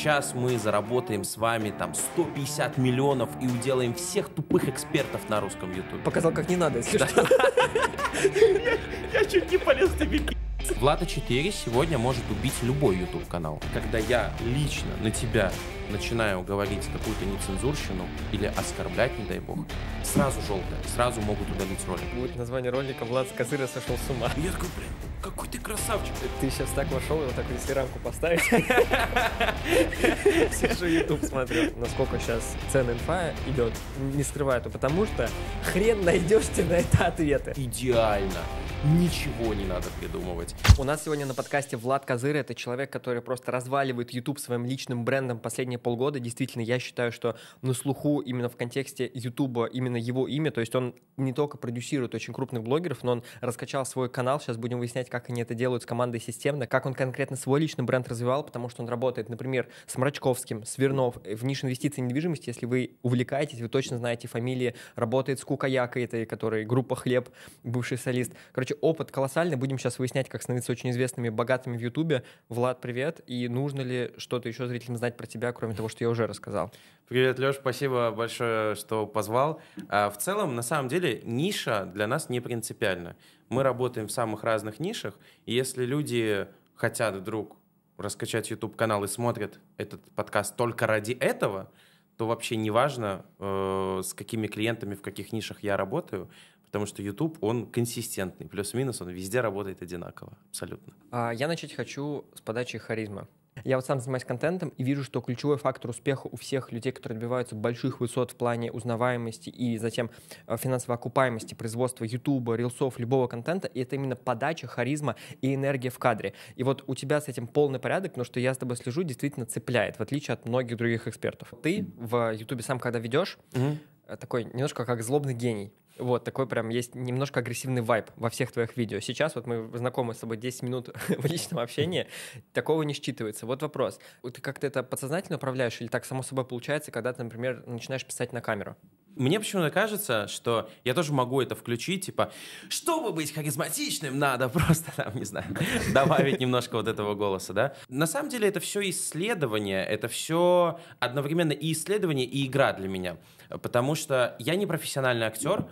сейчас мы заработаем с вами там 150 миллионов и уделаем всех тупых экспертов на русском YouTube. Показал, как не надо, если что. Я чуть не полез в Влада 4 сегодня может убить любой YouTube канал. Когда я лично на тебя начинаю говорить какую-то нецензурщину или оскорблять, не дай бог, сразу желтое, сразу могут удалить ролик. Будет название ролика «Влад Козыра сошел с ума». Я такой, блин, какой ты красавчик. Ты сейчас так вошел и вот так если рамку поставить. Сижу YouTube смотрю, насколько сейчас цена инфа идет, не скрываю это, потому что хрен найдешь ты на это ответы. Идеально ничего не надо придумывать. У нас сегодня на подкасте Влад Козыр. Это человек, который просто разваливает YouTube своим личным брендом последние полгода. Действительно, я считаю, что на слуху именно в контексте YouTube именно его имя. То есть он не только продюсирует очень крупных блогеров, но он раскачал свой канал. Сейчас будем выяснять, как они это делают с командой системно, как он конкретно свой личный бренд развивал, потому что он работает, например, с Мрачковским, Вернов, в нише инвестиций недвижимости. Если вы увлекаетесь, вы точно знаете фамилии. Работает с Кукаякой, этой, который группа «Хлеб», бывший солист. Короче, Короче, опыт колоссальный. Будем сейчас выяснять, как становиться очень известными, богатыми в Ютубе. Влад, привет. И нужно ли что-то еще зрителям знать про тебя, кроме того, что я уже рассказал? Привет, Леш, спасибо большое, что позвал. А, в целом, на самом деле, ниша для нас не принципиальна. Мы работаем в самых разных нишах, и если люди хотят вдруг раскачать YouTube-канал и смотрят этот подкаст только ради этого, то вообще неважно, э, с какими клиентами, в каких нишах я работаю, Потому что YouTube, он консистентный, плюс-минус, он везде работает одинаково, абсолютно. А, я начать хочу с подачи харизма. Я вот сам занимаюсь контентом и вижу, что ключевой фактор успеха у всех людей, которые добиваются больших высот в плане узнаваемости и затем э, финансовой окупаемости производства Ютуба, рилсов, любого контента, и это именно подача, харизма и энергия в кадре. И вот у тебя с этим полный порядок, но что я с тобой слежу, действительно цепляет, в отличие от многих других экспертов. Ты в Ютубе сам, когда ведешь, mm-hmm. такой немножко как злобный гений. Вот, такой прям есть немножко агрессивный вайб во всех твоих видео. Сейчас вот мы знакомы с тобой 10 минут в личном общении, такого не считывается. Вот вопрос, ты как-то это подсознательно управляешь или так само собой получается, когда ты, например, начинаешь писать на камеру? Мне почему-то кажется, что я тоже могу это включить, типа, чтобы быть харизматичным, надо просто, там, не знаю, добавить немножко вот этого голоса, да? На самом деле это все исследование, это все одновременно и исследование, и игра для меня, потому что я не профессиональный актер,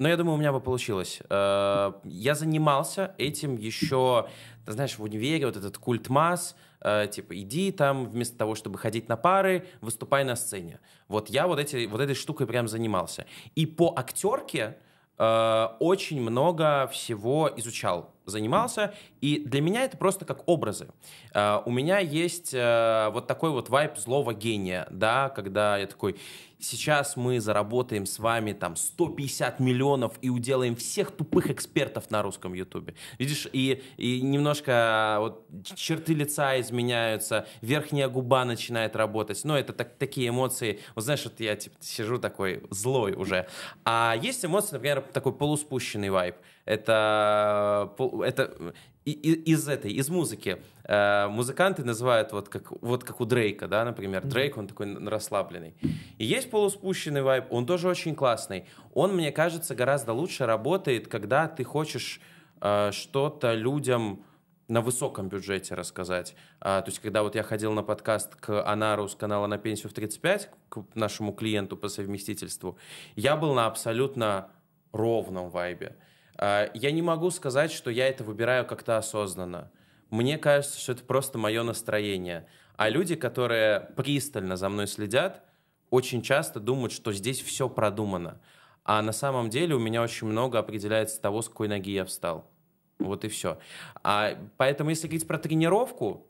но ну, я думаю, у меня бы получилось. Э, я занимался этим еще, ты знаешь, в универе, вот этот культ масс, э, типа, иди там, вместо того, чтобы ходить на пары, выступай на сцене. Вот я вот, эти, вот этой штукой прям занимался. И по актерке э, очень много всего изучал, занимался. И для меня это просто как образы. У меня есть вот такой вот вайп злого гения, да, когда я такой, сейчас мы заработаем с вами там 150 миллионов и уделаем всех тупых экспертов на русском ютубе. Видишь, и, и немножко а, вот, черты лица изменяются, верхняя губа начинает работать. Но ну, это так, такие эмоции. Вот знаешь, вот я типа, сижу такой злой уже. А есть эмоции, например, такой полуспущенный вайп. Это, э, это и, из этой, из музыки. Э, музыканты называют вот как, вот как у Дрейка, да, например. Дрейк, он такой расслабленный. И есть полуспущенный вайб, он тоже очень классный. Он, мне кажется, гораздо лучше работает, когда ты хочешь э, что-то людям на высоком бюджете рассказать. А, то есть, когда вот я ходил на подкаст к Анару с канала «На пенсию в 35», к нашему клиенту по совместительству, я был на абсолютно ровном вайбе. А, я не могу сказать, что я это выбираю как-то осознанно. Мне кажется, что это просто мое настроение. А люди, которые пристально за мной следят, очень часто думают, что здесь все продумано. А на самом деле у меня очень много определяется того, с какой ноги я встал. Вот и все. А, поэтому, если говорить про тренировку,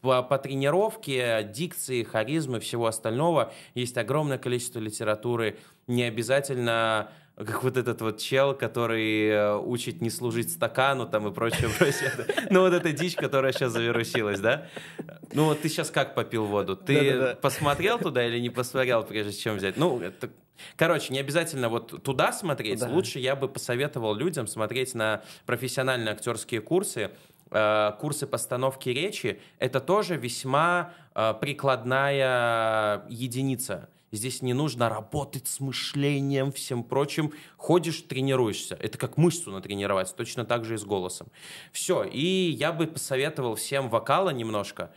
по, по тренировке, дикции, харизмы, всего остального, есть огромное количество литературы. Не обязательно как вот этот вот чел, который э, учит не служить стакану там и прочее, прочее. Ну вот эта дичь, которая сейчас завирусилась, да? Ну вот ты сейчас как попил воду? Ты посмотрел туда или не посмотрел, прежде чем взять? Ну, это Короче, не обязательно вот туда смотреть. Да. Лучше я бы посоветовал людям смотреть на профессиональные актерские курсы. Э, курсы постановки речи это тоже весьма э, прикладная единица. Здесь не нужно работать с мышлением, всем прочим. Ходишь, тренируешься. Это как мышцу натренировать, точно так же и с голосом. Все, и я бы посоветовал всем вокала немножко,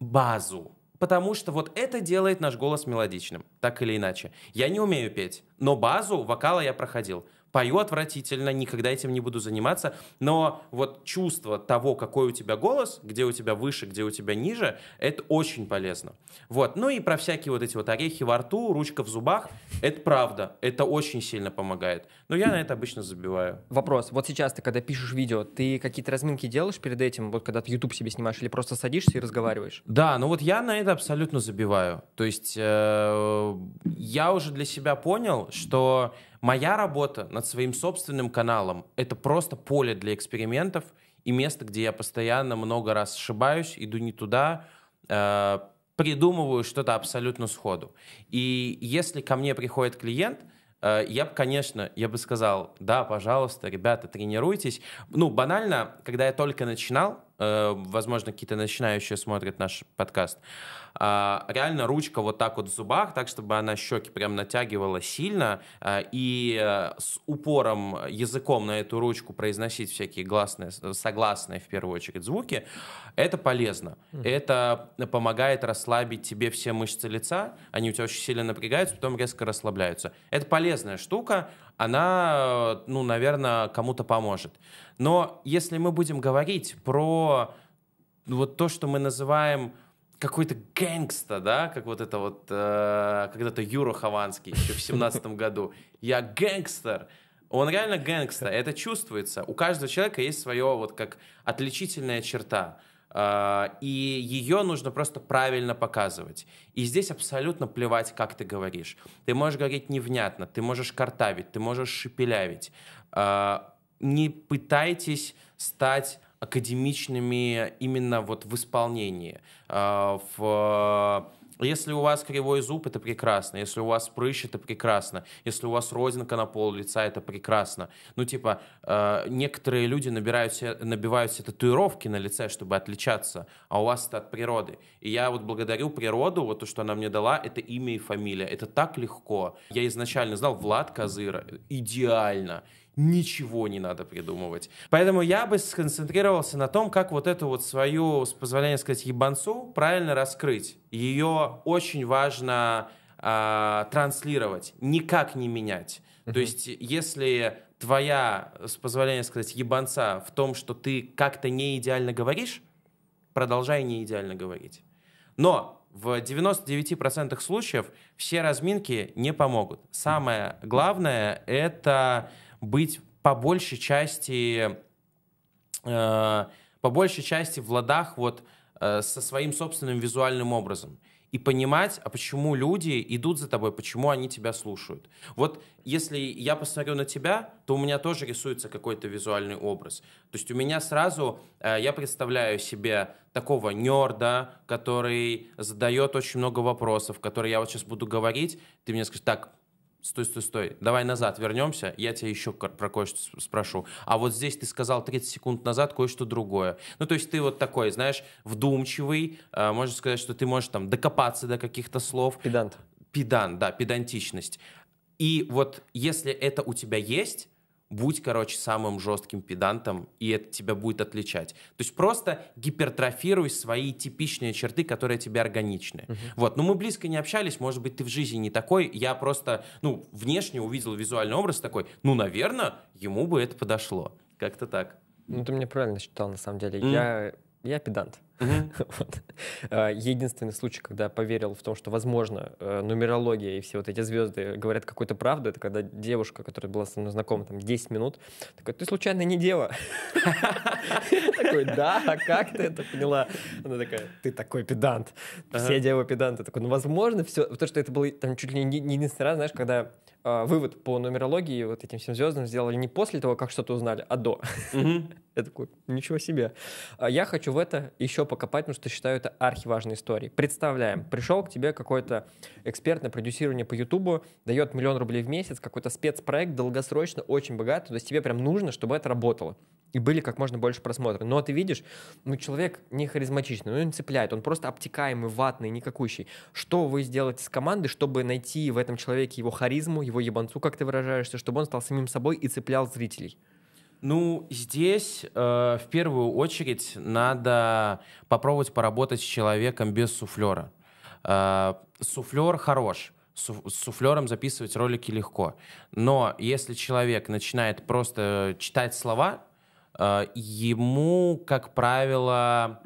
базу. Потому что вот это делает наш голос мелодичным, так или иначе. Я не умею петь, но базу вокала я проходил – Пою отвратительно, никогда этим не буду заниматься, но вот чувство того, какой у тебя голос, где у тебя выше, где у тебя ниже, это очень полезно. Вот. Ну и про всякие вот эти вот орехи во рту, ручка в зубах, это правда, это очень сильно помогает. Но я на это обычно забиваю. Вопрос. Вот сейчас ты, когда пишешь видео, ты какие-то разминки делаешь перед этим, вот когда ты YouTube себе снимаешь, или просто садишься и разговариваешь? Да, ну вот я на это абсолютно забиваю. То есть э, я уже для себя понял, что Моя работа над своим собственным каналом — это просто поле для экспериментов и место, где я постоянно много раз ошибаюсь, иду не туда, э, придумываю что-то абсолютно сходу. И если ко мне приходит клиент э, — я бы, конечно, я бы сказал, да, пожалуйста, ребята, тренируйтесь. Ну, банально, когда я только начинал, э, возможно, какие-то начинающие смотрят наш подкаст, а, реально ручка вот так вот в зубах, так, чтобы она щеки прям натягивала сильно, а, и э, с упором языком на эту ручку произносить всякие гласные, согласные в первую очередь звуки, это полезно. Это помогает расслабить тебе все мышцы лица, они у тебя очень сильно напрягаются, потом резко расслабляются. Это полезная штука, она, ну, наверное, кому-то поможет. Но если мы будем говорить про ну, вот то, что мы называем какой-то гэнгста, да, как вот это вот э, когда-то Юра Хованский еще в семнадцатом году. Я гэнгстер. Он реально гэнгста. Это чувствуется. У каждого человека есть свое вот как отличительная черта. Э, и ее нужно просто правильно показывать. И здесь абсолютно плевать, как ты говоришь. Ты можешь говорить невнятно, ты можешь картавить, ты можешь шепелявить. Э, не пытайтесь стать академичными именно вот в исполнении. А, в если у вас кривой зуб, это прекрасно. Если у вас прыщ, это прекрасно. Если у вас родинка на пол лица, это прекрасно. Ну, типа, э, некоторые люди набирают себе, набивают себе татуировки на лице, чтобы отличаться, а у вас это от природы. И я вот благодарю природу, вот то, что она мне дала, это имя и фамилия. Это так легко. Я изначально знал Влад Козыра. Идеально ничего не надо придумывать. Поэтому я бы сконцентрировался на том, как вот эту вот свою, с позволения сказать, ебанцу правильно раскрыть. Ее очень важно э, транслировать, никак не менять. Uh -huh. То есть, если твоя, с позволения сказать, ебанца в том, что ты как-то не идеально говоришь, продолжай не идеально говорить. Но в 99% случаев все разминки не помогут. Самое главное — это быть по большей части, э, по большей части в ладах вот э, со своим собственным визуальным образом и понимать, а почему люди идут за тобой, почему они тебя слушают. Вот если я посмотрю на тебя, то у меня тоже рисуется какой-то визуальный образ. То есть у меня сразу, э, я представляю себе такого нерда, который задает очень много вопросов, который я вот сейчас буду говорить, ты мне скажешь, так, стой, стой, стой, давай назад вернемся, я тебя еще про кое-что спрошу. А вот здесь ты сказал 30 секунд назад кое-что другое. Ну, то есть ты вот такой, знаешь, вдумчивый, э, можно сказать, что ты можешь там докопаться до каких-то слов. Педант. Педан, да, педантичность. И вот если это у тебя есть, Будь, короче, самым жестким педантом, и это тебя будет отличать. То есть просто гипертрофируй свои типичные черты, которые тебе органичны. Uh-huh. Вот, но ну мы близко не общались, может быть, ты в жизни не такой. Я просто, ну, внешне увидел визуальный образ такой, ну, наверное, ему бы это подошло. Как-то так. Ну, ты мне правильно считал, на самом деле. Mm. Я, я педант. А, единственный случай, когда поверил в том, что, возможно, э, нумерология и все вот эти звезды говорят какую-то правду, это когда девушка, которая была со мной знакома там 10 минут, такой, ты случайно не дева? Такой, да, а как ты это поняла? Она такая, ты такой педант. Все девы педанты. Такой, ну, возможно, все. То, что это было там чуть ли не единственный раз, знаешь, когда э, вывод по нумерологии вот этим всем звездам сделали не после того, как что-то узнали, а до. Я такой, ничего себе. А я хочу в это еще покопать, потому что считаю это архиважной историей. Представляем, пришел к тебе какой-то эксперт на продюсирование по Ютубу, дает миллион рублей в месяц, какой-то спецпроект долгосрочно, очень богатый, то есть тебе прям нужно, чтобы это работало и были как можно больше просмотров. Но ты видишь, ну, человек не харизматичный, ну, он цепляет, он просто обтекаемый, ватный, никакущий. Что вы сделаете с командой, чтобы найти в этом человеке его харизму, его ебанцу, как ты выражаешься, чтобы он стал самим собой и цеплял зрителей? Ну, здесь э, в первую очередь надо попробовать поработать с человеком без суфлера. Э, суфлер хорош, с суфлером записывать ролики легко. Но если человек начинает просто читать слова, Э, ему, как правило,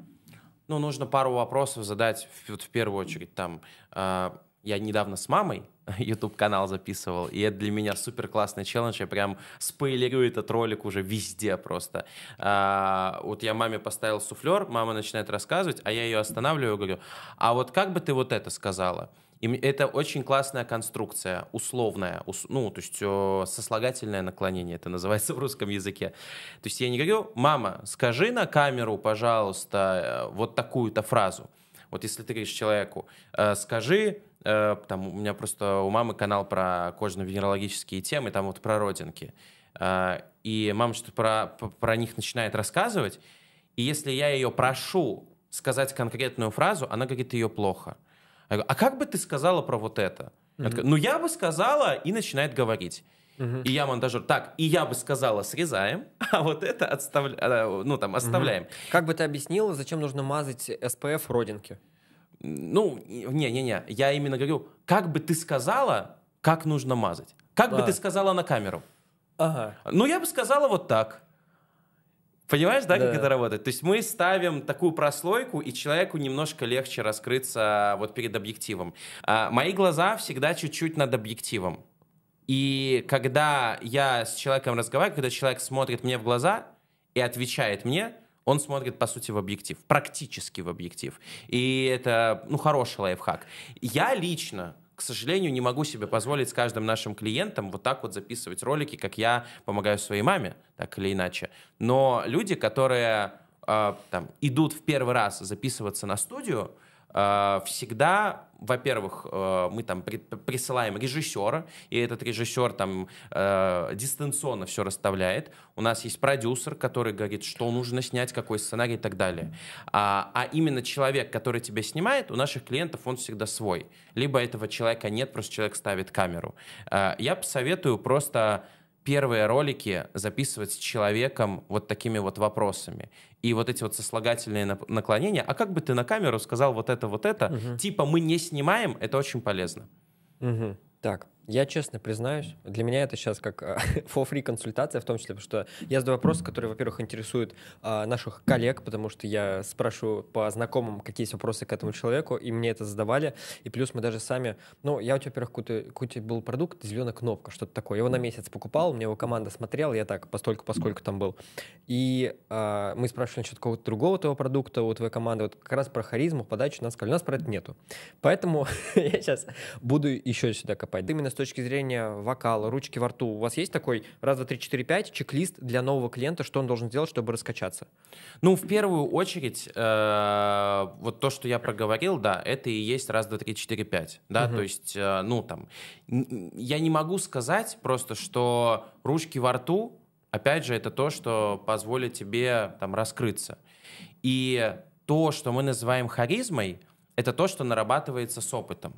ну, нужно пару вопросов задать вот в первую очередь. Там, э, я недавно с мамой YouTube-канал записывал, и это для меня супер классный челлендж, я прям спойлерю этот ролик уже везде просто. А, вот я маме поставил суфлер, мама начинает рассказывать, а я ее останавливаю и говорю, а вот как бы ты вот это сказала? И это очень классная конструкция, условная, ус, ну, то есть э, сослагательное наклонение, это называется в русском языке. То есть я не говорю, мама, скажи на камеру, пожалуйста, э, вот такую-то фразу. Вот если ты говоришь человеку, э, скажи, там у меня просто у мамы канал про кожно-венерологические темы, там вот про родинки. И мама что-то про, про них начинает рассказывать, и если я ее прошу сказать конкретную фразу, она говорит ее плохо. Я говорю, а как бы ты сказала про вот это? Mm-hmm. Я такая, ну, я бы сказала, и начинает говорить. Uh-huh. И я монтажер. Так, и я бы сказала, срезаем, а вот это отставля... А, ну, там, оставляем. Uh-huh. Как бы ты объяснила, зачем нужно мазать SPF родинки? Ну, не-не-не, я именно говорю, как бы ты сказала, как нужно мазать? Как а. бы ты сказала на камеру? Ага. Ну, я бы сказала вот так. Понимаешь, да, да, как это работает? То есть мы ставим такую прослойку, и человеку немножко легче раскрыться вот перед объективом. А, мои глаза всегда чуть-чуть над объективом. И когда я с человеком разговариваю, когда человек смотрит мне в глаза и отвечает мне, он смотрит, по сути, в объектив, практически в объектив. И это, ну, хороший лайфхак. Я лично к сожалению, не могу себе позволить с каждым нашим клиентом вот так вот записывать ролики, как я помогаю своей маме, так или иначе. Но люди, которые э, там, идут в первый раз записываться на студию, Э, всегда во-первых, э, мы там присылаем режиссера, и этот режиссер там э, дистанционно все расставляет. У нас есть продюсер, который говорит, что нужно снять, какой сценарий и так далее. А, а, именно человек, который тебя снимает, у наших клиентов он всегда свой. Либо этого человека нет, просто человек ставит камеру. Я посоветую просто первые ролики записывать с человеком вот такими вот вопросами. И вот эти вот сослагательные наклонения. А как бы ты на камеру сказал вот это, вот это? Угу. Типа мы не снимаем, это очень полезно. Угу. Так, я честно признаюсь, для меня это сейчас как а, for free консультация, в том числе, потому что я задаю вопросы, которые, во-первых, интересуют э, а, наших коллег, потому что я спрашиваю по знакомым, какие есть вопросы к этому человеку, и мне это задавали. И плюс мы даже сами, ну, я у тебя, во-первых, какой-то, какой-то был продукт, зеленая кнопка, что-то такое. Я его на месяц покупал, мне его команда смотрела, я так, постольку, поскольку там был. И э, мы спрашивали насчет какого-то другого твоего продукта у твоей команды, вот как раз про харизму, подачу, нас сказали, у нас про это нету. Поэтому я сейчас буду еще сюда копать. Ты Именно с точки зрения вокала, ручки во рту? У вас есть такой раз, два, три, четыре, пять чек-лист для нового клиента, что он должен сделать, чтобы раскачаться? Ну, в первую очередь, э, вот то, что я проговорил, да, это и есть раз, два, три, четыре, пять. Да, то есть, э, ну, там, я не могу сказать просто, что ручки во рту, опять же, это то, что позволит тебе там раскрыться. И то, что мы называем харизмой, это то, что нарабатывается с опытом.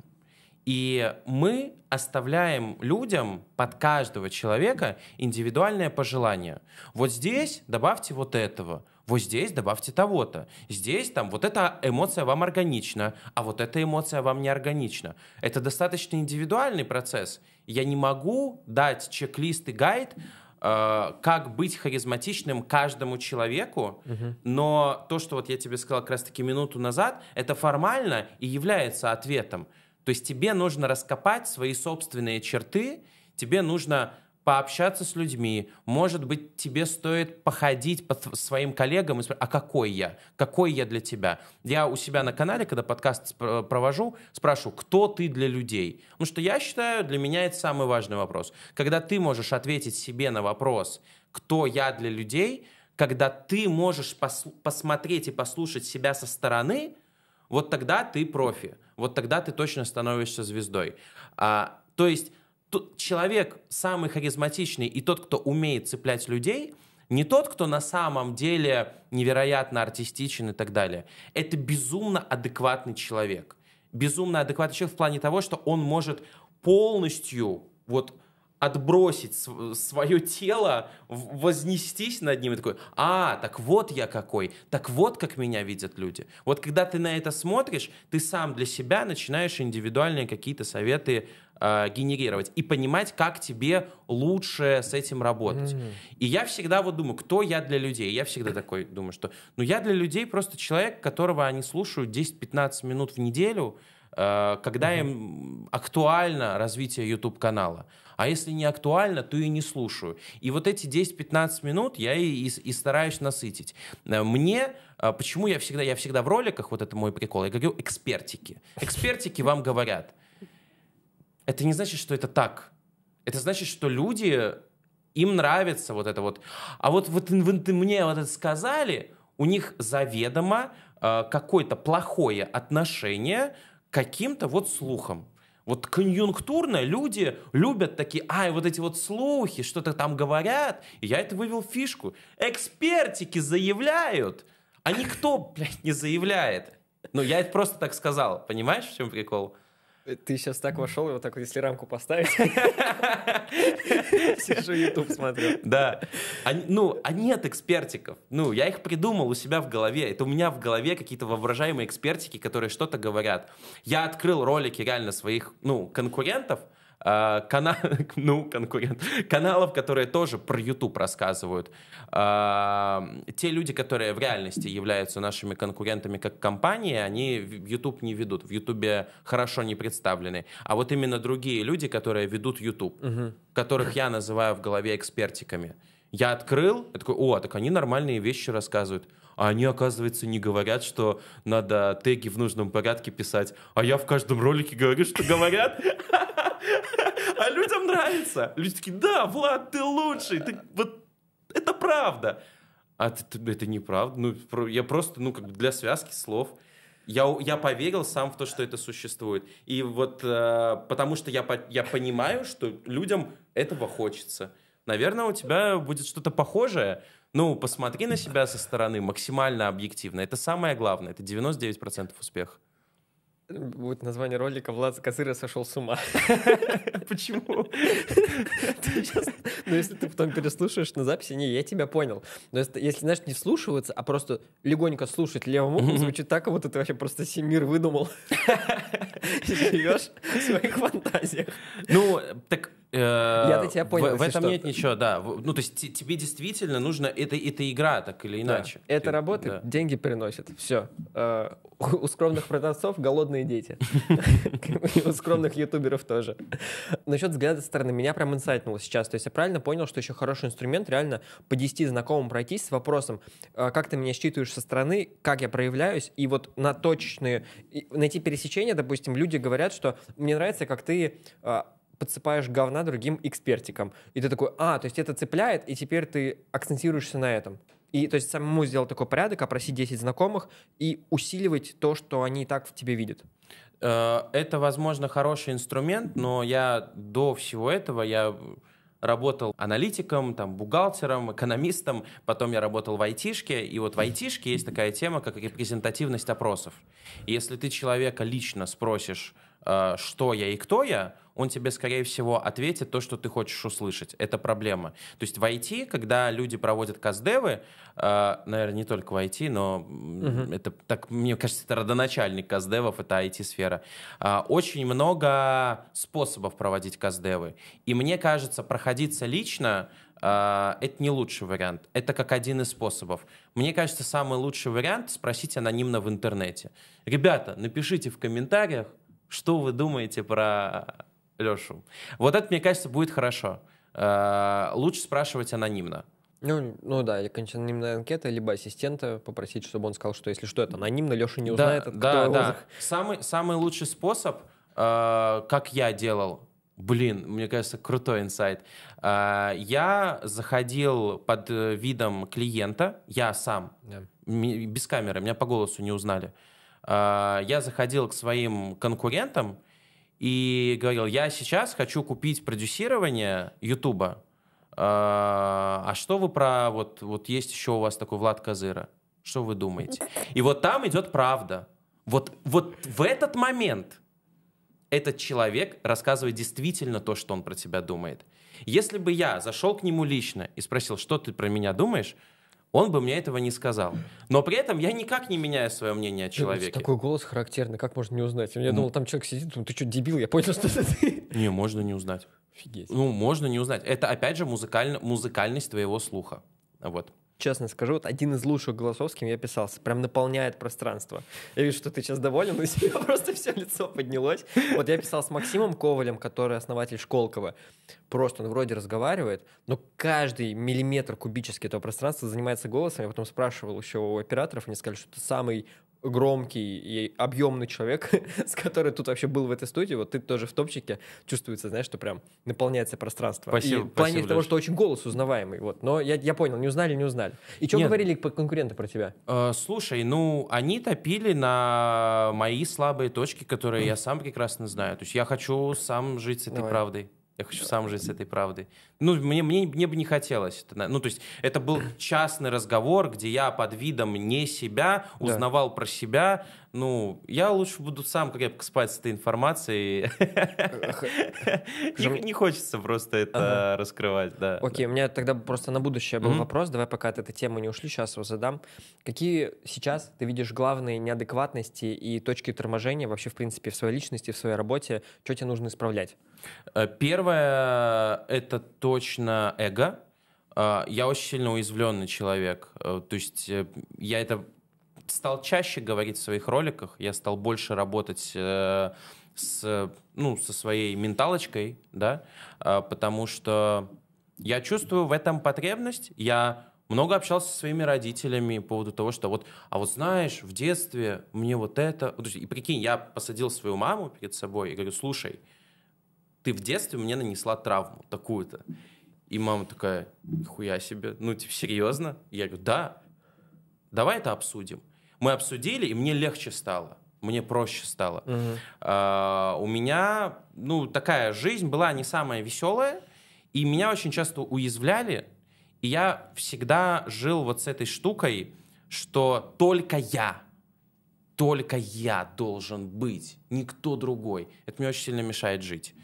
И мы оставляем людям под каждого человека индивидуальное пожелание. Вот здесь добавьте вот этого, вот здесь добавьте того-то, здесь там вот эта эмоция вам органична, а вот эта эмоция вам не органична. Это достаточно индивидуальный процесс. Я не могу дать чек-лист и гайд, э, как быть харизматичным каждому человеку, угу. но то, что вот я тебе сказал как раз-таки минуту назад, это формально и является ответом. То есть тебе нужно раскопать свои собственные черты, тебе нужно пообщаться с людьми. Может быть, тебе стоит походить по своим коллегам и спросить, а какой я? Какой я для тебя? Я у себя на канале, когда подкаст э, провожу, спрашиваю, кто ты для людей? Потому что я считаю, для меня это самый важный вопрос. Когда ты можешь ответить себе на вопрос, кто я для людей, когда ты можешь пос посмотреть и послушать себя со стороны, вот тогда ты профи вот тогда ты точно становишься звездой. А, то есть тот человек самый харизматичный и тот, кто умеет цеплять людей, не тот, кто на самом деле невероятно артистичен и так далее. Это безумно адекватный человек. Безумно адекватный человек в плане того, что он может полностью вот отбросить свое тело, вознестись над ним и такой, а, так вот я какой, так вот как меня видят люди. Вот когда ты на это смотришь, ты сам для себя начинаешь индивидуальные какие-то советы э, генерировать и понимать, как тебе лучше с этим работать. Mm. И я всегда вот думаю, кто я для людей? Я всегда такой думаю, что, ну я для людей просто человек, которого они слушают 10-15 минут в неделю, Э, когда mm им актуально развитие YouTube-канала. А если не актуально, то и не слушаю. И вот эти 10-15 минут я и, и, и стараюсь насытить. Э, мне, э, почему я всегда, я всегда в роликах, вот это мой прикол, я говорю экспертики. Экспертики вам говорят. Это не значит, что это так. Это значит, что люди, им нравится вот это вот. А вот, вот вы, мне вот это сказали, у них заведомо э, какое-то плохое отношение каким-то вот слухом. Вот конъюнктурно люди любят такие, ай, вот эти вот слухи, что-то там говорят. И я это вывел в фишку. Экспертики заявляют, а никто, блядь, не заявляет. Ну, я это просто так сказал. Понимаешь, в чем прикол? Ты сейчас так вошел, и вот так вот, если рамку поставить, сижу YouTube смотрю. Да. ну, а нет экспертиков. Ну, я их придумал у себя в голове. Это у меня в голове какие-то воображаемые экспертики, которые что-то говорят. Я открыл ролики реально своих, ну, конкурентов, а, кана... ну, конкурент. Каналов, которые тоже про YouTube рассказывают. А, те люди, которые в реальности являются нашими конкурентами как компании, они YouTube не ведут. В YouTube хорошо не представлены. А вот именно другие люди, которые ведут YouTube, угу. которых я называю в голове экспертиками. Я открыл, я такой, о, так они нормальные вещи рассказывают а они, оказывается, не говорят, что надо теги в нужном порядке писать. А я в каждом ролике говорю, что говорят. А людям нравится. Люди такие, да, Влад, ты лучший. Ты, вот, это правда. А это, это неправда. Ну, я просто, ну, как бы для связки слов. Я, я поверил сам в то, что это существует. И вот э, потому что я, я понимаю, что людям этого хочется. Наверное, у тебя будет что-то похожее, ну, посмотри на себя со стороны максимально объективно. Это самое главное. Это 99% успеха. Будет название ролика «Влад Козыра сошел с ума». Почему? Ну, если ты потом переслушаешь на записи, не, я тебя понял. Но если, знаешь, не вслушиваться, а просто легонько слушать левому, ухом, звучит так, вот это вообще просто Семир выдумал. Живешь в своих фантазиях. Ну, так Э, Я-то тебя понял. В этом нет ничего, да. Ну, то есть тебе действительно нужно... Это это игра, так или иначе. Это типа, работает, деньги приносит. Все. Э, у скромных продавцов голодные дети. У скромных ютуберов тоже. Насчет взгляда со стороны меня прям инсайтнуло сейчас. То есть я правильно понял, что еще хороший инструмент реально по 10 знакомым пройтись с вопросом, э, как ты меня считываешь со стороны, как я проявляюсь, и вот на точечные... Найти пересечения, допустим, люди говорят, что мне нравится, как ты подсыпаешь говна другим экспертикам. И ты такой, а, то есть это цепляет, и теперь ты акцентируешься на этом. И то есть самому сделать такой порядок, опросить 10 знакомых и усиливать то, что они и так в тебе видят. Э, это, возможно, хороший инструмент, но я до всего этого, я работал аналитиком, там, бухгалтером, экономистом, потом я работал в айтишке, и вот в айтишке есть такая тема, как репрезентативность опросов. И если ты человека лично спросишь, Э, что я и кто я, он тебе, скорее всего, ответит то, что ты хочешь услышать. Это проблема. То есть в IT, когда люди проводят каздевы, э, наверное, не только в IT, но угу. это так, мне кажется, это родоначальник каздевов, это IT-сфера. Э, очень много способов проводить каздевы. И мне кажется, проходиться лично э, это не лучший вариант. Это как один из способов. Мне кажется, самый лучший вариант спросить анонимно в интернете. Ребята, напишите в комментариях, что вы думаете про Лешу? Вот это, мне кажется, будет хорошо. Э, лучше спрашивать анонимно. Ну, ну да, или конечно, анонимная анкета, либо ассистента попросить, чтобы он сказал, что если что, это анонимно, Леша не узнает, да, от да, кто да. Самый, самый лучший способ, э, как я делал, блин, мне кажется, крутой инсайт. Э, я заходил под э, видом клиента, я сам, yeah. без камеры, меня по голосу не узнали. Э, а, я заходил к своим конкурентам и говорил, я сейчас хочу купить продюсирование Ютуба. А, а что вы про... Вот, вот есть еще у вас такой Влад Козыра. Что вы думаете? И вот там идет правда. Вот, вот в этот момент этот человек рассказывает действительно то, что он про тебя думает. Если бы я зашел к нему лично и спросил, что ты про меня думаешь, он бы мне этого не сказал. Но при этом я никак не меняю свое мнение о человеке. Такой голос характерный, как можно не узнать? Я думал, там человек сидит, ты что, дебил? Я понял, что это ты. Не, можно не узнать. Офигеть. Ну, можно не узнать. Это, опять же, музыкаль... музыкальность твоего слуха. Вот честно скажу, вот один из лучших голосов, с кем я писался. Прям наполняет пространство. Я вижу, что ты сейчас доволен, у тебя просто все лицо поднялось. Вот я писал с Максимом Ковалем, который основатель Школкова. Просто он вроде разговаривает, но каждый миллиметр кубический этого пространства занимается голосом. Я потом спрашивал еще у операторов, они сказали, что это самый громкий и объемный человек, с которой тут вообще был в этой студии, вот ты тоже в топчике чувствуется, знаешь, что прям наполняется пространство. Спасибо, и в плане спасибо, того, что очень голос узнаваемый, вот. Но я, я понял, не узнали, не узнали. И что говорили конкуренты про тебя? Э, слушай, ну, они топили на мои слабые точки, которые mm. я сам прекрасно знаю. То есть я хочу сам жить с этой Давай. правдой. Я хочу сам жить с этой правдой. Ну, мне, мне, мне бы не хотелось. ну, то есть это был частный разговор, где я под видом не себя узнавал да. про себя. Ну, я лучше буду сам как я спать с этой информацией. Не хочется просто это раскрывать, да. Окей, у меня тогда просто на будущее был вопрос. Давай пока от этой темы не ушли, сейчас его задам. Какие сейчас ты видишь главные неадекватности и точки торможения вообще, в принципе, в своей личности, в своей работе? Что тебе нужно исправлять? Э, первое — это точно эго. Э, я очень сильно уязвленный человек. Э, то есть я это стал чаще говорить в своих роликах, я стал больше работать с, ну, со своей менталочкой, да, потому что я чувствую в этом потребность, я много общался со своими родителями по поводу того, что вот, а вот знаешь, в детстве мне вот это... И прикинь, я посадил свою маму перед собой и говорю, слушай, ты в детстве мне нанесла травму такую-то. И мама такая, хуя себе, ну типа серьезно? Я говорю, да, давай это обсудим. Мы обсудили, и мне легче стало мне проще стало. Угу. А, у меня, ну, такая жизнь была не самая веселая, и меня очень часто уязвляли, и я всегда жил вот с этой штукой, что только я, только я должен быть, никто другой. Это мне очень сильно мешает жить.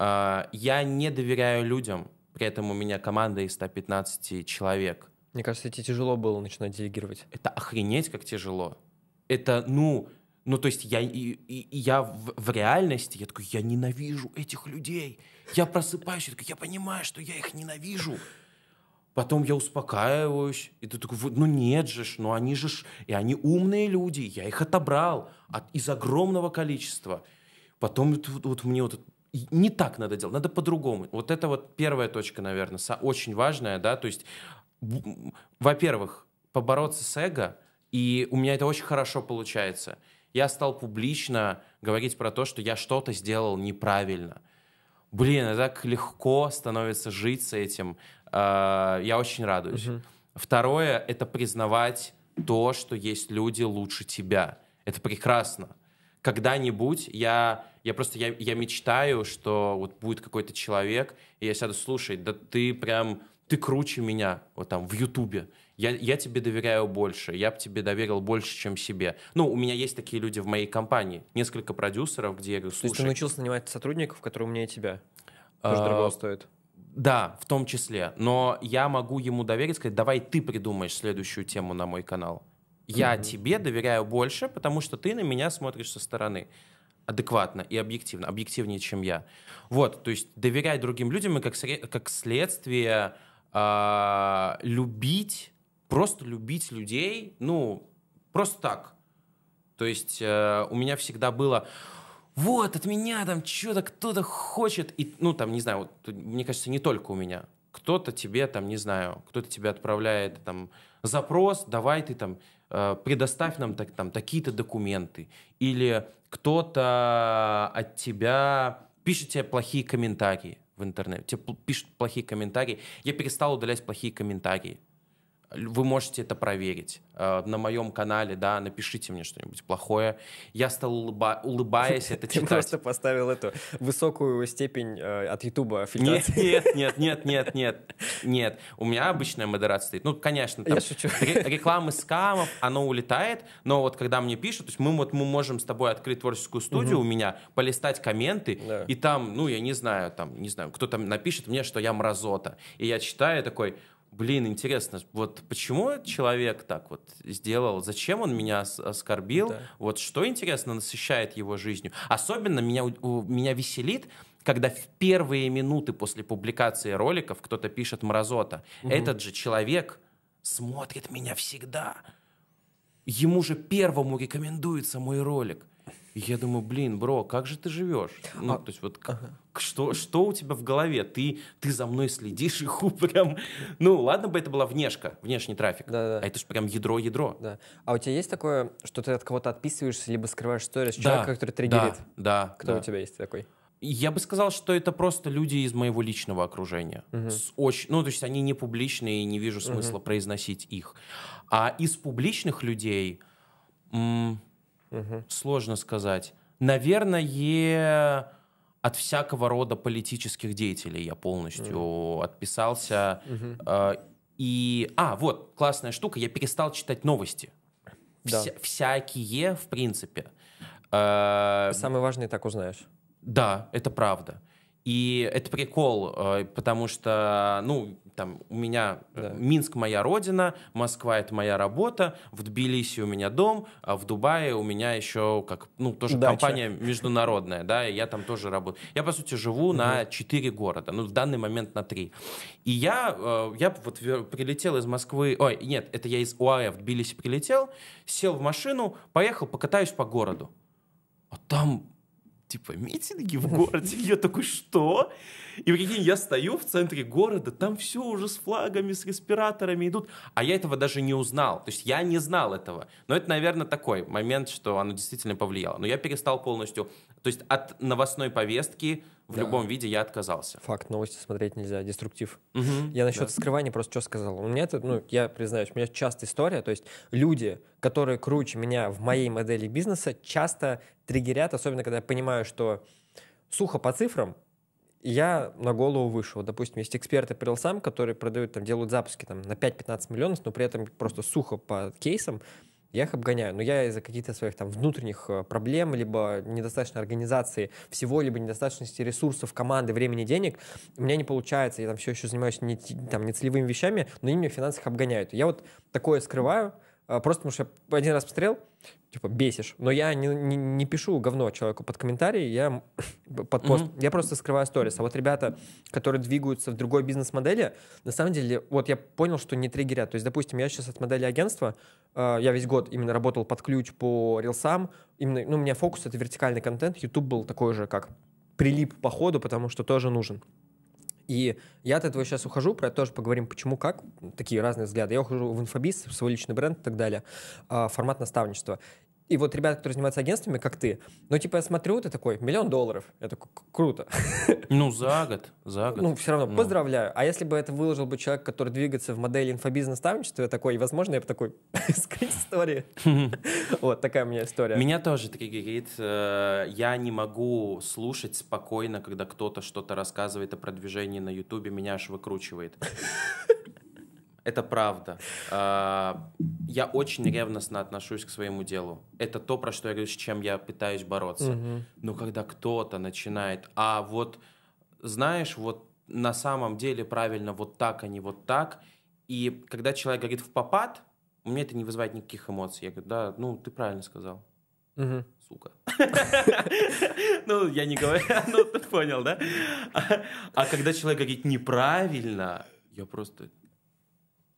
А, я не доверяю людям, при этом у меня команда из 115 человек. Мне кажется, тебе тяжело было начинать делегировать. Это охренеть как тяжело. Это, ну, ну, то есть я, и, и, я в, в реальности, я такой, я ненавижу этих людей. Я просыпаюсь, я такой, я понимаю, что я их ненавижу. Потом я успокаиваюсь, и ты такой, ну нет же ну они же и они умные люди, я их отобрал от, из огромного количества. Потом вот, вот мне вот не так надо делать, надо по-другому. Вот это вот первая точка, наверное, очень важная, да, то есть, во-первых, побороться с эго, и у меня это очень хорошо получается. Я стал публично говорить про то, что я что-то сделал неправильно. Блин, это так легко становится жить с этим. А, я очень радуюсь. Угу. Второе — это признавать то, что есть люди лучше тебя. Это прекрасно когда-нибудь я, я просто, я, я мечтаю, что вот будет какой-то человек, и я сяду, слушай, да ты прям, ты круче меня, вот там, в Ютубе, я, я тебе доверяю больше, я бы тебе доверил больше, чем себе. Ну, у меня есть такие люди в моей компании, несколько продюсеров, где я говорю, слушай... То есть ты научился нанимать сотрудников, которые умнее тебя? А, Тоже дорого стоит. Да, в том числе. Но я могу ему доверить, сказать, давай ты придумаешь следующую тему на мой канал. Я mm-hmm. тебе доверяю больше, потому что ты на меня смотришь со стороны адекватно и объективно, объективнее, чем я. Вот, то есть доверять другим людям и как, как следствие э, любить, просто любить людей, ну, просто так. То есть э, у меня всегда было вот, от меня там что-то кто-то хочет. И, ну, там, не знаю, вот, мне кажется, не только у меня. Кто-то тебе там, не знаю, кто-то тебе отправляет там запрос, давай ты там Э, предоставь нам так, там, такие-то документы, или кто-то от тебя пишет тебе плохие комментарии в интернете, тебе пишут плохие комментарии. Я перестал удалять плохие комментарии вы можете это проверить. Э, на моем канале, да, напишите мне что-нибудь плохое. Я стал улыба... улыбаясь это читать. Ты просто поставил эту высокую степень э, от Ютуба фильтрации. Нет, нет, нет, нет, нет, нет. У меня обычная модерация стоит. Ну, конечно, там рекламы скамов, оно улетает, но вот когда мне пишут, то есть мы вот мы можем с тобой открыть творческую студию у меня, полистать комменты, и там, ну, я не знаю, там, не знаю, кто там напишет мне, что я мразота. И я читаю такой, блин, интересно, вот почему человек так вот сделал, зачем он меня оскорбил, да. вот что, интересно, насыщает его жизнью. Особенно меня, меня веселит, когда в первые минуты после публикации роликов кто-то пишет «Мразота», угу. этот же человек смотрит меня всегда. Ему же первому рекомендуется мой ролик. И я думаю, блин, бро, как же ты живешь? Ну, а, то есть вот ага. что, что у тебя в голове? Ты, ты за мной следишь, и ху, прям... Ну, ладно бы это была внешка, внешний трафик. Да, да. А это же прям ядро-ядро. Да. А у тебя есть такое, что ты от кого-то отписываешься, либо скрываешь историю с да. человеком, который триггерит? Да, да. Кто да. у тебя есть такой? Я бы сказал, что это просто люди из моего личного окружения. Угу. С очень, ну, то есть они не публичные, и не вижу смысла угу. произносить их. А из публичных людей... М- Сложно сказать. Наверное, от всякого рода политических деятелей я полностью угу. отписался. Угу. И, а, вот, классная штука, я перестал читать новости. Да. всякие, в принципе. Э, Самое важное так узнаешь. Да, это правда. И это прикол, э, потому что, ну, там у меня э, да. Минск моя родина, Москва это моя работа, в Тбилиси у меня дом, а в Дубае у меня еще как ну тоже Дача. компания международная, да, и я там тоже работаю. Я по сути живу угу. на четыре города, ну в данный момент на три. И я э, я вот прилетел из Москвы, ой нет, это я из УАЭ в Тбилиси прилетел, сел в машину, поехал, покатаюсь по городу, а там типа, митинги в городе. Я такой, что? И прикинь, я стою в центре города, там все уже с флагами, с респираторами идут. А я этого даже не узнал. То есть я не знал этого. Но это, наверное, такой момент, что оно действительно повлияло. Но я перестал полностью... То есть от новостной повестки в да. любом виде я отказался. Факт, новости смотреть нельзя, деструктив. Угу, я насчет да. скрывания просто что сказал. У меня это, ну, я признаюсь, у меня часто история, то есть люди, которые круче меня в моей модели бизнеса, часто триггерят, особенно когда я понимаю, что сухо по цифрам, я на голову вышел. Допустим, есть эксперты по сам которые продают, там, делают запуски там, на 5-15 миллионов, но при этом просто сухо по кейсам я их обгоняю. Но я из-за каких-то своих там внутренних э, проблем, либо недостаточной организации всего, либо недостаточности ресурсов, команды, времени, денег, у меня не получается. Я там все еще занимаюсь не, там, не вещами, но они меня в финансах обгоняют. Я вот такое скрываю, а, просто потому что я один раз посмотрел, типа, бесишь. Но я не, не, не пишу говно человеку под комментарий, я под пост. Mm-hmm. Я просто скрываю сторис. А вот ребята, которые двигаются в другой бизнес-модели, на самом деле, вот я понял, что не триггерят. То есть, допустим, я сейчас от модели агентства, э, я весь год именно работал под ключ по рилсам. Именно, ну, у меня фокус — это вертикальный контент. YouTube был такой же, как прилип по ходу, потому что тоже нужен. И я от этого сейчас ухожу, про это тоже поговорим, почему, как, такие разные взгляды. Я ухожу в инфобиз, в свой личный бренд и так далее, а, формат наставничества. И вот ребята, которые занимаются агентствами, как ты, ну, типа, я смотрю, ты такой, миллион долларов. Это круто. Ну, за год, за год. Ну, все равно, ну. поздравляю. А если бы это выложил бы человек, который двигается в модели инфобизнес-ставничества, я такой, возможно, я бы такой, скрыть истории. Вот такая у меня история. Меня тоже триггерит. Э, я не могу слушать спокойно, когда кто-то что-то рассказывает о продвижении на Ютубе, меня аж выкручивает. Это правда. А, я очень ревностно отношусь к своему делу. Это то, про что я говорю, с чем я пытаюсь бороться. Угу. Но когда кто-то начинает, а вот знаешь, вот на самом деле правильно вот так, а не вот так. И когда человек говорит в попад, у меня это не вызывает никаких эмоций. Я говорю, да, ну ты правильно сказал. Угу. Сука. Ну, я не говорю, ну ты понял, да? А когда человек говорит неправильно, я просто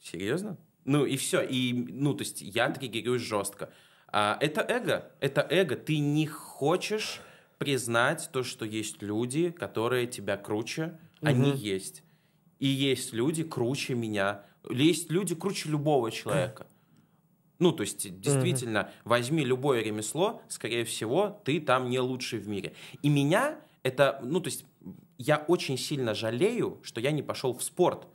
Серьезно? Ну и все. И, ну, то есть я таки гирю жестко. А, это эго. Это эго. Ты не хочешь признать то, что есть люди, которые тебя круче. Угу. Они есть. И есть люди круче меня. Есть люди круче любого человека. Ну, то есть, действительно, mm возьми любое ремесло, скорее всего, ты там не лучший в мире. И меня это, ну, то есть, я очень сильно жалею, что я не пошел в спорт.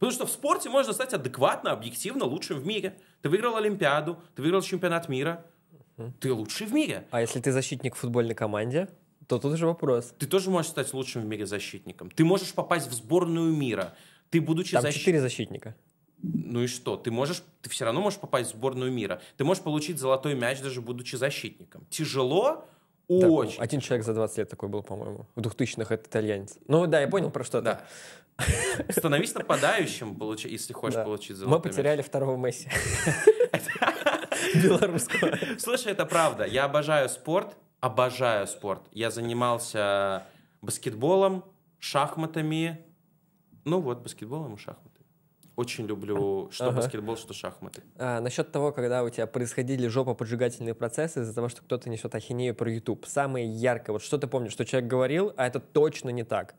Потому что в спорте можно стать адекватно, объективно лучшим в мире. Ты выиграл Олимпиаду, ты выиграл чемпионат мира, ты лучший в мире. А если ты защитник в футбольной команде, то тут же вопрос. Ты тоже можешь стать лучшим в мире защитником. Ты можешь попасть в сборную мира. Ты, будучи Там защ... четыре защитника. Ну и что? Ты можешь, ты все равно можешь попасть в сборную мира. Ты можешь получить золотой мяч, даже будучи защитником. Тяжело, да, очень. Один человек за 20 лет такой был, по-моему. В 2000-х это итальянец. Ну да, я понял про что-то. Да. Становись нападающим, если хочешь получить золотой Мы потеряли второго Месси. Белорусского. Слушай, это правда. Я обожаю спорт. Обожаю спорт. Я занимался баскетболом, шахматами. Ну вот, баскетболом и шахматами очень люблю что ага. баскетбол, что шахматы. А, насчет того, когда у тебя происходили жопоподжигательные процессы из-за того, что кто-то несет ахинею про YouTube. Самое яркое, вот что ты помнишь, что человек говорил, а это точно не так.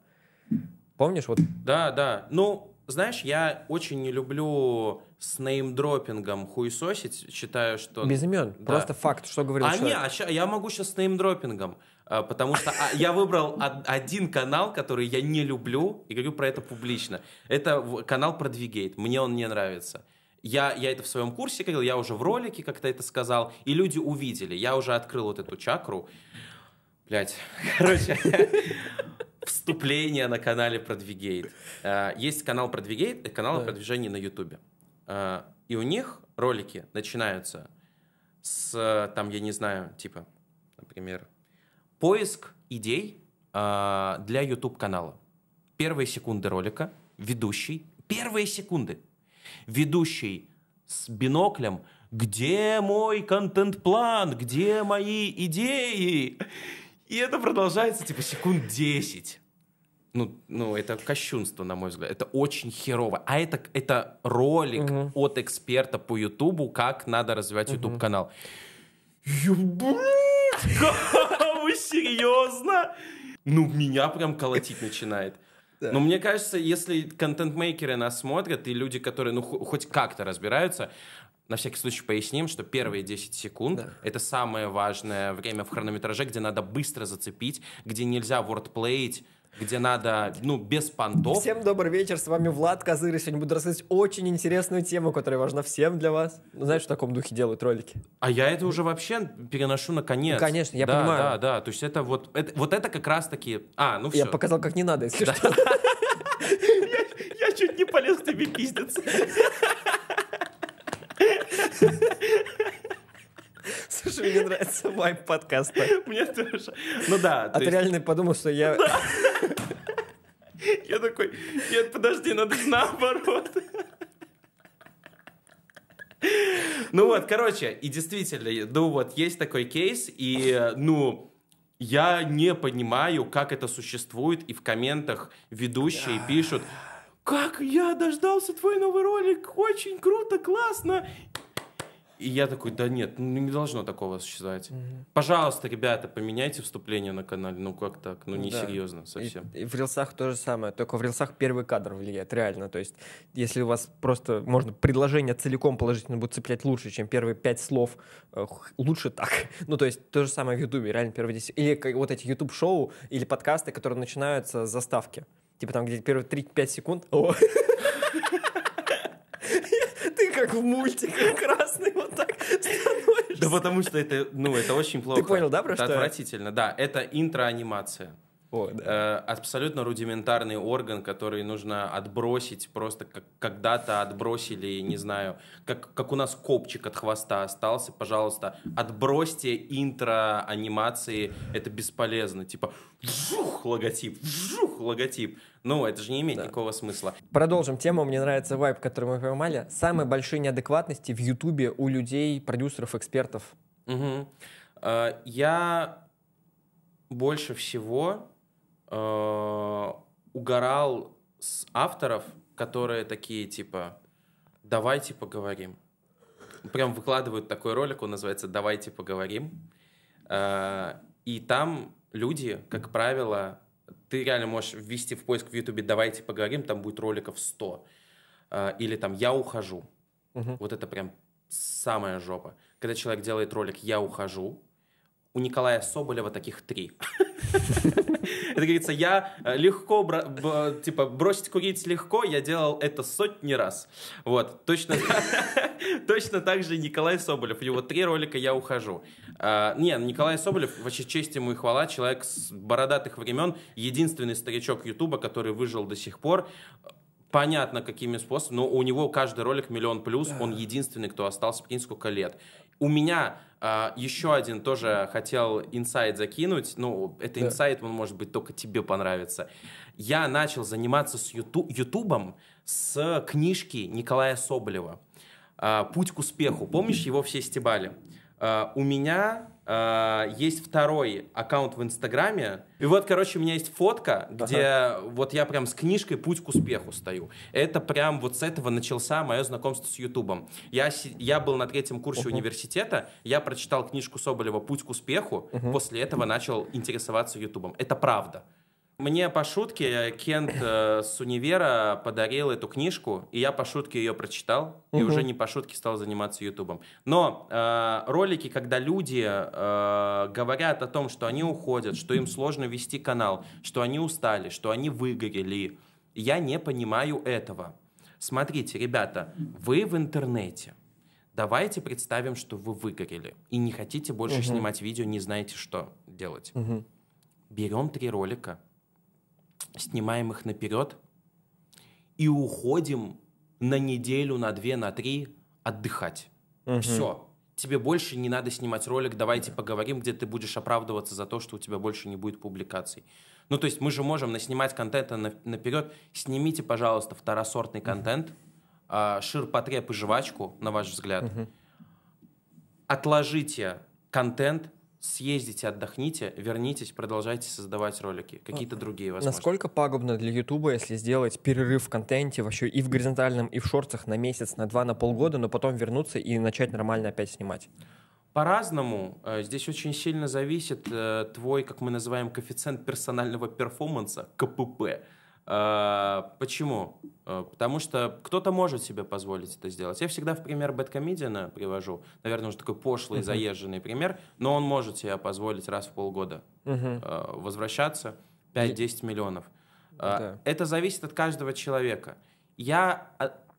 Помнишь? Вот... Да, да. Ну, знаешь, я очень не люблю с неймдропингом хуесосить, считаю, что... Без имен, да. просто факт, что говорил а человек. А не, я могу сейчас с неймдропингом, а, потому что а, я выбрал один канал, который я не люблю, и говорю про это публично. Это канал Продвигейт, мне он не нравится. Я, я это в своем курсе говорил, я уже в ролике как-то это сказал, и люди увидели. Я уже открыл вот эту чакру. Блять, короче вступление на канале Продвигейт. Э, есть канал Продвигейт и канал да. продвижения на Ютубе. Э, и у них ролики начинаются с, там, я не знаю, типа, например, поиск идей э, для ютуб канала. Первые секунды ролика, ведущий, первые секунды, ведущий с биноклем, где мой контент-план, где мои идеи? И это продолжается, типа, секунд 10. Ну, ну, это кощунство, на мой взгляд. Это очень херово. А это, это ролик угу. от эксперта по Ютубу, как надо развивать Ютуб-канал. Угу. Вы серьезно? Ну, меня прям колотить начинает. Да. Но мне кажется, если контент-мейкеры нас смотрят, и люди, которые, ну, хоть как-то разбираются, на всякий случай поясним, что первые 10 секунд да. это самое важное время в хронометраже, где надо быстро зацепить, где нельзя вордплеить, где надо, ну, без понтов. Всем добрый вечер, с вами Влад Козырь. Сегодня буду рассказывать очень интересную тему, которая важна всем для вас. Ну, знаешь, в таком духе делают ролики. А я это уже вообще переношу на конец. Ну, конечно, я да, понимаю. Да, да, да. то есть это вот, это, вот это как раз-таки... А, ну все. Я показал, как не надо, если что. Я чуть не полез к тебе пиздец. Слушай, мне нравится вайп подкаста. Мне тоже. Ну да. А ты реально подумал, что я... Я такой, нет, подожди, надо наоборот. Ну вот, короче, и действительно, ну вот, есть такой кейс, и, ну, я не понимаю, как это существует, и в комментах ведущие пишут, как я дождался твой новый ролик, очень круто, классно, и я такой, да нет, ну не должно такого существовать. Угу. Пожалуйста, ребята, поменяйте вступление на канале. Ну как так? Ну несерьезно да. совсем. И, и в рилсах то же самое, только в рилсах первый кадр влияет, реально. То есть если у вас просто можно предложение целиком положительно будет цеплять лучше, чем первые пять слов, э, лучше так. Ну то есть то же самое в Ютубе, реально первые 10. Или вот эти YouTube-шоу, или подкасты, которые начинаются с заставки. Типа там где первые 3-5 секунд. О! как в мультиках красный вот так становишься. Да потому что это, ну, это очень плохо. Ты понял, да, про это что? отвратительно, да. Это интро-анимация. Вот. Э, абсолютно рудиментарный орган, который нужно отбросить, просто как когда-то отбросили, не знаю, как, как у нас копчик от хвоста остался, пожалуйста, отбросьте интро анимации, это бесполезно, типа вжух, логотип, вжух, логотип. Ну, это же не имеет да. никакого смысла. Продолжим тему. Мне нравится вайп, который мы поймали. Самые большие неадекватности в Ютубе у людей, продюсеров, экспертов. Угу. Я больше всего Э, угорал с авторов, которые такие типа «давайте поговорим». Прям выкладывают такой ролик, он называется «Давайте поговорим». Э, и там люди, как правило, ты реально можешь ввести в поиск в Ютубе «давайте поговорим», там будет роликов 100. Э, или там «я ухожу». Угу. Вот это прям самая жопа. Когда человек делает ролик «я ухожу», у Николая Соболева таких три. Это говорится, я э, легко, типа, бросить курить легко, я делал это сотни раз. Вот, точно, точно так же Николай Соболев, его три ролика «Я ухожу». А, не, Николай Соболев, вообще честь ему и хвала, человек с бородатых времен, единственный старичок Ютуба, который выжил до сих пор понятно, какими способами, но у него каждый ролик миллион плюс, он единственный, кто остался, прикинь, сколько лет. У меня а, еще один тоже хотел инсайт закинуть. Ну, это да. инсайт, он, может быть, только тебе понравится. Я начал заниматься с юту ютубом с книжки Николая Соболева. А, «Путь к успеху». Помнишь, его все стебали? Э, у меня Uh, есть второй аккаунт в Инстаграме. И вот, короче, у меня есть фотка, где ага. вот я прям с книжкой «Путь к успеху» стою. Это прям вот с этого начался мое знакомство с Ютубом. Я, я был на третьем курсе uh университета, я прочитал книжку Соболева «Путь к успеху», после этого начал интересоваться Ютубом. Это правда. Мне по шутке Кент э, с универа подарил эту книжку, и я по шутке ее прочитал, угу. и уже не по шутке стал заниматься Ютубом. Но э, ролики, когда люди э, говорят о том, что они уходят, что им сложно вести канал, что они устали, что они выгорели, я не понимаю этого. Смотрите, ребята, вы в интернете. Давайте представим, что вы выгорели и не хотите больше угу. снимать видео, не знаете, что делать. Угу. Берем три ролика, снимаем их наперед и уходим на неделю, на две, на три отдыхать. Угу. Все. Тебе больше не надо снимать ролик, давайте поговорим, где ты будешь оправдываться за то, что у тебя больше не будет публикаций. Ну, то есть мы же можем наснимать контента на, наперед. Снимите, пожалуйста, второсортный контент, э, а, ширпотреб и жвачку, на ваш взгляд. Угу. Отложите контент, съездите, отдохните, вернитесь, продолжайте создавать ролики, какие-то а, другие возможности. Насколько пагубно для Ютуба, если сделать перерыв в контенте вообще и в горизонтальном, и в шорцах на месяц, на два, на полгода, но потом вернуться и начать нормально опять снимать? По-разному. Э, здесь очень сильно зависит э, твой, как мы называем, коэффициент персонального перформанса, КПП. Э, почему? Э, потому что кто-то может себе позволить это сделать. Я всегда в пример Бэткомедиана привожу. Наверное, уже такой пошлый, заезженный пример, но он может себе позволить раз в полгода э, возвращаться 5-10 миллионов. Это зависит от каждого человека. Я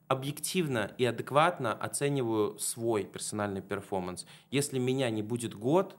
объективно и адекватно оцениваю свой персональный перформанс. Если меня не будет год,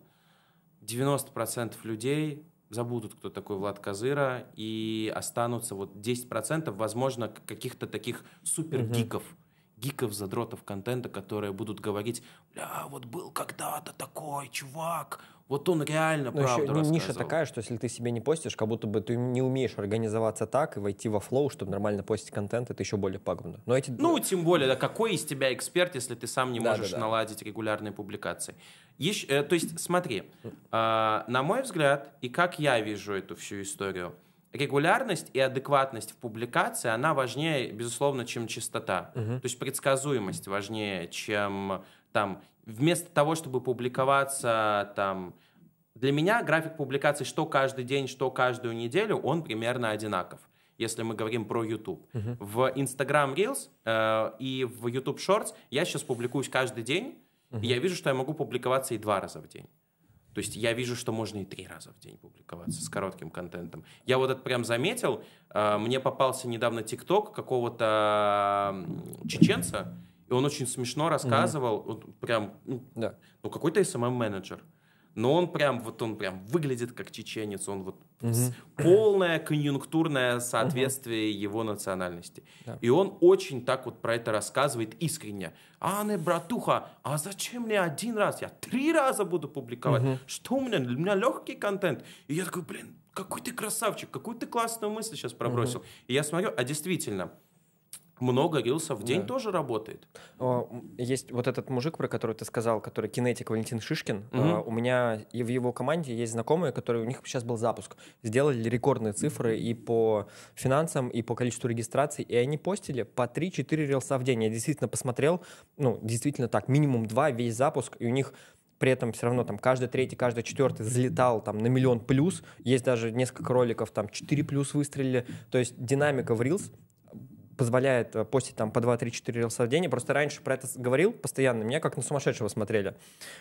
90% людей забудут, кто такой Влад Козыра, и останутся вот 10%, возможно, каких-то таких супергиков, угу. гиков, задротов контента, которые будут говорить, бля, вот был когда-то такой чувак, вот он реально Но ну, правду еще рассказывал. Ниша такая, что если ты себе не постишь, как будто бы ты не умеешь организоваться так и войти во флоу, чтобы нормально постить контент, это еще более пагубно. Но эти... Ну, тем более, да, какой из тебя эксперт, если ты сам не да, можешь да, да. наладить регулярные публикации? Еще, э, то есть, смотри, э, на мой взгляд, и как я вижу эту всю историю, регулярность и адекватность в публикации, она важнее, безусловно, чем чистота. Угу. То есть предсказуемость важнее, чем там, вместо того, чтобы публиковаться там, для меня график публикаций, что каждый день, что каждую неделю, он примерно одинаков если мы говорим про YouTube. uh В Instagram Reels э, и в YouTube Shorts я сейчас публикуюсь каждый день, uh Я вижу, что я могу публиковаться и два раза в день. То есть я вижу, что можно и три раза в день публиковаться с коротким контентом. Я вот это прям заметил. А, мне попался недавно ТикТок какого-то чеченца, и он очень смешно рассказывал, mm вот прям, ну, да. ну какой-то SMM-менеджер но он прям, вот он прям выглядит как чеченец, он вот угу. полное конъюнктурное соответствие угу. его национальности. Да. И он очень так вот про это рассказывает искренне. А, не, братуха, а зачем мне один раз? Я три раза буду публиковать. Угу. Что у меня? У меня легкий контент. И я такой, блин, какой ты красавчик, какую ты классную мысль сейчас пробросил. Угу. И я смотрю, а действительно, много рилсов а в день да. тоже работает. Есть вот этот мужик, про который ты сказал, который кинетик Валентин Шишкин. Угу. У меня и в его команде есть знакомые, которые у них сейчас был запуск. Сделали рекордные цифры и по финансам, и по количеству регистраций. И они постили по 3-4 рилса в день. Я действительно посмотрел, ну, действительно так, минимум 2 весь запуск. И у них при этом все равно там каждый третий, каждый четвертый залетал там на миллион плюс. Есть даже несколько роликов, там 4 плюс выстрелили. То есть динамика в Reels позволяет э, постить там по 2-3-4 рилса в день. Я просто раньше про это говорил постоянно, меня как на сумасшедшего смотрели,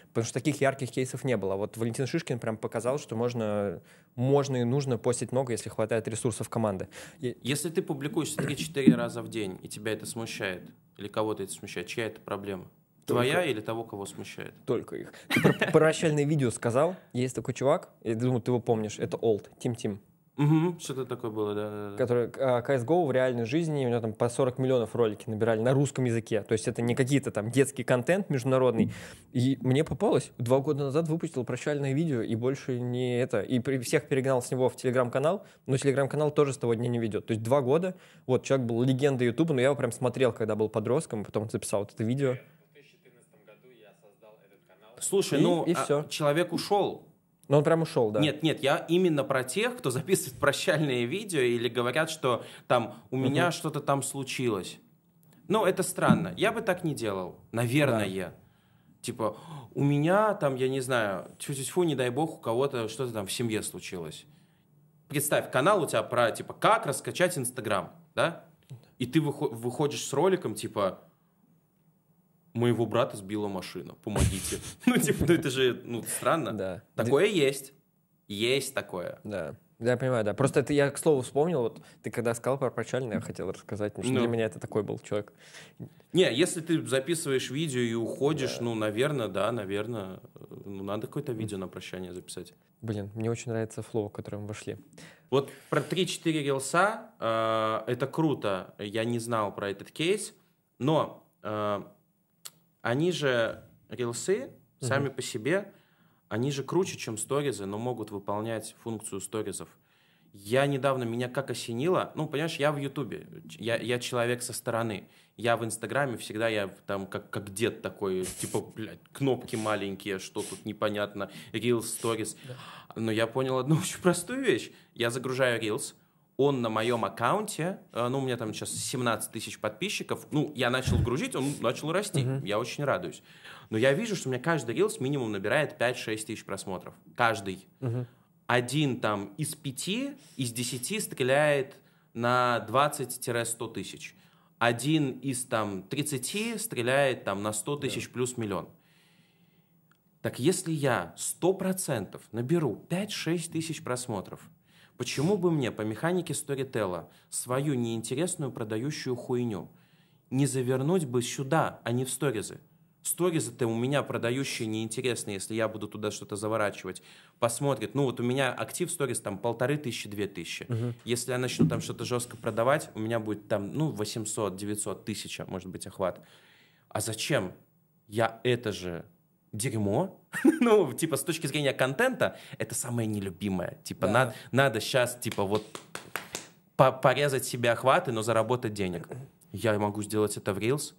потому что таких ярких кейсов не было. Вот Валентин Шишкин прям показал, что можно, можно и нужно постить много, если хватает ресурсов команды. Если ты публикуешь 3-4 раза в день, и тебя это смущает, или кого-то это смущает, чья это проблема? Только. Твоя или того, кого смущает? Только их. Ты про прощальное видео сказал. Есть такой чувак, я думаю, ты его помнишь. Это Олд, Тим Тим. Угу, что-то такое было, да. да, да. Который CSGO а, в реальной жизни, у него там по 40 миллионов ролики набирали на русском языке. То есть это не какие-то там детский контент международный. И мне попалось. Два года назад выпустил прощальное видео, и больше не это. И при всех перегнал с него в телеграм-канал, но телеграм-канал тоже с того дня не ведет. То есть два года, вот, человек был легендой Ютуба, но я его прям смотрел, когда был подростком, и потом записал вот это видео. Слушай, и, ну, и а, все. человек ушел, но он прям ушел, да? Нет, нет, я именно про тех, кто записывает прощальные видео или говорят, что там у угу. меня что-то там случилось. Ну, это странно. Я бы так не делал. Наверное. Да. Типа, у меня там, я не знаю, тьфу-тьфу, не дай бог, у кого-то что-то там в семье случилось. Представь, канал у тебя про, типа, как раскачать Инстаграм, да? И ты выходишь с роликом, типа, моего брата сбила машина, помогите. Ну, типа, ну это же, ну, странно. Да. Такое есть. Есть такое. Да. Да, я понимаю, да. Просто это я, к слову, вспомнил, вот ты когда сказал про прочальное, я хотел рассказать, потому ну, что ну. для меня это такой был человек. Не, если ты записываешь видео и уходишь, да. ну, наверное, да, наверное, ну, надо какое-то видео на прощание записать. Блин, мне очень нравится флоу, в котором вошли. Вот про 3-4 рилса, э, это круто, я не знал про этот кейс, но э, они же рилсы сами угу. по себе, они же круче, чем сторизы, но могут выполнять функцию сторизов. Я недавно, меня как осенило, ну, понимаешь, я в Ютубе, я, я человек со стороны, я в Инстаграме всегда, я там как, как дед такой, типа, блядь, кнопки маленькие, что тут непонятно, Reels, Stories. Но я понял одну очень простую вещь, я загружаю Reels, он на моем аккаунте, э, ну, у меня там сейчас 17 тысяч подписчиков, ну, я начал грузить, он начал расти, uh-huh. я очень радуюсь. Но я вижу, что у меня каждый рилс минимум набирает 5-6 тысяч просмотров, каждый. Uh-huh. Один там из пяти, из десяти стреляет на 20-100 тысяч. Один из там 30 стреляет там на 100 тысяч yeah. плюс миллион. Так если я 100% наберу 5-6 тысяч просмотров, Почему бы мне по механике сторителла свою неинтересную продающую хуйню не завернуть бы сюда, а не в сторизы? Сторизы-то у меня продающие неинтересные, если я буду туда что-то заворачивать. Посмотрит. Ну вот у меня актив сториз там полторы тысячи, две тысячи. Если я начну там что-то жестко продавать, у меня будет там, ну, 800, 900, тысяча, может быть, охват. А зачем? Я это же дерьмо. ну, типа, с точки зрения контента, это самое нелюбимое. Типа, да. надо, надо сейчас, типа, вот по порезать себе охваты, но заработать денег. Я могу сделать это в Reels,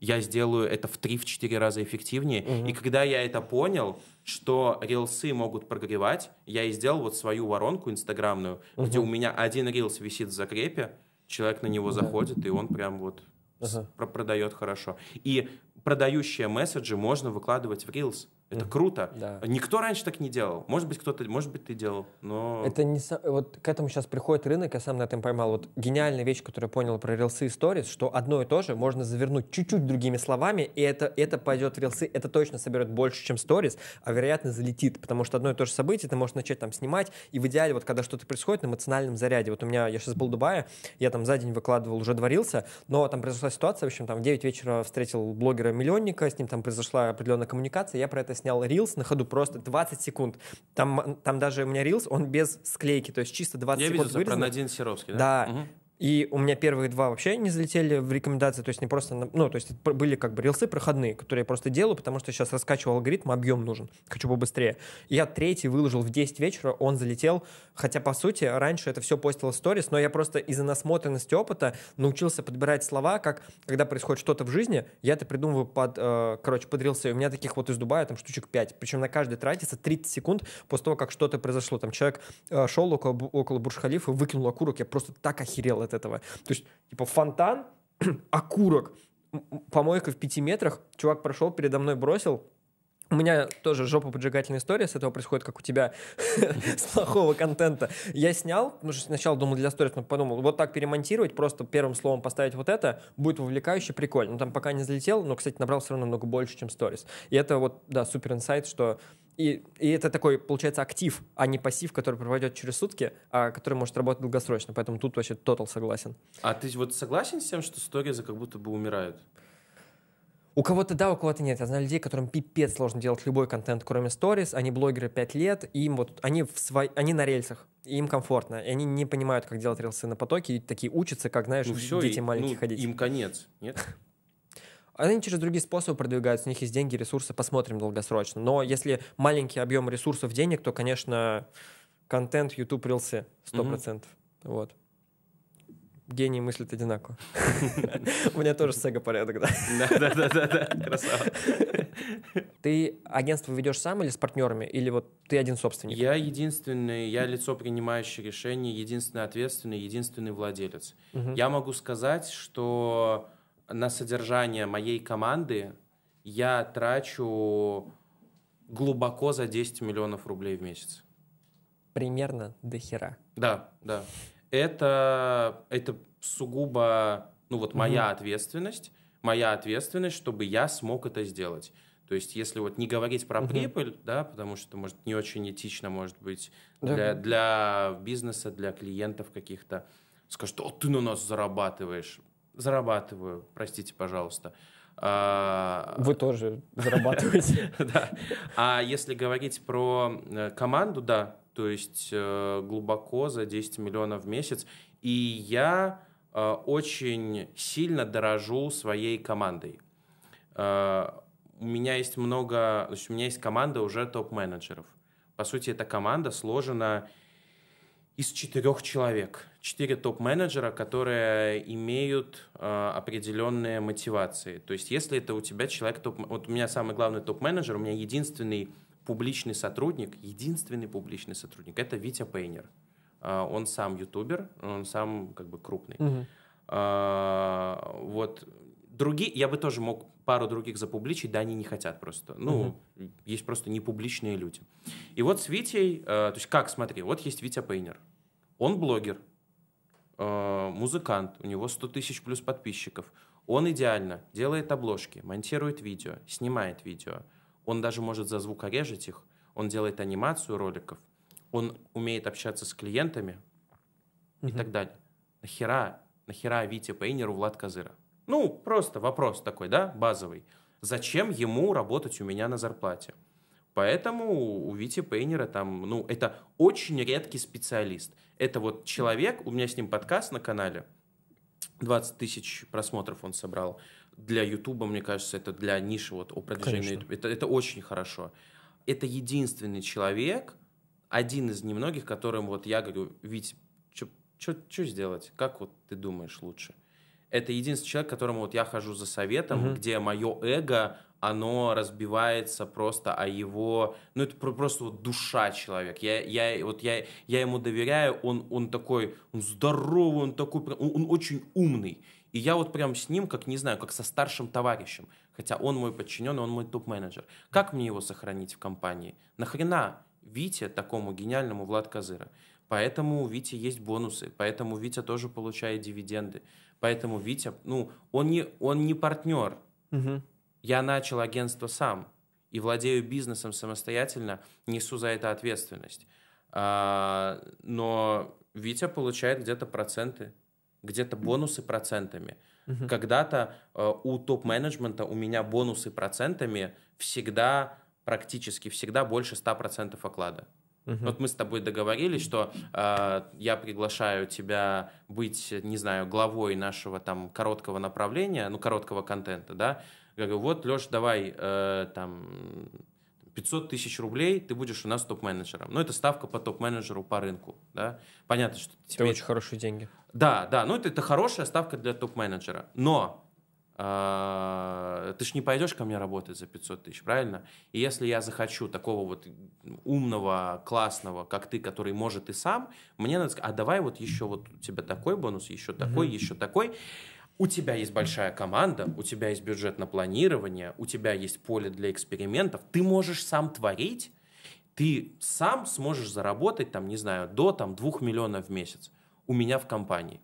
я сделаю это в 3-4 раза эффективнее. Угу. И когда я это понял, что рилсы могут прогревать, я и сделал вот свою воронку инстаграмную, угу. где у меня один рилс висит в закрепе, человек на него да. заходит, и он прям вот ага. продает хорошо. И продающие месседжи можно выкладывать в Reels. Это mm. круто. Да. Никто раньше так не делал. Может быть, кто-то, может быть, ты делал, но... Это не... Вот к этому сейчас приходит рынок, я сам на этом поймал. Вот гениальная вещь, которую я понял про рилсы и сторис, что одно и то же можно завернуть чуть-чуть другими словами, и это, это пойдет в рилсы, это точно соберет больше, чем сторис, а вероятно залетит, потому что одно и то же событие ты можешь начать там снимать, и в идеале вот когда что-то происходит на эмоциональном заряде. Вот у меня, я сейчас был в Дубае, я там за день выкладывал, уже дворился, но там произошла ситуация, в общем, там в 9 вечера встретил блогера-миллионника, с ним там произошла определенная коммуникация, я про это снял рилс на ходу, просто 20 секунд. Там, там даже у меня рилс, он без склейки, то есть чисто 20 Я секунд. Я видел, про Надин Серовский, да? Да. Угу. И у меня первые два вообще не залетели в рекомендации, то есть не просто, ну, то есть были как бы рилсы проходные, которые я просто делаю, потому что сейчас раскачиваю алгоритм, объем нужен, хочу побыстрее. Я третий выложил в 10 вечера, он залетел, хотя, по сути, раньше это все постил в сторис, но я просто из-за насмотренности опыта научился подбирать слова, как, когда происходит что-то в жизни, я это придумываю под, э, короче, под рилсы. У меня таких вот из Дубая там штучек 5, причем на каждый тратится 30 секунд после того, как что-то произошло. Там человек э, шел около, около Бурж-Халифа, выкинул окурок, я просто так охерел, от этого. То есть, типа, фонтан, окурок, помойка в пяти метрах, чувак прошел, передо мной бросил, у меня тоже жопа поджигательная история с этого происходит, как у тебя с плохого контента. Я снял, потому что сначала думал для сторис, но подумал, вот так перемонтировать, просто первым словом поставить вот это, будет увлекающе, прикольно. Ну, там пока не залетел, но, кстати, набрал все равно много больше, чем сторис. И это вот, да, супер инсайт, что и, и это такой, получается, актив, а не пассив, который проводит через сутки, а который может работать долгосрочно. Поэтому тут вообще тотал согласен. А ты вот согласен с тем, что сторизы как будто бы умирают? У кого-то да, у кого-то нет. Я знаю людей, которым пипец сложно делать любой контент, кроме сторис. Они блогеры 5 лет, и им вот они, в свои, они на рельсах, и им комфортно. И они не понимают, как делать рельсы на потоке, и такие учатся, как, знаешь, ну, все, дети и, маленькие ну, ходить. Им конец, нет? Они через другие способы продвигаются, у них есть деньги, ресурсы, посмотрим долгосрочно. Но если маленький объем ресурсов денег, то, конечно, контент, YouTube, рилсы 100%. Угу. Вот гении мыслят одинаково. У меня тоже Сега порядок, да. Да-да-да, красава. Ты агентство ведешь сам или с партнерами, или вот ты один собственник? Я единственный, я лицо, принимающее решение, единственный ответственный, единственный владелец. Я могу сказать, что на содержание моей команды я трачу глубоко за 10 миллионов рублей в месяц. Примерно до хера. Да, да это, это сугубо, ну вот моя угу. ответственность, моя ответственность, чтобы я смог это сделать. То есть, если вот не говорить про угу. прибыль, да, потому что, может, не очень этично, может быть, да. для, для бизнеса, для клиентов каких-то, скажут, что «А ты на нас зарабатываешь. Зарабатываю, простите, пожалуйста. А... Вы тоже зарабатываете. Да. А если говорить про э, команду, да, то есть э, глубоко за 10 миллионов в месяц. И я э, очень сильно дорожу своей командой. Э, у меня есть много, то есть у меня есть команда уже топ-менеджеров. По сути, эта команда сложена из четырех человек. Четыре топ-менеджера, которые имеют э, определенные мотивации. То есть, если это у тебя человек топ... Вот у меня самый главный топ-менеджер, у меня единственный публичный сотрудник, единственный публичный сотрудник, это Витя Пейнер. А, он сам ютубер, он сам как бы крупный. Угу. вот другие, я бы тоже мог пару других запубличить, да, они не хотят просто. Ну, угу. есть просто не публичные люди. И вот с Витей, а, то есть как, смотри, вот есть Витя Пейнер. Он блогер, музыкант, у него 100 тысяч плюс подписчиков. Он идеально делает обложки, монтирует видео, снимает видео – он даже может за звукорежить их, он делает анимацию роликов, он умеет общаться с клиентами угу. и так далее. Нахера, нахера Вите Пейнеру Влад Козыра? Ну, просто вопрос такой, да, базовый. Зачем ему работать у меня на зарплате? Поэтому у Вити Пейнера там, ну, это очень редкий специалист. Это вот человек, у меня с ним подкаст на канале, 20 тысяч просмотров он собрал для Ютуба, мне кажется, это для ниши вот о продвижении YouTube. Это, это очень хорошо. Это единственный человек, один из немногих, которым вот я говорю, Вить, что сделать? Как вот ты думаешь лучше? Это единственный человек, которому вот я хожу за советом, угу. где мое эго, оно разбивается просто а его, ну это просто вот душа человек. Я, я, вот я, я ему доверяю, он, он такой, он здоровый, он такой, он, он очень умный. И я вот прям с ним, как не знаю, как со старшим товарищем, хотя он мой подчиненный, он мой топ-менеджер. Как мне его сохранить в компании? Нахрена Вите, такому гениальному Влад Козыра? Поэтому у Вити есть бонусы, поэтому Витя тоже получает дивиденды. Поэтому Витя, ну, он не, он не партнер. Угу. Я начал агентство сам и владею бизнесом самостоятельно, несу за это ответственность. А, но Витя получает где-то проценты где-то бонусы процентами. Угу. Когда-то э, у топ-менеджмента у меня бонусы процентами всегда, практически всегда больше 100% оклада. Угу. Вот мы с тобой договорились, что э, я приглашаю тебя быть, не знаю, главой нашего там короткого направления, ну, короткого контента, да. Я говорю, вот, Леш, давай э, там 500 тысяч рублей, ты будешь у нас топ-менеджером. Ну, это ставка по топ-менеджеру по рынку, да. Понятно, что тебе... Это очень хорошие деньги. Да, да, ну это, это хорошая ставка для топ-менеджера. Но э, ты ж не пойдешь ко мне работать за 500 тысяч, правильно? И если я захочу такого вот умного, классного, как ты, который может и сам, мне надо сказать, а давай вот еще вот у тебя такой бонус, еще такой, mm-hmm. еще такой. У тебя есть большая команда, у тебя есть бюджет на планирование, у тебя есть поле для экспериментов, ты можешь сам творить, ты сам сможешь заработать, там, не знаю, до там, 2 миллионов в месяц у меня в компании.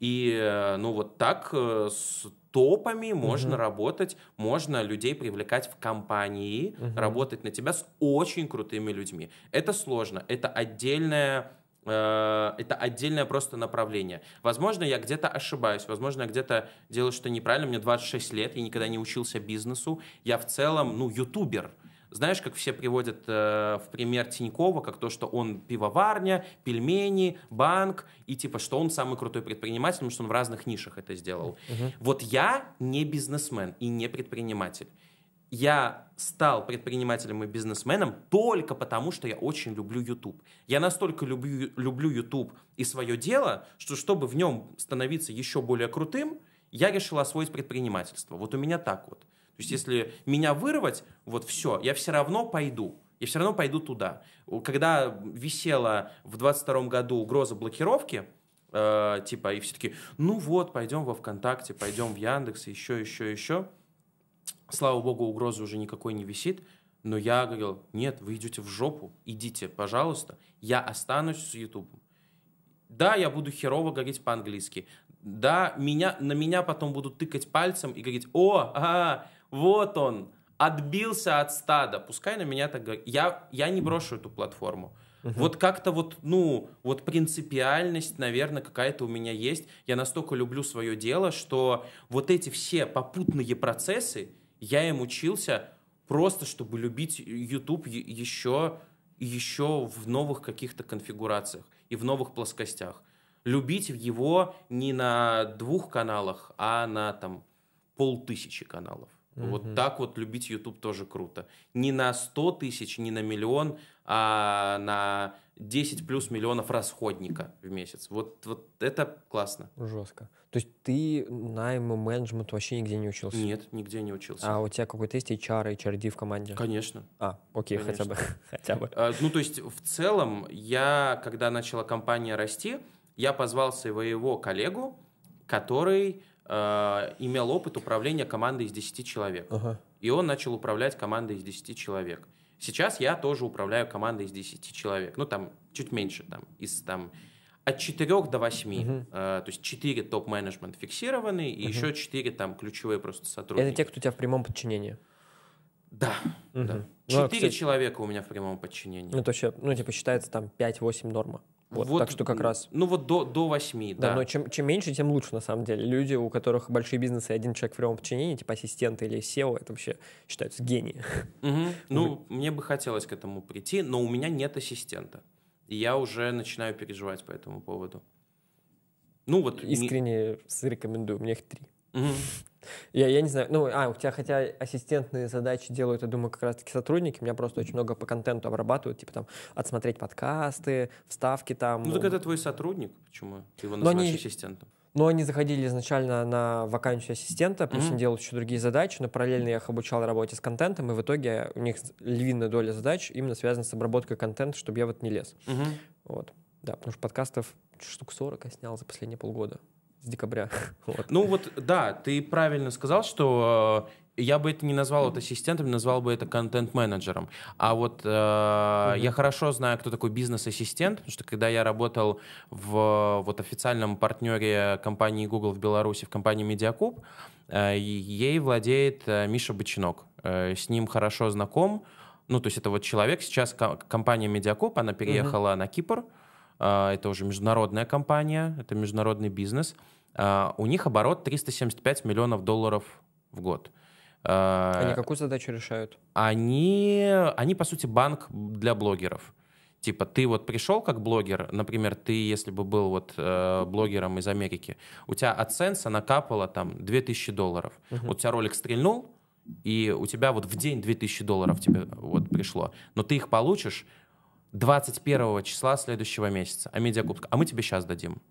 И, э, ну, вот так э, с топами можно работать, можно людей привлекать в компании, угу. работать на тебя с очень крутыми людьми. Это сложно, это отдельная э, это отдельное просто направление. Возможно, я где-то ошибаюсь, возможно, я где-то делаю что-то неправильно, мне 26 лет, я никогда не учился бизнесу, я в целом, ну, ютубер, знаешь, как все приводят э, в пример Тинькова, как то, что он пивоварня, пельмени, банк, и типа, что он самый крутой предприниматель, потому что он в разных нишах это сделал. Угу. Вот я не бизнесмен и не предприниматель. Я стал предпринимателем и бизнесменом только потому, что я очень люблю YouTube. Я настолько люблю, люблю YouTube и свое дело, что чтобы в нем становиться еще более крутым, я решил освоить предпринимательство. Вот у меня так вот. То есть, если меня вырвать, вот все, я все равно пойду. Я все равно пойду туда. Когда висела в 22 году угроза блокировки, э, типа, и все таки ну вот, пойдем во ВКонтакте, пойдем в Яндекс, еще, еще, еще. Слава богу, угрозы уже никакой не висит. Но я говорил, нет, вы идете в жопу, идите, пожалуйста, я останусь с Ютубом. Да, я буду херово говорить по-английски. Да, меня, на меня потом будут тыкать пальцем и говорить, о, а, вот он, отбился от стада, пускай на меня так говорит. Я, я не брошу эту платформу. Uh -huh. Вот как-то вот, ну, вот принципиальность, наверное, какая-то у меня есть. Я настолько люблю свое дело, что вот эти все попутные процессы, я им учился просто, чтобы любить YouTube еще, еще в новых каких-то конфигурациях и в новых плоскостях. Любить его не на двух каналах, а на там полтысячи каналов. Mm-hmm. Вот так вот любить YouTube тоже круто. Не на 100 тысяч, не на миллион, а на 10 плюс миллионов расходника в месяц. Вот, вот это классно. Жестко. То есть ты найм и менеджмент вообще нигде не учился? Нет, нигде не учился. А у тебя какой-то есть HR, HRD в команде? Конечно. А, окей, Конечно. хотя бы. хотя бы. А, ну, то есть в целом я, когда начала компания расти, я позвал своего коллегу, который Э, имел опыт управления командой из 10 человек. Ага. И он начал управлять командой из 10 человек. Сейчас я тоже управляю командой из 10 человек. Ну, там чуть меньше, там, из там от 4 до 8. uh Э, то есть 4 топ-менеджмент фиксированный и uh еще 4 там ключевые просто сотрудники. Это те, кто у тебя в прямом подчинении? Да, uh да. Четыре ну, а, кстати... человека у меня в прямом подчинении. Ну, то есть, ну, типа, считается там 5-8 норма. Вот, вот, так что как раз... Ну вот до, до 8, да. да. Но чем, чем меньше, тем лучше на самом деле. Люди, у которых большие бизнесы один человек в прямом подчинении, типа ассистенты или SEO, это вообще считается гений. Угу. Ну, мне бы хотелось к этому прийти, но у меня нет ассистента. И я уже начинаю переживать по этому поводу. Ну вот... Искренне не... рекомендую, мне их три. Я, я не знаю, ну, а, у тебя хотя ассистентные задачи делают, я думаю, как раз-таки сотрудники, меня просто очень много по контенту обрабатывают, типа там отсмотреть подкасты, вставки там. Ну, так это твой сотрудник, почему? Ты его назначишь они... ассистентом. Но они заходили изначально на вакансию ассистента, плюс mm-hmm. они делают еще другие задачи, но параллельно я их обучал работе с контентом, и в итоге у них львиная доля задач именно связана с обработкой контента, чтобы я вот не лез. Mm-hmm. Вот. Да, потому что подкастов штук 40 я снял за последние полгода с декабря. вот. Ну вот, да, ты правильно сказал, что э, я бы это не назвал вот ассистентом, назвал бы это контент-менеджером. А вот э, mm я хорошо знаю, кто такой бизнес-ассистент, потому что когда я работал в вот официальном партнере компании Google в Беларуси, в компании Медиакуб, э, ей владеет э, Миша Бочинок. Э, с ним хорошо знаком. Ну, то есть это вот человек, сейчас компания Медиакуб, она переехала mm на Кипр, э, это уже международная компания, это международный бизнес – а, у них оборот 375 миллионов долларов в год. А, они какую задачу решают? Они, они, по сути, банк для блогеров. Типа, ты вот пришел как блогер, например, ты, если бы был вот э, блогером из Америки, у тебя от сенса накапало там 2000 долларов. Угу. Вот у тебя ролик стрельнул, и у тебя вот в день 2000 долларов тебе вот пришло. Но ты их получишь 21 числа следующего месяца. А медиакубка, а мы тебе сейчас дадим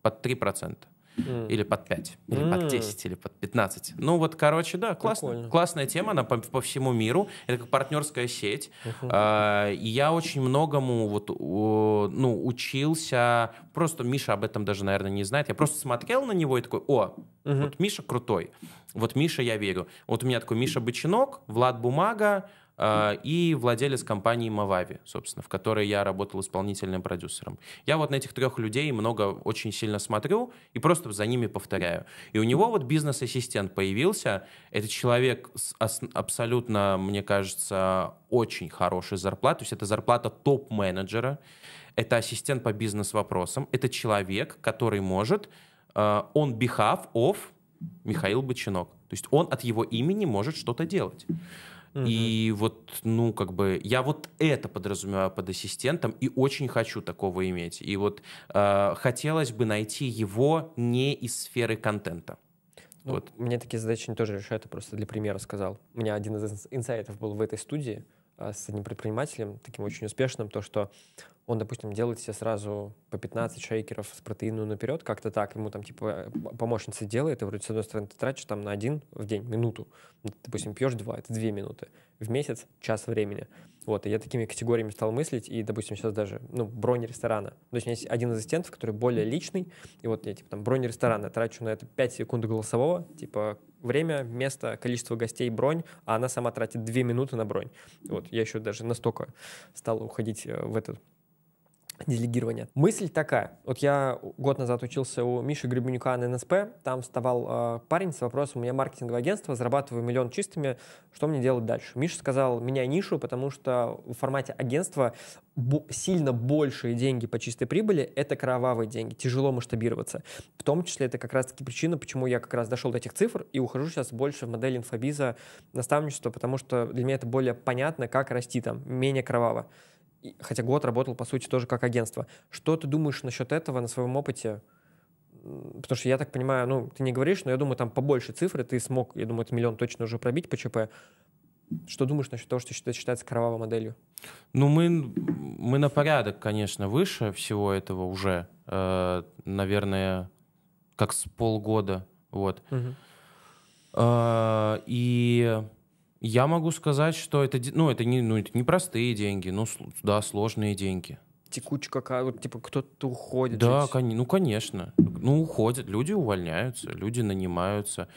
под 3%. Или под 5, или под 10, или под 15. Ну вот, короче, да, Классная тема, она по, всему миру. Это как партнерская сеть. А, и я очень многому вот, ну, учился. Просто Миша об этом даже, наверное, не знает. Я просто смотрел на него и такой, о, вот Миша крутой. Вот Миша я верю. Вот у меня такой Миша Бычинок, Влад Бумага, а, и владелец компании Мавави, собственно, в которой я работал исполнительным продюсером. Я вот на этих трех людей много очень сильно смотрю и просто за ними повторяю. И у него вот бизнес-ассистент появился. Это человек с абсолютно, мне кажется, очень хорошей зарплатой. То есть это зарплата топ-менеджера. Это ассистент по бизнес-вопросам. Это человек, который может... Он а, behalf of Михаил Бочинок. То есть он от его имени может что-то делать. И вот, ну, как бы, я вот это подразумеваю под ассистентом и очень хочу такого иметь. И вот э, хотелось бы найти его не из сферы контента. Ну, вот. Мне такие задачи не тоже решают, я просто для примера сказал. У меня один из инсайтов был в этой студии э, с одним предпринимателем, таким очень успешным, то, что он, допустим, делает себе сразу по 15 шейкеров с протеином наперед, как-то так, ему там, типа, э, помощница делает, и вроде, с одной стороны, ты тратишь там на один в день минуту, ну, допустим, пьешь два, это две минуты, в месяц час времени. Вот, и я такими категориями стал мыслить, и, допустим, сейчас даже, ну, бронь ресторана. То есть у меня есть один из ассистентов, который более личный, и вот я, типа, там, бронь ресторана, трачу на это 5 секунд голосового, типа, время, место, количество гостей, бронь, а она сама тратит 2 минуты на бронь. Вот, я еще даже настолько стал уходить э, в этот делегирования. Мысль такая. Вот я год назад учился у Миши Гребенюка на НСП. Там вставал э, парень с вопросом, у меня маркетинговое агентство, зарабатываю миллион чистыми, что мне делать дальше? Миша сказал, меняй нишу, потому что в формате агентства бо- сильно большие деньги по чистой прибыли – это кровавые деньги, тяжело масштабироваться. В том числе это как раз-таки причина, почему я как раз дошел до этих цифр и ухожу сейчас больше в модель инфобиза наставничества, потому что для меня это более понятно, как расти там, менее кроваво хотя год работал, по сути, тоже как агентство. Что ты думаешь насчет этого на своем опыте? Потому что я так понимаю, ну, ты не говоришь, но я думаю, там побольше цифры ты смог, я думаю, это миллион точно уже пробить по ЧП. Что думаешь насчет того, что считается кровавой моделью? Ну, мы, мы на порядок, конечно, выше всего этого уже. Э, наверное, как с полгода. Вот. Угу. Э, и я могу сказать, что это, ну, это не, ну, это не простые деньги, но ну, да, сложные деньги. Текучка, какая, вот, типа кто-то уходит. Да, кон- ну конечно. Ну уходят, люди увольняются, люди нанимаются.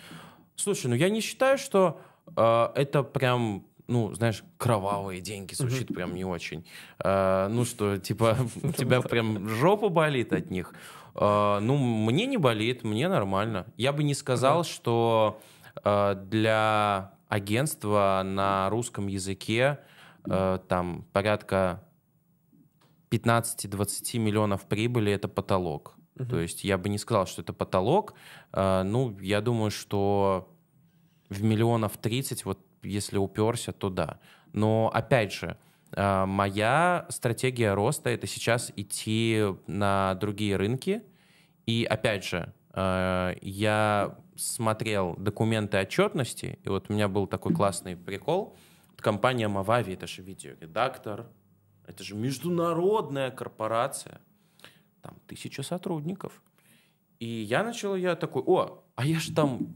Слушай, ну я не считаю, что э, это прям, ну, знаешь, кровавые деньги звучит mm-hmm. прям не очень. Э, ну что, типа, у тебя прям жопа болит от них. А, ну, мне не болит, мне нормально. Я бы не сказал, что для агентства на русском языке, э, там порядка 15-20 миллионов прибыли это потолок. Uh -huh. То есть я бы не сказал, что это потолок. Э, ну, я думаю, что в миллионов 30, вот если уперся, то да. Но опять же, э, моя стратегия роста это сейчас идти на другие рынки. И опять же, Э, я смотрел документы отчетности, и вот у меня был такой классный прикол. Компания Мавави, это же видеоредактор, это же международная корпорация, там тысяча сотрудников. И я начал, я такой, о, а я же там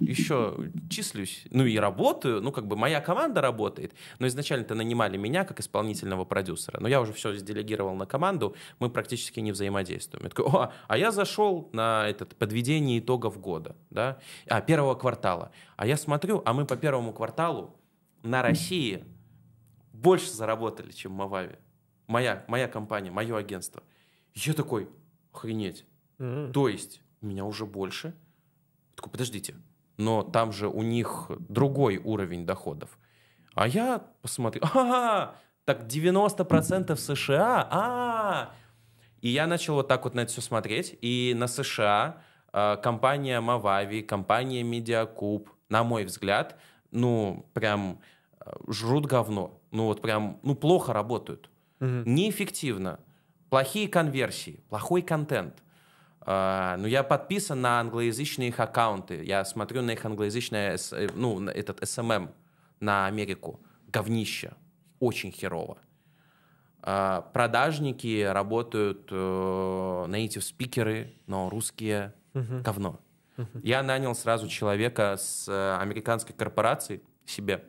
еще числюсь, ну и работаю, ну как бы моя команда работает, но изначально-то нанимали меня как исполнительного продюсера, но я уже все сделегировал на команду, мы практически не взаимодействуем. Я такой, О, а я зашел на этот подведение итогов года, да, а первого квартала, а я смотрю, а мы по первому кварталу на России больше заработали, чем Мавави, моя, моя компания, мое агентство. Я такой, охренеть, Mm-hmm. То есть у меня уже больше. Я такой, подождите, но там же у них другой уровень доходов. А я посмотрю, ага, так 90% США, а И я начал вот так вот на это все смотреть, и на США э, компания Мавави, компания Медиакуб, на мой взгляд, ну, прям э, жрут говно. Ну, вот прям, ну, плохо работают. Угу. Неэффективно. Плохие конверсии, плохой контент. А, ну я подписан на англоязычные их аккаунты. Я смотрю на их англоязычное, э, ну, этот SMM эм эм на Америку. Говнище. Очень херово. А, продажники работают э, native спикеры, но русские uh-huh. говно. Uh-huh. Я нанял сразу человека с э, американской корпорации себе,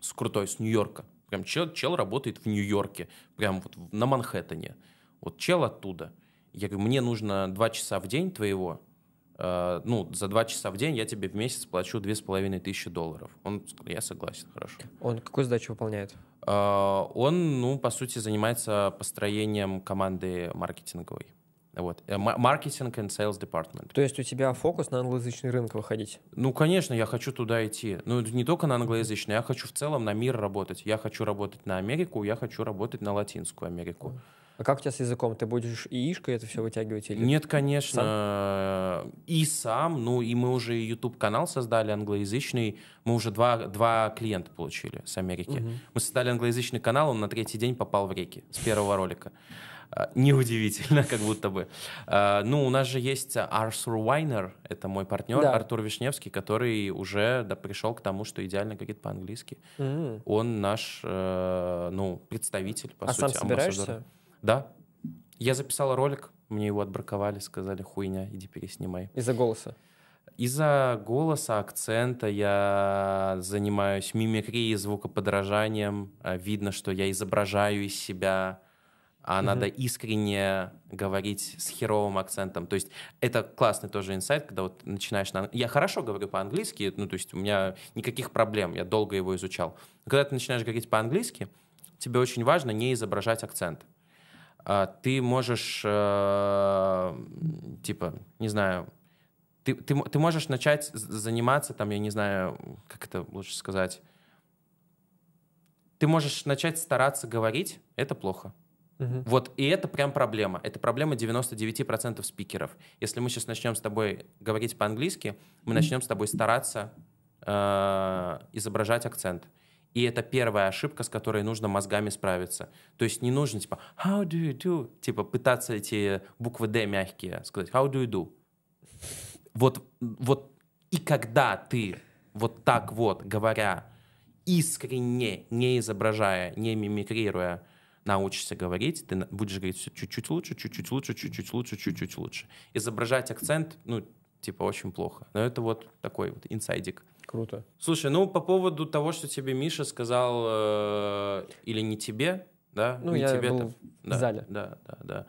с крутой, с Нью-Йорка. Прям чел, чел работает в Нью-Йорке, прям вот на Манхэттене. Вот чел оттуда – я говорю, мне нужно 2 часа в день твоего, э, ну, за 2 часа в день я тебе в месяц плачу 2500 долларов. Он сказал, я согласен, хорошо. Он какую задачу выполняет? Э, он, ну, по сути, занимается построением команды маркетинговой. Вот. Э, маркетинг и sales department. То есть у тебя фокус на англоязычный рынок выходить? Ну, конечно, я хочу туда идти. Ну, не только на англоязычный, я хочу в целом на мир работать. Я хочу работать на Америку, я хочу работать на Латинскую Америку. А как у тебя с языком? Ты будешь и ишкой это все вытягивать? Или... Нет, конечно. Сам? И сам, ну и мы уже YouTube-канал создали англоязычный. Мы уже два, два клиента получили с Америки. Угу. Мы создали англоязычный канал, он на третий день попал в реки с первого ролика. А, неудивительно, как будто бы. А, ну, у нас же есть Артур Вайнер, это мой партнер, да. Артур Вишневский, который уже да, пришел к тому, что идеально говорит по-английски. Mm. Он наш, э, ну, представитель, по а сути, сам собираешься? амбассадор. Да. Я записал ролик, мне его отбраковали, сказали, хуйня, иди переснимай. Из-за голоса? Из-за голоса, акцента я занимаюсь мимикрией, звукоподражанием. Э, видно, что я изображаю из себя а mm надо искренне говорить с херовым акцентом. То есть это классный тоже инсайт, когда вот начинаешь... На... Я хорошо говорю по-английски, ну, то есть у меня никаких проблем, я долго его изучал. Но когда ты начинаешь говорить по-английски, тебе очень важно не изображать акцент. А, ты можешь, э, типа, не знаю, ты, ты, ты можешь начать заниматься, там, я не знаю, как это лучше сказать, ты можешь начать стараться говорить, это плохо. Угу. Вот, и это прям проблема. Это проблема 99% спикеров. Если мы сейчас начнем с тобой говорить по-английски, мы начнем с тобой стараться э, изображать акцент. И это первая ошибка, с которой нужно мозгами справиться. То есть не нужно типа how do you do, типа пытаться эти буквы D мягкие сказать how do you do. Вот, вот и когда ты вот так вот говоря искренне, не изображая, не мимикрируя, научишься говорить, ты будешь говорить все чуть-чуть лучше, чуть-чуть лучше, чуть-чуть лучше, чуть-чуть лучше. Изображать акцент, ну, типа, очень плохо. Но это вот такой вот инсайдик. Круто. Слушай, ну по поводу того, что тебе Миша сказал, э, или не тебе, да? Ну, не я тебе был там. в зале. Да, да, да.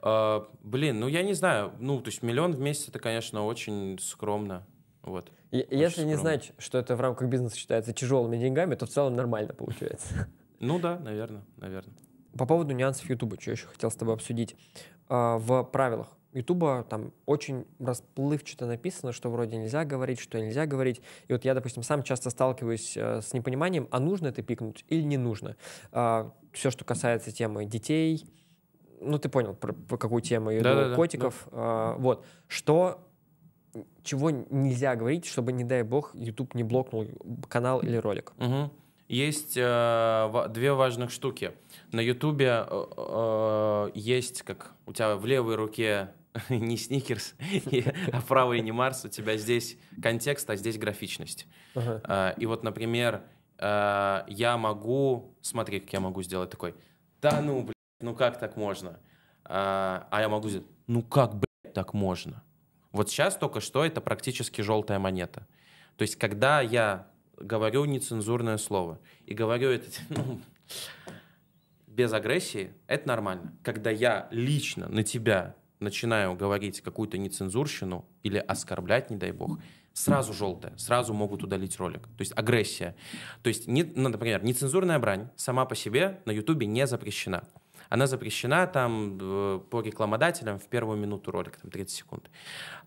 А, блин, ну я не знаю, ну то есть миллион в месяц это, конечно, очень скромно. Вот. очень если скромно. не знать, что это в рамках бизнеса считается тяжелыми деньгами, то в целом нормально получается. Ну да, наверное, наверное. По поводу нюансов Ютуба, что еще хотел с тобой обсудить. А, в правилах Ютуба там очень расплывчато написано, что вроде нельзя говорить, что нельзя говорить. И вот я, допустим, сам часто сталкиваюсь э, с непониманием, а нужно это пикнуть или не нужно. А, все, что касается темы детей, ну ты понял, про, какую тему я да, думаю, да, котиков. Да. вот. Что чего нельзя говорить, чтобы, не дай бог, Ютуб не блокнул канал или ролик? Угу. Есть э, две важных штуки. На Ютубе э, э есть, как у тебя в левой руке не сникерс, а Фрау и не Марс, у тебя здесь контекст, а здесь графичность. А, и вот, например, а, я могу... Смотри, как я могу сделать такой. Да ну, блядь, ну как так можно? А, а я могу сделать... Ну как, блядь, так можно? Вот сейчас только что это практически желтая монета. То есть, когда я говорю нецензурное слово и говорю это ну, без агрессии, это нормально. Когда я лично на тебя начинаю говорить какую-то нецензурщину или оскорблять, не дай бог, сразу желтое, сразу могут удалить ролик. То есть агрессия. То есть, не, ну, например, нецензурная брань сама по себе на Ютубе не запрещена. Она запрещена там э, по рекламодателям в первую минуту ролика, там 30 секунд.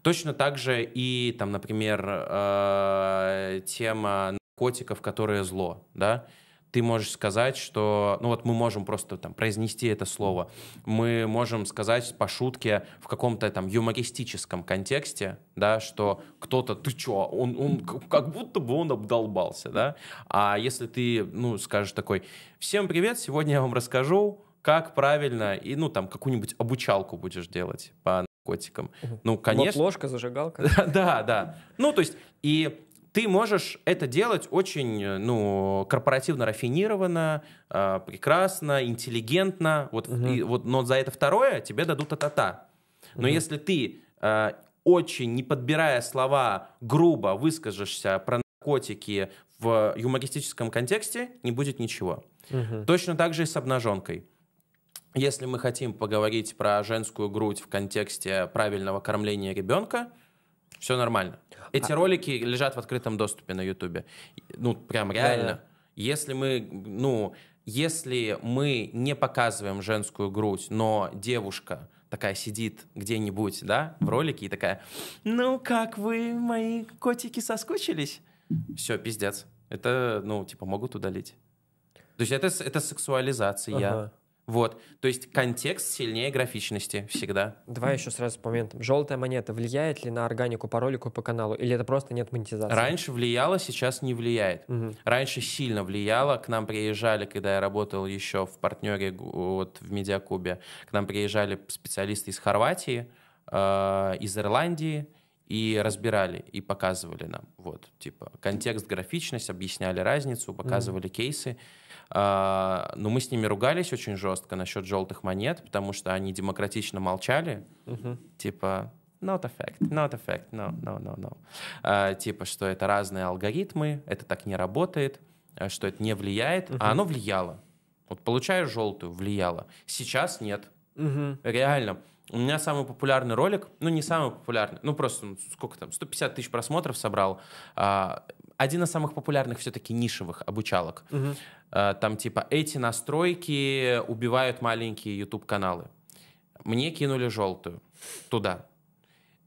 Точно так же и там, например, э, тема наркотиков, которые зло, да, ты можешь сказать, что, ну вот мы можем просто там произнести это слово, мы можем сказать по шутке в каком-то там юмористическом контексте, да, что кто-то, ты чё, он, он как будто бы он обдолбался, да, а если ты, ну, скажешь такой, всем привет, сегодня я вам расскажу, как правильно, и, ну, там, какую-нибудь обучалку будешь делать по наркотикам. Ну, конечно. Вот ложка, зажигалка. да, да. Ну, то есть, и ты можешь это делать очень э, ну, корпоративно рафинированно, э, прекрасно, интеллигентно. Вот, угу. и, вот, но за это второе тебе дадут та-та-та. Но угу. если ты э, очень, не подбирая слова, грубо выскажешься про наркотики в юмористическом контексте, не будет ничего. Угу. Точно так же и с обнаженкой. Если мы хотим поговорить про женскую грудь в контексте правильного кормления ребенка, все нормально. А Эти а... ролики лежат в открытом доступе на Ютубе. Ну, прям реально. Да, Если мы, ну, если мы не показываем женскую грудь, но девушка такая сидит где-нибудь, да, в ролике и такая, ну как вы, мои котики, соскучились? Все, пиздец. Это, ну, типа, могут удалить. То есть это, это сексуализация. Ага. Вот. То есть контекст сильнее графичности всегда. Давай еще сразу по моментам. Желтая монета влияет ли на органику по ролику по каналу? Или это просто нет монетизации? Раньше влияло, сейчас не влияет. Угу. Раньше сильно влияло. К нам приезжали, когда я работал еще в партнере вот, в Медиакубе, к нам приезжали специалисты из Хорватии, э, из Ирландии, и разбирали, и показывали нам. Вот, типа, контекст, графичность, объясняли разницу, показывали mm кейсы. А, но мы с ними ругались очень жестко насчет желтых монет, потому что они демократично молчали, угу. типа not a fact, not a fact, no, no, no, no. А, типа, что это разные алгоритмы, это так не работает, а, что это не влияет, угу. а оно влияло. Вот получаю желтую, влияло. Сейчас нет. Угу. Реально. У меня самый популярный ролик, ну не самый популярный, ну просто ну, сколько там, 150 тысяч просмотров собрал. А, один из самых популярных все-таки нишевых обучалок. Угу. Там типа эти настройки убивают маленькие YouTube-каналы. Мне кинули желтую туда.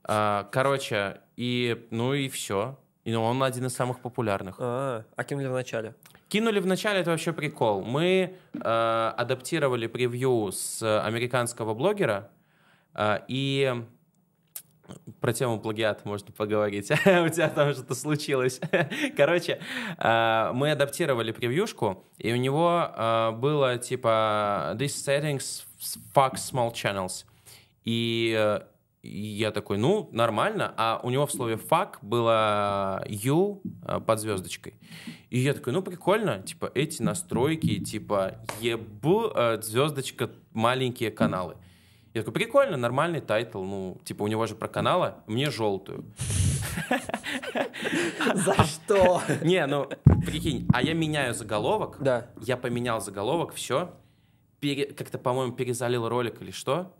Э, короче, и ну и все. И ну, он один из самых популярных. А, а, кинули в начале? Кинули в начале, это вообще прикол. Мы э, адаптировали превью с американского блогера, э, и про тему плагиат можно поговорить. У тебя там что-то случилось. Короче, э, мы адаптировали превьюшку, и у него э, было типа «This settings fuck small channels». Э, и я такой, ну, нормально. А у него в слове «fuck» было «you» под звездочкой. И я такой, ну, прикольно. Типа, эти настройки, типа, еб, звездочка, маленькие каналы. Я такой, прикольно, нормальный тайтл, ну, типа, у него же про каналы, мне желтую. За что? Не, ну, прикинь, а я меняю заголовок, Да. я поменял заголовок, все, как-то, по-моему, перезалил ролик или что,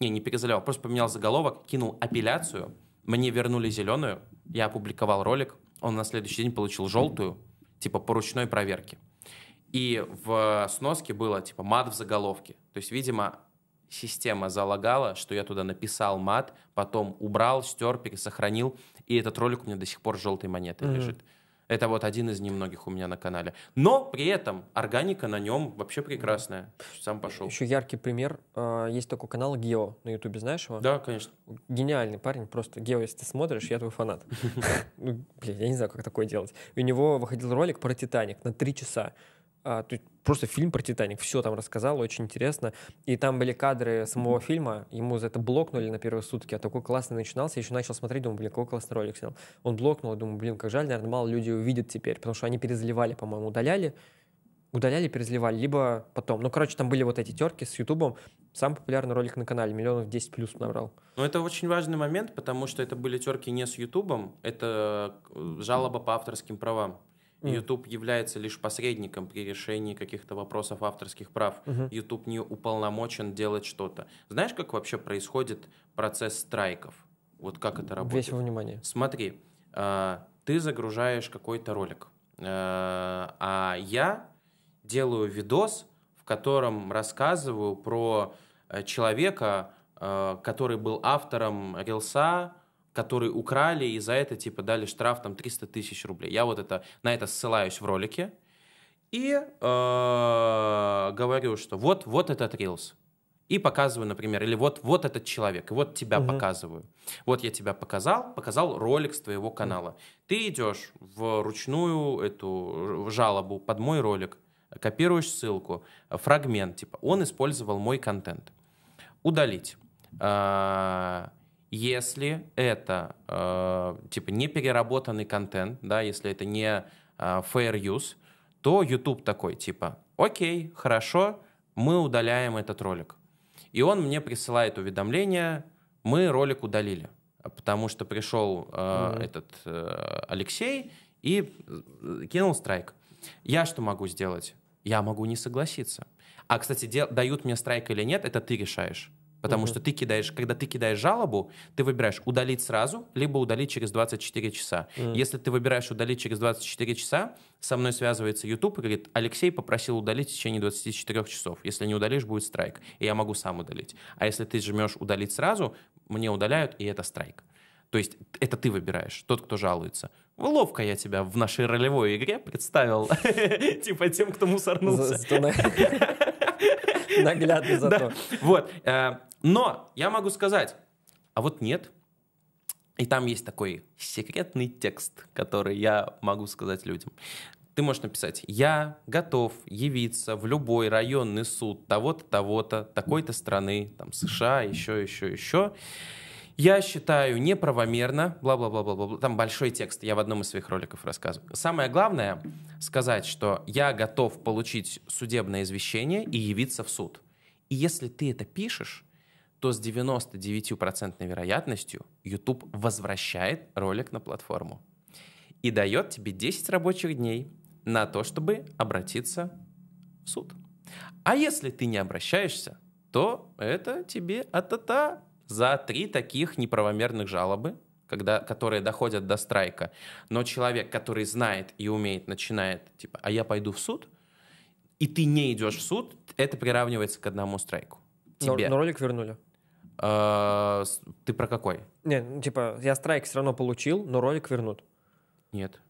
не, не перезалил, а просто поменял заголовок, кинул апелляцию, мне вернули зеленую, я опубликовал ролик, он на следующий день получил желтую, типа по ручной проверке. И в сноске было типа мат в заголовке. То есть, видимо, система залагала, что я туда написал мат, потом убрал, стер, пересохранил, и этот ролик у меня до сих пор желтой монетой mm-hmm. лежит. Это вот один из немногих у меня на канале. Но при этом органика на нем вообще прекрасная. Сам пошел. Еще яркий пример. А, есть такой канал Гео на Ютубе, знаешь его? Да, конечно. Гениальный парень. Просто Гео, если ты смотришь, я твой фанат. Ну, блин, я не знаю, как такое делать. У него выходил ролик про Титаник на три часа. А, то есть просто фильм про Титаник, все там рассказал, очень интересно. И там были кадры самого фильма, ему за это блокнули на первые сутки, а такой классный начинался, я еще начал смотреть, думаю, блин, какой классный ролик снял. Он блокнул, думаю, блин, как жаль, наверное, мало людей увидят теперь, потому что они перезаливали, по-моему, удаляли, удаляли, перезаливали, либо потом. Ну, короче, там были вот эти терки с Ютубом. Самый популярный ролик на канале, миллионов 10 плюс набрал. Ну, это очень важный момент, потому что это были терки не с Ютубом, это э, жалоба по авторским правам. Mm. YouTube является лишь посредником при решении каких-то вопросов авторских прав. Mm-hmm. YouTube не уполномочен делать что-то. Знаешь, как вообще происходит процесс страйков? Вот как это работает? Весь внимание. Смотри, э, ты загружаешь какой-то ролик, э, а я делаю видос, в котором рассказываю про э, человека, э, который был автором рилса, которые украли и за это, типа, дали штраф там 300 тысяч рублей. Я вот это, на это ссылаюсь в ролике и э, говорю, что вот, вот этот рилс. И показываю, например, или вот, вот этот человек, и вот тебя угу. показываю. Вот я тебя показал, показал ролик с твоего канала. Угу. Ты идешь в ручную эту жалобу под мой ролик, копируешь ссылку, фрагмент, типа, он использовал мой контент. Удалить. Э, если это э, типа не переработанный контент, да, если это не э, fair use, то YouTube такой типа, окей, хорошо, мы удаляем этот ролик. И он мне присылает уведомление, мы ролик удалили, потому что пришел э, mm-hmm. этот э, Алексей и э, кинул страйк. Я что могу сделать? Я могу не согласиться. А, кстати, дел- дают мне страйк или нет, это ты решаешь. Потому угу. что ты кидаешь, когда ты кидаешь жалобу, ты выбираешь удалить сразу, либо удалить через 24 часа. Угу. Если ты выбираешь удалить через 24 часа, со мной связывается YouTube и говорит, Алексей попросил удалить в течение 24 часов. Если не удалишь, будет страйк, и я могу сам удалить. А если ты жмешь удалить сразу, мне удаляют, и это страйк. То есть это ты выбираешь, тот, кто жалуется. Ловко я тебя в нашей ролевой игре представил, типа тем, кто мусорнулся. Наглядно зато. Вот. Э, но я могу сказать, а вот нет. И там есть такой секретный текст, который я могу сказать людям. Ты можешь написать, я готов явиться в любой районный суд того-то, того-то, такой-то страны, там США, еще, еще, еще. Я считаю неправомерно, бла-бла-бла-бла-бла. Там большой текст, я в одном из своих роликов рассказываю. Самое главное сказать, что я готов получить судебное извещение и явиться в суд. И если ты это пишешь, то с 99% вероятностью YouTube возвращает ролик на платформу и дает тебе 10 рабочих дней на то, чтобы обратиться в суд. А если ты не обращаешься, то это тебе а-та-та за три таких неправомерных жалобы, когда, которые доходят до страйка. Но человек, который знает и умеет, начинает, типа, а я пойду в суд, и ты не идешь в суд, это приравнивается к одному страйку. Тебе. Но, но ролик вернули. Э, ты про какой? Не, ну, типа, я страйк все равно получил, но ролик вернут. Нет.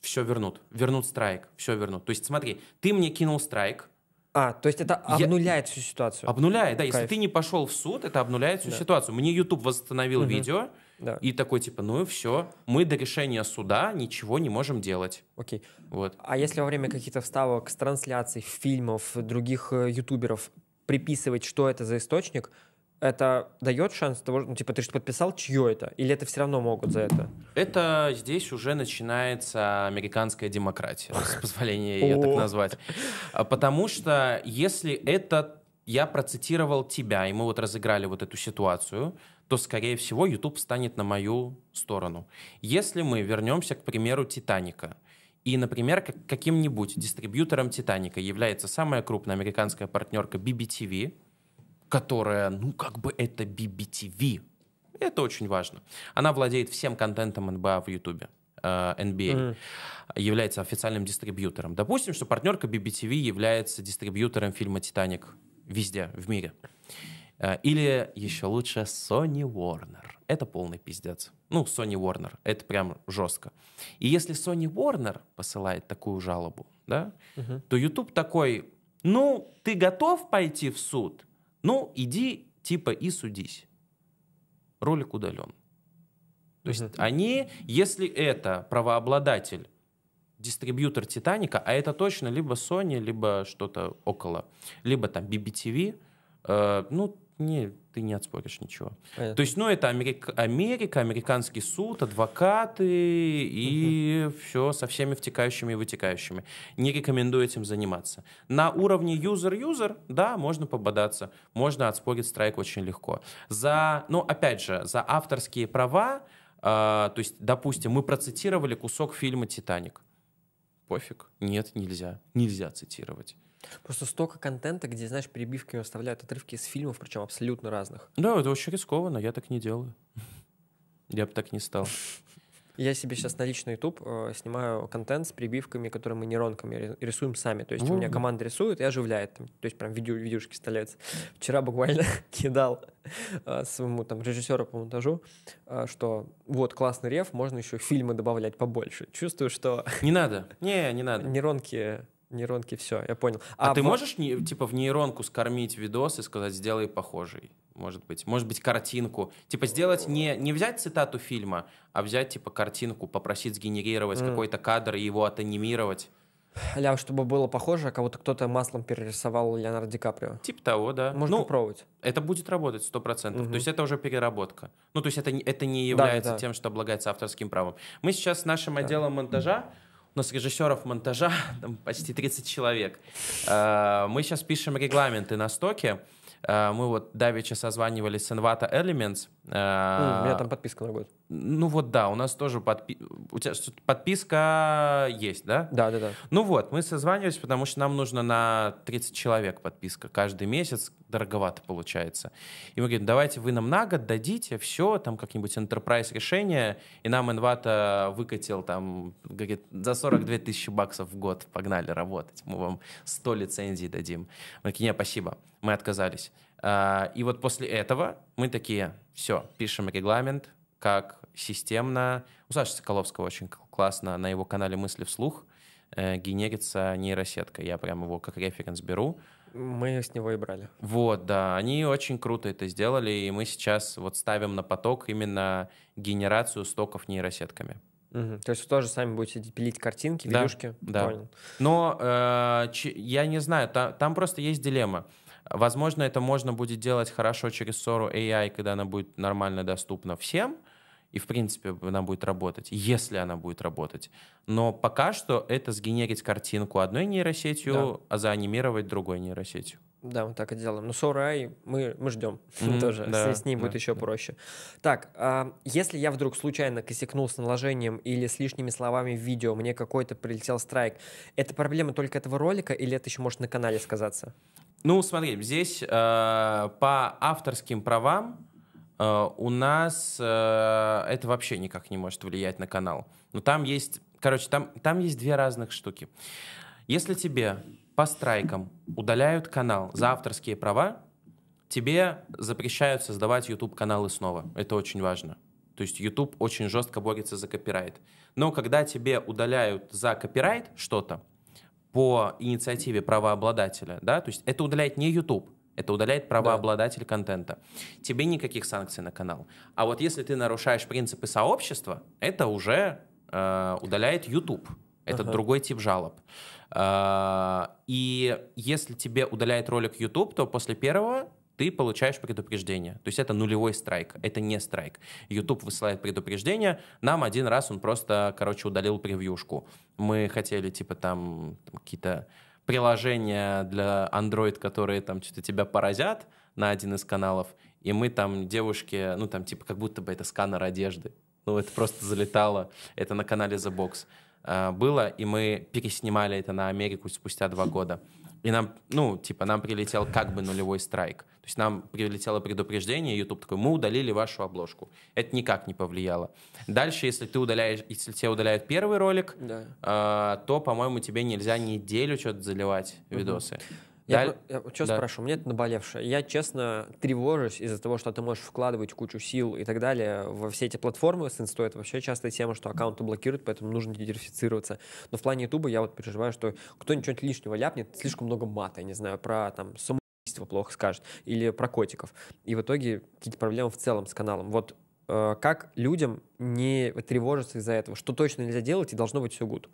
Все вернут. Вернут страйк. Все вернут. То есть, смотри, ты мне кинул страйк. А, то есть это обнуляет я... всю ситуацию. Обнуляет, да. Кайф. Если ты не пошел в суд, это обнуляет всю да. ситуацию. Мне YouTube восстановил угу. видео да. и такой типа, ну и все, мы до решения суда ничего не можем делать. Окей. Вот. А если во время каких-то вставок с трансляций, фильмов, других э, ютуберов приписывать, что это за источник, это дает шанс того, ну, типа, ты же подписал, чье это? Или это все равно могут за это? Это здесь уже начинается американская демократия, с позволения ее так назвать. А, потому что если это я процитировал тебя, и мы вот разыграли вот эту ситуацию, то, скорее всего, YouTube встанет на мою сторону. Если мы вернемся, к примеру, «Титаника», и, например, каким-нибудь дистрибьютором «Титаника» является самая крупная американская партнерка BBTV – которая, ну, как бы это BBTV. Это очень важно. Она владеет всем контентом НБА в Ютубе. NBA, э, mm. является официальным дистрибьютором. Допустим, что партнерка BBTV является дистрибьютором фильма «Титаник» везде, в мире. Э, или еще лучше Sony Warner. Это полный пиздец. Ну, Sony Warner. Это прям жестко. И если Sony Warner посылает такую жалобу, да, угу. Uh то YouTube такой, ну, ты готов пойти в суд? Ну, иди типа и судись. Ролик удален. То есть угу. они, если это правообладатель, дистрибьютор Титаника, а это точно либо Sony, либо что-то около, либо там BBTV, э, ну, не, ты не отспоришь ничего. Понятно. То есть, ну, это Америка, Америка, американский суд, адвокаты и угу. все со всеми втекающими и вытекающими. Не рекомендую этим заниматься. На уровне юзер-юзер, да, можно пободаться, можно отспорить страйк очень легко. За, ну, опять же, за авторские права, э, то есть, допустим, мы процитировали кусок фильма «Титаник». Пофиг. Нет, нельзя. Нельзя цитировать. Просто столько контента, где, знаешь, перебивки оставляют отрывки из фильмов, причем абсолютно разных. Да, это очень рискованно, я так не делаю. Я бы так не стал. Я себе сейчас на личный YouTube э, снимаю контент с прибивками, которые мы нейронками рисуем сами. То есть mm у меня команда рисует и оживляет. Там, то есть прям видео, видюшки ставляются. Вчера буквально кидал э, своему там режиссеру по монтажу, э, что вот классный реф, можно еще фильмы добавлять побольше. Чувствую, что... Не надо. Не, не надо. Нейронки Нейронки, все, я понял. А, а ты в... можешь, типа, в нейронку скормить видос и сказать, сделай похожий? Может быть, может быть, картинку. Типа, сделать не, не взять цитату фильма, а взять, типа, картинку, попросить сгенерировать mm. какой-то кадр и его отанимировать. Ля, чтобы было похоже, а кого-то кто-то маслом перерисовал Леонардо Ди Каприо. Типа того, да. Можно ну, попробовать. Это будет работать, сто процентов. Угу. То есть это уже переработка. Ну, то есть это, это не является да, да. тем, что облагается авторским правом. Мы сейчас с нашим да. монтажа угу у нас режиссеров монтажа там почти 30 человек. Э, мы сейчас пишем регламенты на стоке. Э, мы вот давеча созванивались с Envato Elements. Э, у меня там подписка на год. Ну вот да, у нас тоже подпи... у тебя подписка есть, да? Да, да, да. Ну вот, мы созванивались, потому что нам нужно на 30 человек подписка каждый месяц, дороговато получается. И мы говорим, давайте вы нам на год дадите все, там как-нибудь enterprise решение, и нам Envato выкатил там, говорит, за 42 тысячи баксов в год погнали работать, мы вам 100 лицензий дадим. Мы такие, не, спасибо, мы отказались. А, и вот после этого мы такие, все, пишем регламент, как системно. У Саши Соколовского очень классно на его канале «Мысли вслух» э, генерится нейросетка. Я прям его как референс беру. Мы с него и брали. Вот, да. Они очень круто это сделали, и мы сейчас вот ставим на поток именно генерацию стоков нейросетками. Угу. То есть вы тоже сами будете пилить картинки, да, видюшки? Да. Понял. Но э, я не знаю, там, там просто есть дилемма. Возможно, это можно будет делать хорошо через ссору AI, когда она будет нормально доступна всем, и, в принципе, она будет работать, если она будет работать. Но пока что это сгенерить картинку одной нейросетью, да. а заанимировать другой нейросетью. Да, мы так и делаем. Но ну, Сорай мы, мы ждем mm-hmm, тоже. Да, с, с ней да, будет еще да. проще. Так, э, если я вдруг случайно косякнул с наложением или с лишними словами в видео, мне какой-то прилетел страйк, это проблема только этого ролика или это еще может на канале сказаться? Ну, смотри, здесь э, по авторским правам Э, у нас э, это вообще никак не может влиять на канал. Но ну, там есть, короче, там, там есть две разных штуки. Если тебе по страйкам удаляют канал за авторские права, тебе запрещают создавать YouTube-каналы снова. Это очень важно. То есть YouTube очень жестко борется за копирайт. Но когда тебе удаляют за копирайт что-то по инициативе правообладателя, да, то есть это удаляет не YouTube, это удаляет правообладатель да. контента. Тебе никаких санкций на канал. А вот если ты нарушаешь принципы сообщества, это уже э, удаляет YouTube. Это ага. другой тип жалоб. Э, и если тебе удаляет ролик YouTube, то после первого ты получаешь предупреждение. То есть это нулевой страйк, это не страйк. YouTube высылает предупреждение, нам один раз он просто, короче, удалил превьюшку. Мы хотели, типа, там, там какие-то приложения для Android, которые там что-то тебя поразят на один из каналов, и мы там девушки, ну там типа как будто бы это сканер одежды. Ну это просто залетало, это на канале The Box а, было, и мы переснимали это на Америку спустя два года. И нам, ну, типа, нам прилетел как бы нулевой страйк. То есть нам прилетело предупреждение, YouTube такой, мы удалили вашу обложку. Это никак не повлияло. Дальше, если ты удаляешь, если тебе удаляют первый ролик, да. э, то, по-моему, тебе нельзя неделю что-то заливать видосы. Угу. Я, я что да. спрашиваю, мне это наболевшее. Я, честно, тревожусь из-за того, что ты можешь вкладывать кучу сил и так далее во все эти платформы с инстой. Это вообще частая тема, что аккаунты блокируют, поэтому нужно диверсифицироваться. Но в плане Ютуба я вот переживаю, что кто-нибудь что-нибудь лишнего ляпнет, слишком много мата, я не знаю, про там самоубийство плохо скажет или про котиков. И в итоге какие-то проблемы в целом с каналом. Вот э, как людям не тревожиться из-за этого? Что точно нельзя делать и должно быть все гуд?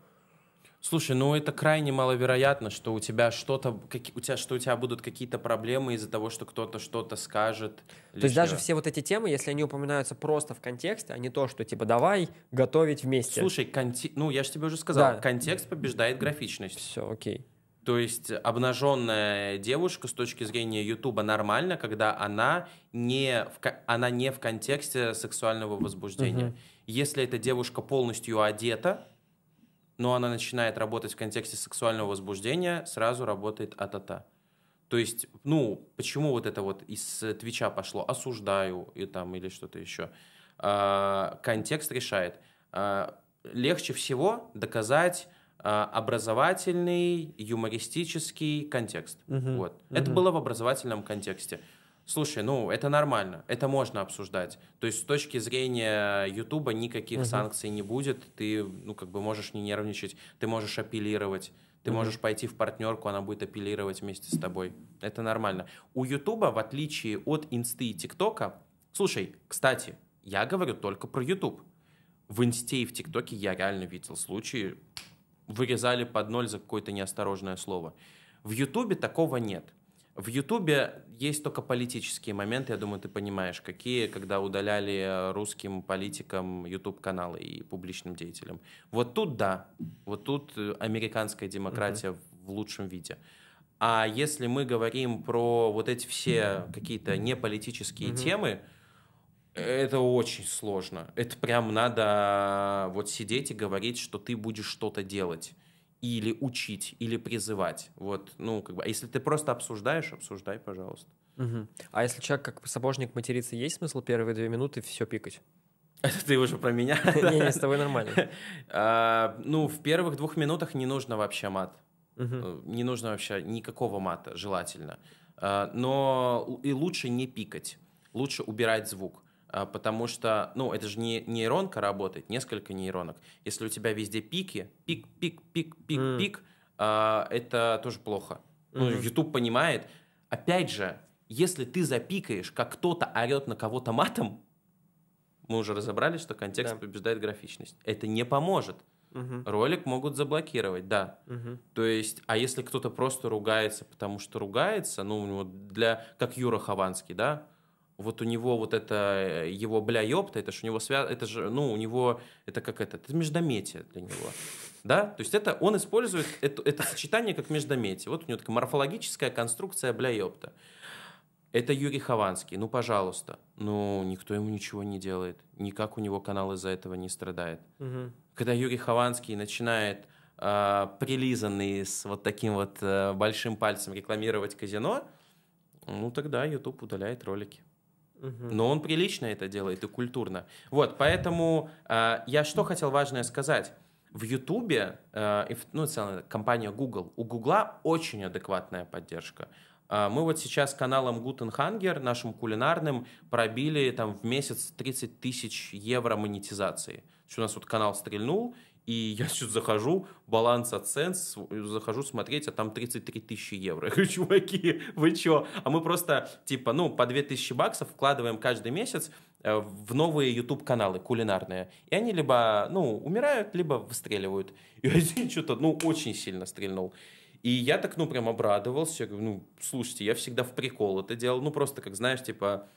Слушай, ну это крайне маловероятно, что у тебя что-то, у тебя, что у тебя будут какие-то проблемы из-за того, что кто-то что-то скажет. Лишнего. То есть даже все вот эти темы, если они упоминаются просто в контексте, а не то, что типа давай готовить вместе. Слушай, конти... ну я же тебе уже сказал, да. контекст побеждает графичность. Все, окей. То есть обнаженная девушка с точки зрения Ютуба нормально, когда она не в, она не в контексте сексуального возбуждения. Угу. Если эта девушка полностью одета, но она начинает работать в контексте сексуального возбуждения, сразу работает атата. То есть, ну, почему вот это вот из Твича пошло «осуждаю» и там, или что-то еще? А, контекст решает. А, легче всего доказать а, образовательный, юмористический контекст. Угу, вот. Угу. Это было в образовательном контексте. Слушай, ну это нормально, это можно обсуждать. То есть с точки зрения Ютуба никаких угу. санкций не будет. Ты, ну как бы можешь не нервничать, ты можешь апеллировать. Ты угу. можешь пойти в партнерку, она будет апеллировать вместе с тобой. Это нормально. У Ютуба, в отличие от Инсты и ТикТока, слушай, кстати, я говорю только про Ютуб. В Инсте и в ТикТоке я реально видел случаи, вырезали под ноль за какое-то неосторожное слово. В Ютубе такого нет. В Ютубе есть только политические моменты, я думаю, ты понимаешь, какие, когда удаляли э, русским политикам YouTube-каналы и публичным деятелям. Вот тут да, вот тут э, американская демократия угу. в лучшем виде. А если мы говорим про вот эти все какие-то неполитические угу. темы, это очень сложно. Это прям надо э, вот сидеть и говорить, что ты будешь что-то делать или учить, или призывать. Вот, ну, как бы, а если ты просто обсуждаешь, обсуждай, пожалуйста. Угу. А если человек как сапожник матерится, есть смысл первые две минуты все пикать? Это ты уже про меня? Не, не, с тобой нормально. А, ну, в первых двух минутах не нужно вообще мат. Э, не нужно вообще никакого мата, желательно. Э, но и лучше не пикать, лучше убирать звук. А, потому что, ну, это же не нейронка работает, несколько нейронок. Если у тебя везде пики, пик, пик, пик, пик, mm. пик, э, это тоже плохо. Mm-hmm. Ну, YouTube понимает. Опять же, если ты запикаешь, как кто-то орет на кого-то матом, мы уже разобрались, что контекст да. побеждает графичность. Это не поможет. Угу. Ролик могут заблокировать, да. Угу. То есть, а если кто-то просто ругается, потому что ругается, ну, у него для, как Юра Хованский, да, вот у него вот это э, его бля ёпта, это же у него связано, это же, ну, у него, это как это, это междометие для него. Да? То есть это он использует это, это сочетание как междометие. Вот у него такая морфологическая конструкция бля ёпта. Это Юрий Хованский, ну, пожалуйста. Ну, никто ему ничего не делает. Никак у него канал из-за этого не страдает. Угу. Когда Юрий Хованский начинает э, прилизанный с вот таким вот э, большим пальцем рекламировать казино, ну, тогда YouTube удаляет ролики. Но он прилично это делает и культурно. Вот, поэтому э, я что хотел важное сказать. В Ютубе, э, и, ну, целая компания Google, у Гугла очень адекватная поддержка. Э, мы вот сейчас каналом Гутенхангер нашим кулинарным, пробили там в месяц 30 тысяч евро монетизации. Что у нас вот канал стрельнул, и я сейчас захожу, баланс AdSense, захожу смотреть, а там 33 тысячи евро. Я говорю, чуваки, вы чё? А мы просто, типа, ну, по 2 тысячи баксов вкладываем каждый месяц э, в новые YouTube-каналы кулинарные. И они либо, ну, умирают, либо выстреливают. И один что-то, ну, очень сильно стрельнул. И я так, ну, прям обрадовался. Я говорю, ну, слушайте, я всегда в прикол это делал. Ну, просто, как, знаешь, типа,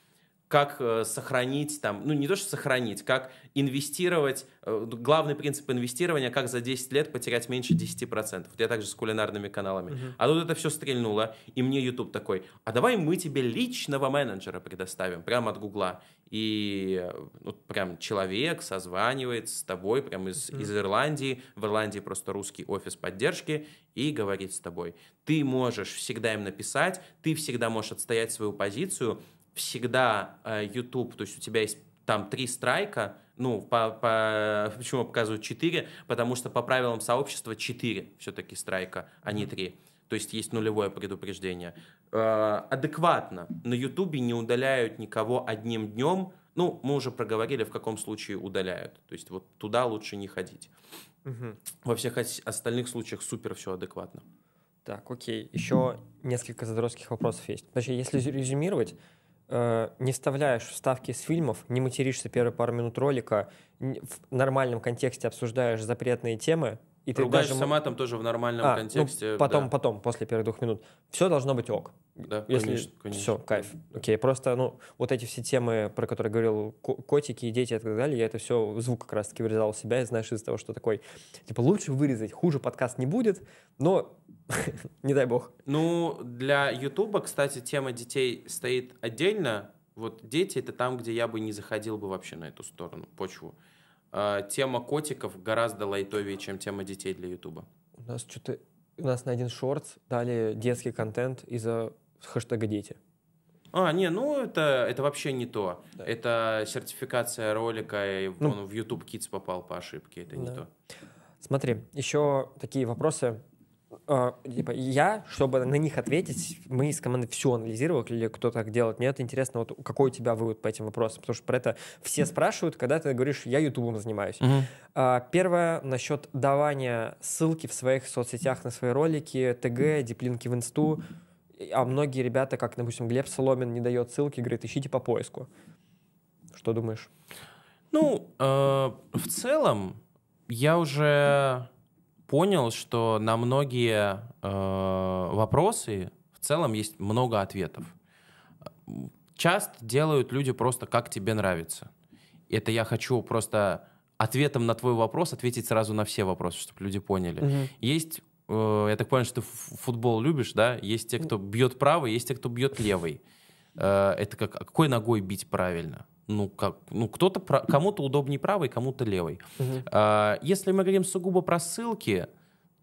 как э, сохранить там, ну не то, что сохранить, как инвестировать, э, главный принцип инвестирования, как за 10 лет потерять меньше 10%. Вот я также с кулинарными каналами. Угу. А тут это все стрельнуло, и мне YouTube такой, а давай мы тебе личного менеджера предоставим, прямо от Гугла. И ну, прям человек созванивает с тобой, прям из, угу. из Ирландии, в Ирландии просто русский офис поддержки, и говорит с тобой. Ты можешь всегда им написать, ты всегда можешь отстоять свою позицию, всегда э, YouTube, то есть у тебя есть там три страйка, ну, по, по, почему показывают четыре, Потому что по правилам сообщества четыре, все-таки страйка, а не три, То есть есть нулевое предупреждение. Э, адекватно. На Ютубе не удаляют никого одним днем. Ну, мы уже проговорили, в каком случае удаляют. То есть вот туда лучше не ходить. Угу. Во всех остальных случаях супер все адекватно. Так, окей. Еще несколько задротских вопросов есть. Значит, если резюмировать, э, не вставляешь вставки с фильмов, не материшься первые пару минут ролика, в нормальном контексте обсуждаешь запретные темы, и ты Ругаешь даже... сама там тоже в нормальном а, ну, контексте. Ну, потом, да. потом, после первых двух минут. Все должно быть ок. Да, Если... конечно, конечно. Все, кайф. Окей, просто, ну, вот эти все темы, про которые говорил, котики и дети и так далее, я это все звук как раз-таки вырезал у себя, и знаешь, из-за того, что такой, типа, лучше вырезать, хуже подкаст не будет, но не дай бог. Ну, для Ютуба, кстати, тема детей стоит отдельно. Вот дети — это там, где я бы не заходил бы вообще на эту сторону, почву. А, тема котиков гораздо лайтовее, чем тема детей для Ютуба. У нас что-то у нас на один шорт дали детский контент из-за хэштега «Дети». А, не, ну это, это вообще не то. Да. Это сертификация ролика, и ну, он в YouTube Kids попал по ошибке, это да. не то. Смотри, еще такие вопросы. Э, типа, я, чтобы на них ответить, мы из команды все анализировали, кто так делает. Мне это интересно, вот какой у тебя вывод по этим вопросам, потому что про это все спрашивают, когда ты говоришь, я Ютубом занимаюсь. Угу. Э, первое, насчет давания ссылки в своих соцсетях на свои ролики, ТГ, диплинки в инсту. А многие ребята, как, допустим, Глеб Соломин не дает ссылки, говорит, ищите по поиску. Что думаешь? Ну, э, в целом, я уже понял, что на многие э, вопросы в целом есть много ответов. Часто делают люди просто «как тебе нравится». Это я хочу просто ответом на твой вопрос ответить сразу на все вопросы, чтобы люди поняли. Угу. Есть Э, я так понял, что ты футбол любишь, да? Есть те, кто бьет правой, есть те, кто бьет левой. Э, это как, а какой ногой бить правильно? Ну, как, ну кто-то, кому-то удобнее правой, кому-то левой. Угу. Э, если мы говорим сугубо про ссылки,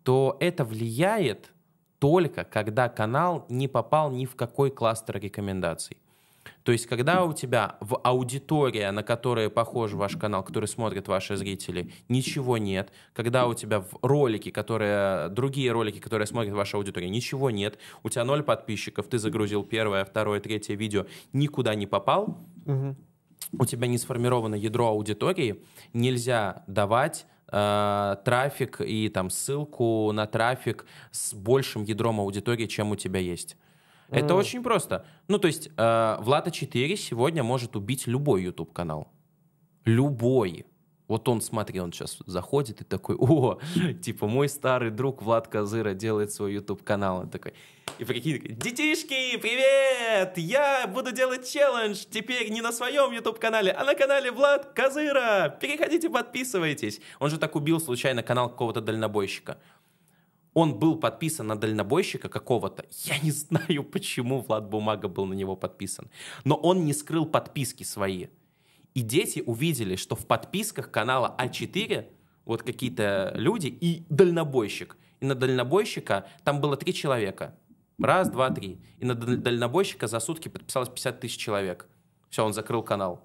то это влияет только когда канал не попал ни в какой кластер рекомендаций. То есть, когда у тебя в аудитория, на которую похож ваш канал, который смотрят ваши зрители, ничего нет, когда у тебя в ролики, которые, другие ролики, которые смотрят ваша аудитория, ничего нет, у тебя ноль подписчиков, ты загрузил первое, второе, третье видео, никуда не попал, угу. у тебя не сформировано ядро аудитории, нельзя давать э, трафик и там ссылку на трафик с большим ядром аудитории, чем у тебя есть. Mm. Это очень просто. Ну, то есть э, Влада 4 сегодня может убить любой YouTube канал. Любой. Вот он, смотри, он сейчас заходит и такой, о, типа мой старый друг Влад Козыра делает свой YouTube канал. Он такой, и прикинь, детишки, привет! Я буду делать челлендж теперь не на своем YouTube канале, а на канале Влад Козыра. Переходите, подписывайтесь. Он же так убил случайно канал какого-то дальнобойщика он был подписан на дальнобойщика какого-то. Я не знаю, почему Влад Бумага был на него подписан. Но он не скрыл подписки свои. И дети увидели, что в подписках канала А4 вот какие-то люди и дальнобойщик. И на дальнобойщика там было три человека. Раз, два, три. И на дальнобойщика за сутки подписалось 50 тысяч человек. Все, он закрыл канал.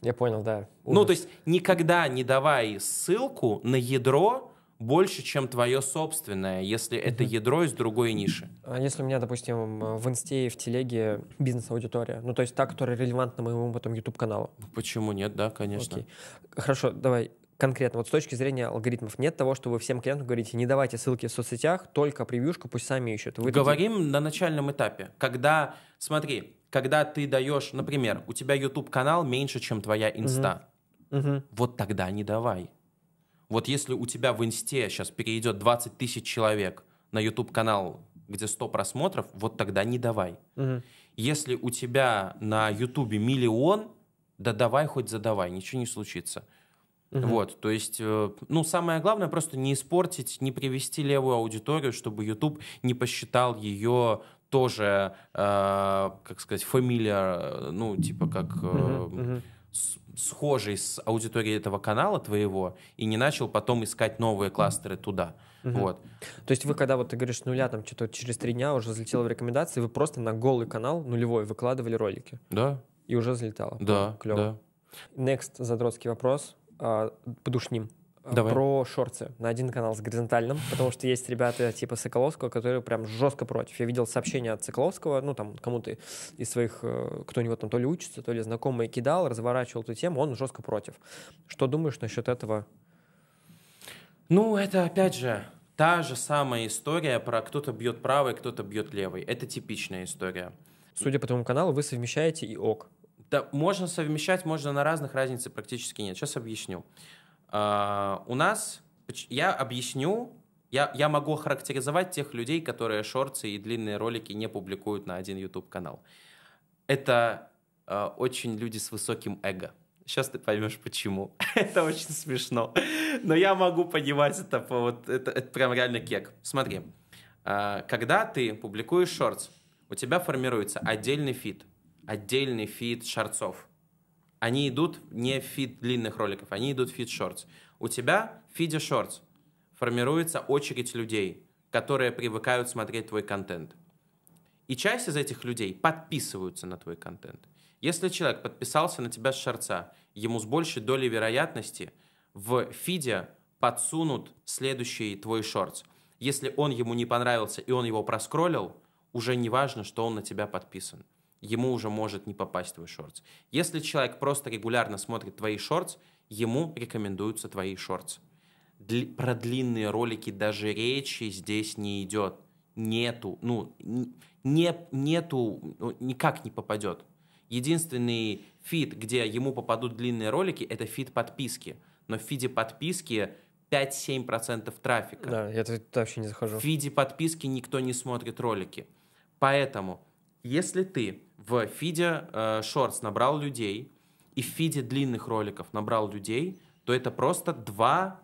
Я понял, да. Ужас. Ну, то есть никогда не давай ссылку на ядро, больше, чем твое собственное, если это ядро из другой ниши. А если у меня, допустим, в инсте и в телеге бизнес-аудитория, ну то есть та, которая релевантна моему потом YouTube-каналу? Ну, почему нет, да, конечно. Окей. Хорошо, давай конкретно, вот с точки зрения алгоритмов, нет того, что вы всем клиентам говорите, не давайте ссылки в соцсетях, только превьюшку, пусть сами ищут. Вы Говорим такие... на начальном этапе, когда, смотри, когда ты даешь, например, у тебя YouTube канал меньше, чем твоя инста, угу. вот тогда не давай. Вот если у тебя в инсте сейчас перейдет 20 тысяч человек на YouTube-канал, где 100 просмотров, вот тогда не давай. Угу. Если у тебя на YouTube миллион, да давай хоть задавай, ничего не случится. Угу. Вот, то есть, э, ну, самое главное просто не испортить, не привести левую аудиторию, чтобы YouTube не посчитал ее тоже, э, как сказать, фамилия, э, ну, типа как... Э, угу, угу схожей с аудиторией этого канала твоего и не начал потом искать новые кластеры туда. Угу. Вот. То есть вы когда вот ты говоришь нуля, там что-то через три дня уже залетело в рекомендации, вы просто на голый канал нулевой выкладывали ролики? Да. И уже залетало. Да. Клево. Да. Next задротский вопрос. А, подушним. Э, Давай. про шорты на один канал с горизонтальным, потому что есть ребята типа Соколовского, которые прям жестко против. Я видел сообщение от Соколовского, ну там кому-то из своих, э, кто у него там то ли учится, то ли знакомый кидал, разворачивал эту тему, он жестко против. Что думаешь насчет этого? Ну, это опять же та же самая история про кто-то бьет правый, кто-то бьет левый. Это типичная история. Судя по тому каналу, вы совмещаете и ок. Да, можно совмещать, можно на разных, разницы практически нет. Сейчас объясню. А, у нас, я объясню, я, я могу характеризовать тех людей, которые шорты и длинные ролики не публикуют на один YouTube-канал. Это э, очень люди с высоким эго. Сейчас ты поймешь, почему. это очень смешно. Но я могу понимать это, по, вот, это, это прям реально кек. Смотри, э, когда ты публикуешь шортс, у тебя формируется отдельный фит, отдельный фит шорцов они идут не в фид длинных роликов, они идут в фид шортс. У тебя в фиде шортс формируется очередь людей, которые привыкают смотреть твой контент. И часть из этих людей подписываются на твой контент. Если человек подписался на тебя с шорца, ему с большей долей вероятности в фиде подсунут следующий твой шортс. Если он ему не понравился и он его проскроллил, уже не важно, что он на тебя подписан ему уже может не попасть твой шортс. Если человек просто регулярно смотрит твои шортс, ему рекомендуются твои шортс. Дли- про длинные ролики даже речи здесь не идет. Нету, ну, не, нету, ну, никак не попадет. Единственный фит, где ему попадут длинные ролики, это фит подписки. Но в фиде подписки 5-7% трафика. Да, я туда вообще не захожу. В фиде подписки никто не смотрит ролики. Поэтому если ты в фиде э, набрал людей и в фиде длинных роликов набрал людей, то это просто два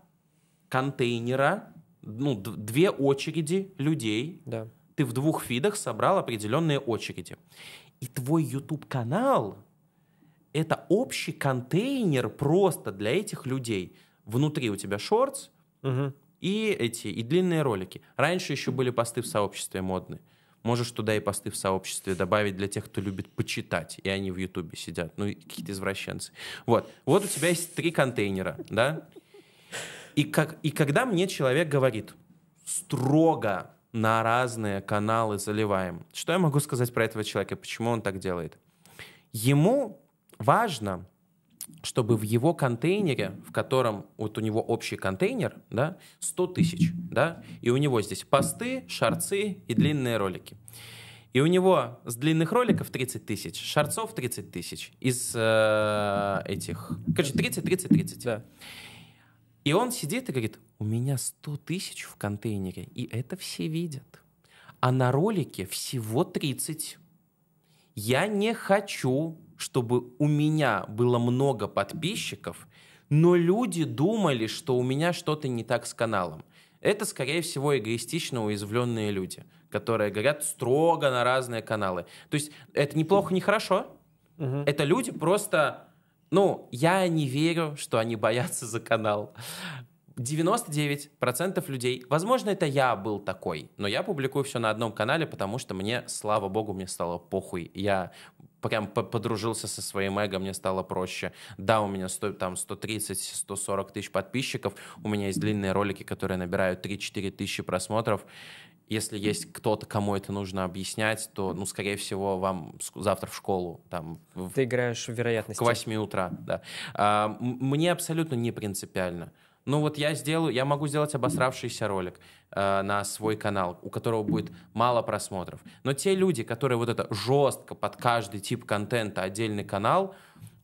контейнера, ну, две очереди людей. Да. Ты в двух фидах собрал определенные очереди. И твой YouTube-канал — это общий контейнер просто для этих людей. Внутри у тебя шортс угу. и эти, и длинные ролики. Раньше еще были посты в сообществе модные. Можешь туда и посты в сообществе добавить для тех, кто любит почитать, и они в Ютубе сидят, ну, какие-то извращенцы. Вот, вот у тебя есть три контейнера, да? И, как, и когда мне человек говорит, строго на разные каналы заливаем, что я могу сказать про этого человека, почему он так делает? Ему важно, чтобы в его контейнере, в котором вот у него общий контейнер, да, 100 тысяч, да, и у него здесь посты, шарцы и длинные ролики. И у него с длинных роликов 30 тысяч, шарцов 30 тысяч, из э, этих, короче, 30, 30, 30. Да. И он сидит и говорит, у меня 100 тысяч в контейнере, и это все видят. А на ролике всего 30. Я не хочу чтобы у меня было много подписчиков, но люди думали, что у меня что-то не так с каналом. Это, скорее всего, эгоистично уязвленные люди, которые говорят строго на разные каналы. То есть это неплохо, не хорошо. Угу. Это люди просто... Ну, я не верю, что они боятся за канал. 99% людей, возможно, это я был такой, но я публикую все на одном канале, потому что мне, слава богу, мне стало похуй. Я пока подружился со своим эго, мне стало проще. Да, у меня 100, там 130-140 тысяч подписчиков, у меня есть длинные ролики, которые набирают 3-4 тысячи просмотров, если есть кто-то, кому это нужно объяснять, то, ну, скорее всего, вам завтра в школу там... Ты в... играешь в вероятности. К 8 утра, да. А, мне абсолютно не принципиально ну вот я сделаю, я могу сделать обосравшийся ролик э, на свой канал, у которого будет мало просмотров. Но те люди, которые вот это жестко под каждый тип контента отдельный канал,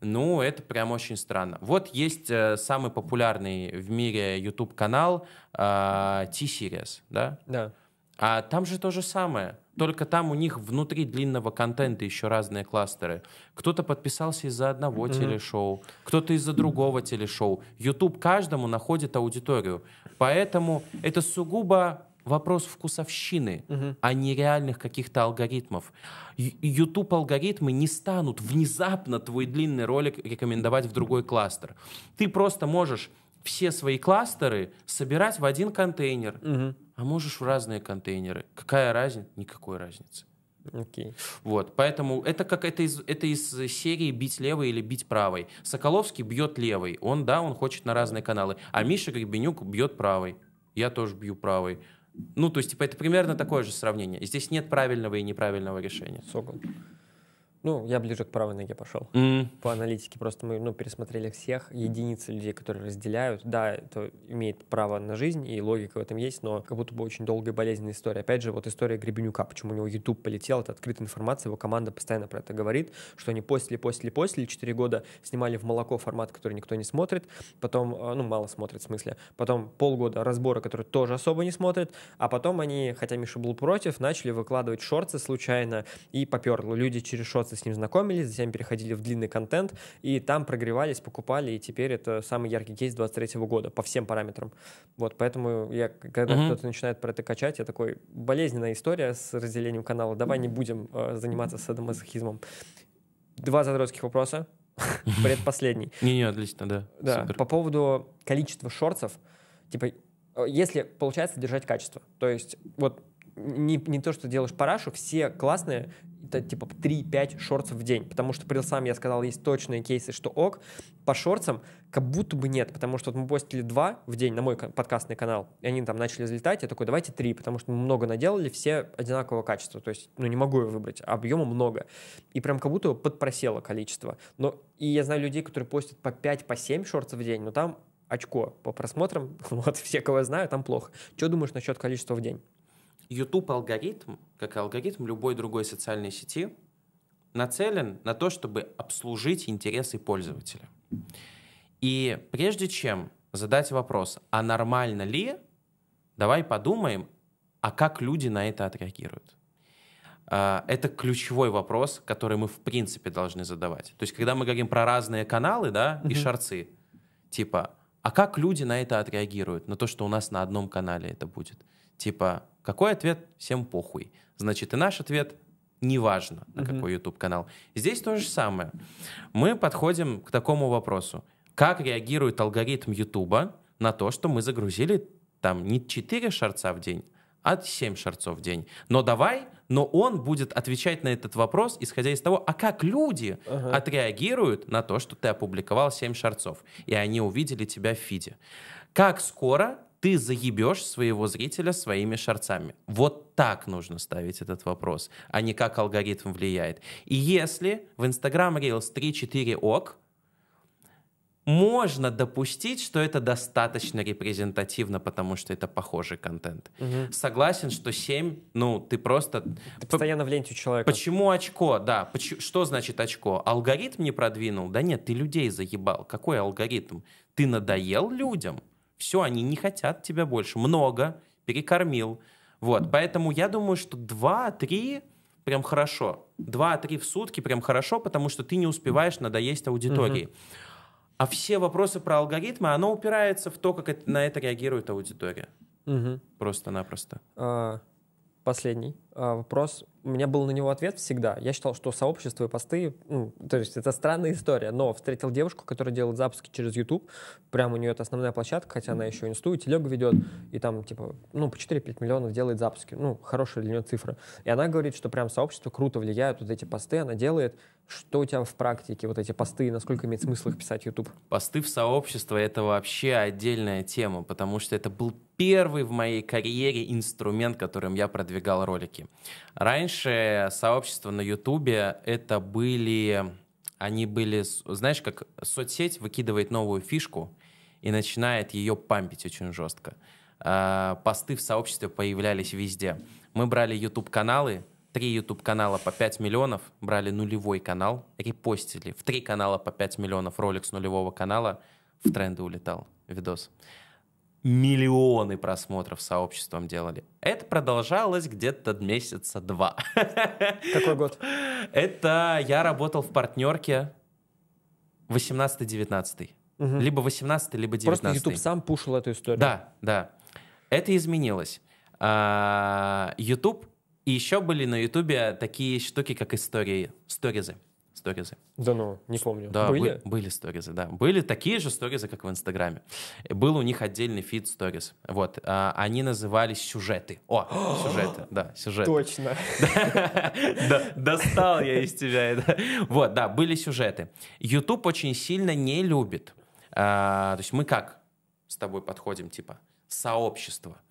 ну, это прям очень странно. Вот есть э, самый популярный в мире YouTube канал э, T-Series, да? Да. А там же то же самое. Только там у них внутри длинного контента еще разные кластеры. Кто-то подписался из-за одного mm-hmm. телешоу, кто-то из-за другого телешоу. YouTube каждому находит аудиторию. Поэтому это сугубо вопрос вкусовщины, угу. а не реальных каких-то алгоритмов. YouTube алгоритмы не станут внезапно твой длинный ролик рекомендовать в другой кластер. Ты просто можешь все свои кластеры собирать в один контейнер. Угу а можешь в разные контейнеры. Какая разница? Никакой разницы. Okay. Вот, поэтому это как это из, это из серии бить левой или бить правой. Соколовский бьет левой, он да, он хочет на разные каналы, а Миша Гребенюк бьет правой, я тоже бью правой. Ну, то есть, типа, это примерно такое же сравнение. Здесь нет правильного и неправильного решения. Сокол. Ну, я ближе к правой ноге пошел. Mm. По аналитике просто мы ну, пересмотрели всех единицы людей, которые разделяют. Да, это имеет право на жизнь, и логика в этом есть, но как будто бы очень долгая болезненная история. Опять же, вот история Гребенюка, почему у него YouTube полетел, это открытая информация, его команда постоянно про это говорит, что они после, после, после, 4 года снимали в молоко формат, который никто не смотрит, потом, э, ну, мало смотрит в смысле, потом полгода разбора, который тоже особо не смотрит, а потом они, хотя Миша был против, начали выкладывать шорты случайно и поперло. Люди через шорты просто с ним знакомились, затем переходили в длинный контент, и там прогревались, покупали, и теперь это самый яркий кейс 23 года по всем параметрам. Вот, поэтому я, когда mm-hmm. кто-то начинает про это качать, я такой, болезненная история с разделением канала, давай не будем э, заниматься садомазохизмом. Два задротских вопроса, предпоследний. Не-не, отлично, да. Да, по поводу количества шорцев, типа, э, если получается держать качество, то есть вот не, не то, что делаешь парашу, все классные, это типа 3-5 шортсов в день, потому что по сам я сказал, есть точные кейсы, что ок, по шортсам как будто бы нет, потому что вот мы постили 2 в день на мой подкастный канал, и они там начали взлетать, я такой, давайте 3, потому что мы много наделали, все одинакового качества, то есть, ну, не могу я выбрать, а объема много, и прям как будто подпросело количество, но и я знаю людей, которые постят по 5, по 7 шортсов в день, но там очко по просмотрам, вот все, кого я знаю, там плохо. Что думаешь насчет количества в день? YouTube алгоритм, как и алгоритм любой другой социальной сети, нацелен на то, чтобы обслужить интересы пользователя. И прежде чем задать вопрос, а нормально ли, давай подумаем, а как люди на это отреагируют. А, это ключевой вопрос, который мы в принципе должны задавать. То есть, когда мы говорим про разные каналы, да, и шарцы, типа, а как люди на это отреагируют, на то, что у нас на одном канале это будет? Типа, какой ответ? Всем похуй. Значит, и наш ответ неважно, на угу. какой YouTube канал. Здесь то же самое. Мы подходим к такому вопросу: как реагирует алгоритм YouTube на то, что мы загрузили там не 4 шарца в день, а 7 шарцов в день. Но давай, но он будет отвечать на этот вопрос, исходя из того, а как люди ага. отреагируют на то, что ты опубликовал 7 шарцов, и они увидели тебя в фиде. Как скоро ты заебешь своего зрителя своими шарцами. Вот так нужно ставить этот вопрос, а не как алгоритм влияет. И если в Instagram Reels 3-4 ок, можно допустить, что это достаточно репрезентативно, потому что это похожий контент. Угу. Согласен, что 7, ну, ты просто... Ты постоянно в ленте у человека. Почему очко, да? Поч... Что значит очко? Алгоритм не продвинул? Да нет, ты людей заебал. Какой алгоритм? Ты надоел людям? Все, они не хотят тебя больше. Много, перекормил. Вот, поэтому я думаю, что 2-3 прям хорошо. 2-3 в сутки прям хорошо, потому что ты не успеваешь надоесть аудитории. Угу. А все вопросы про алгоритмы, оно упирается в то, как это, на это реагирует аудитория. Угу. Просто-напросто. А, последний а, вопрос у меня был на него ответ всегда. Я считал, что сообщество и посты, ну, то есть это странная история, но встретил девушку, которая делает запуски через YouTube, прямо у нее это основная площадка, хотя она еще инсту и телегу ведет, и там типа, ну, по 4-5 миллионов делает запуски, ну, хорошая для нее цифра. И она говорит, что прям сообщество круто влияет, вот эти посты она делает, что у тебя в практике, вот эти посты, насколько имеет смысл их писать YouTube? Посты в сообщество — это вообще отдельная тема, потому что это был первый в моей карьере инструмент, которым я продвигал ролики. Раньше сообщества на YouTube это были... Они были, знаешь, как соцсеть выкидывает новую фишку и начинает ее пампить очень жестко. А, посты в сообществе появлялись везде. Мы брали YouTube-каналы, три YouTube канала по 5 миллионов, брали нулевой канал, репостили. В три канала по 5 миллионов ролик с нулевого канала в тренды улетал видос. Миллионы просмотров сообществом делали. Это продолжалось где-то месяца два. Какой год? Это я работал в партнерке 18-19. Угу. Либо 18, либо 19. Просто YouTube сам пушил эту историю. Да, да. Это изменилось. А, YouTube и еще были на Ютубе такие штуки, как истории, сторизы. Сторизы. Да ну, не помню. Да, были? Бы, были сторизы, да. Были такие же сторизы, как в Инстаграме. Был у них отдельный фид сториз. Вот. А, они назывались сюжеты. О, сюжеты, да, сюжеты. Точно. Достал я из тебя это. Вот, да, были сюжеты. Ютуб очень сильно не любит. А, то есть мы как с тобой подходим, типа, сообщество –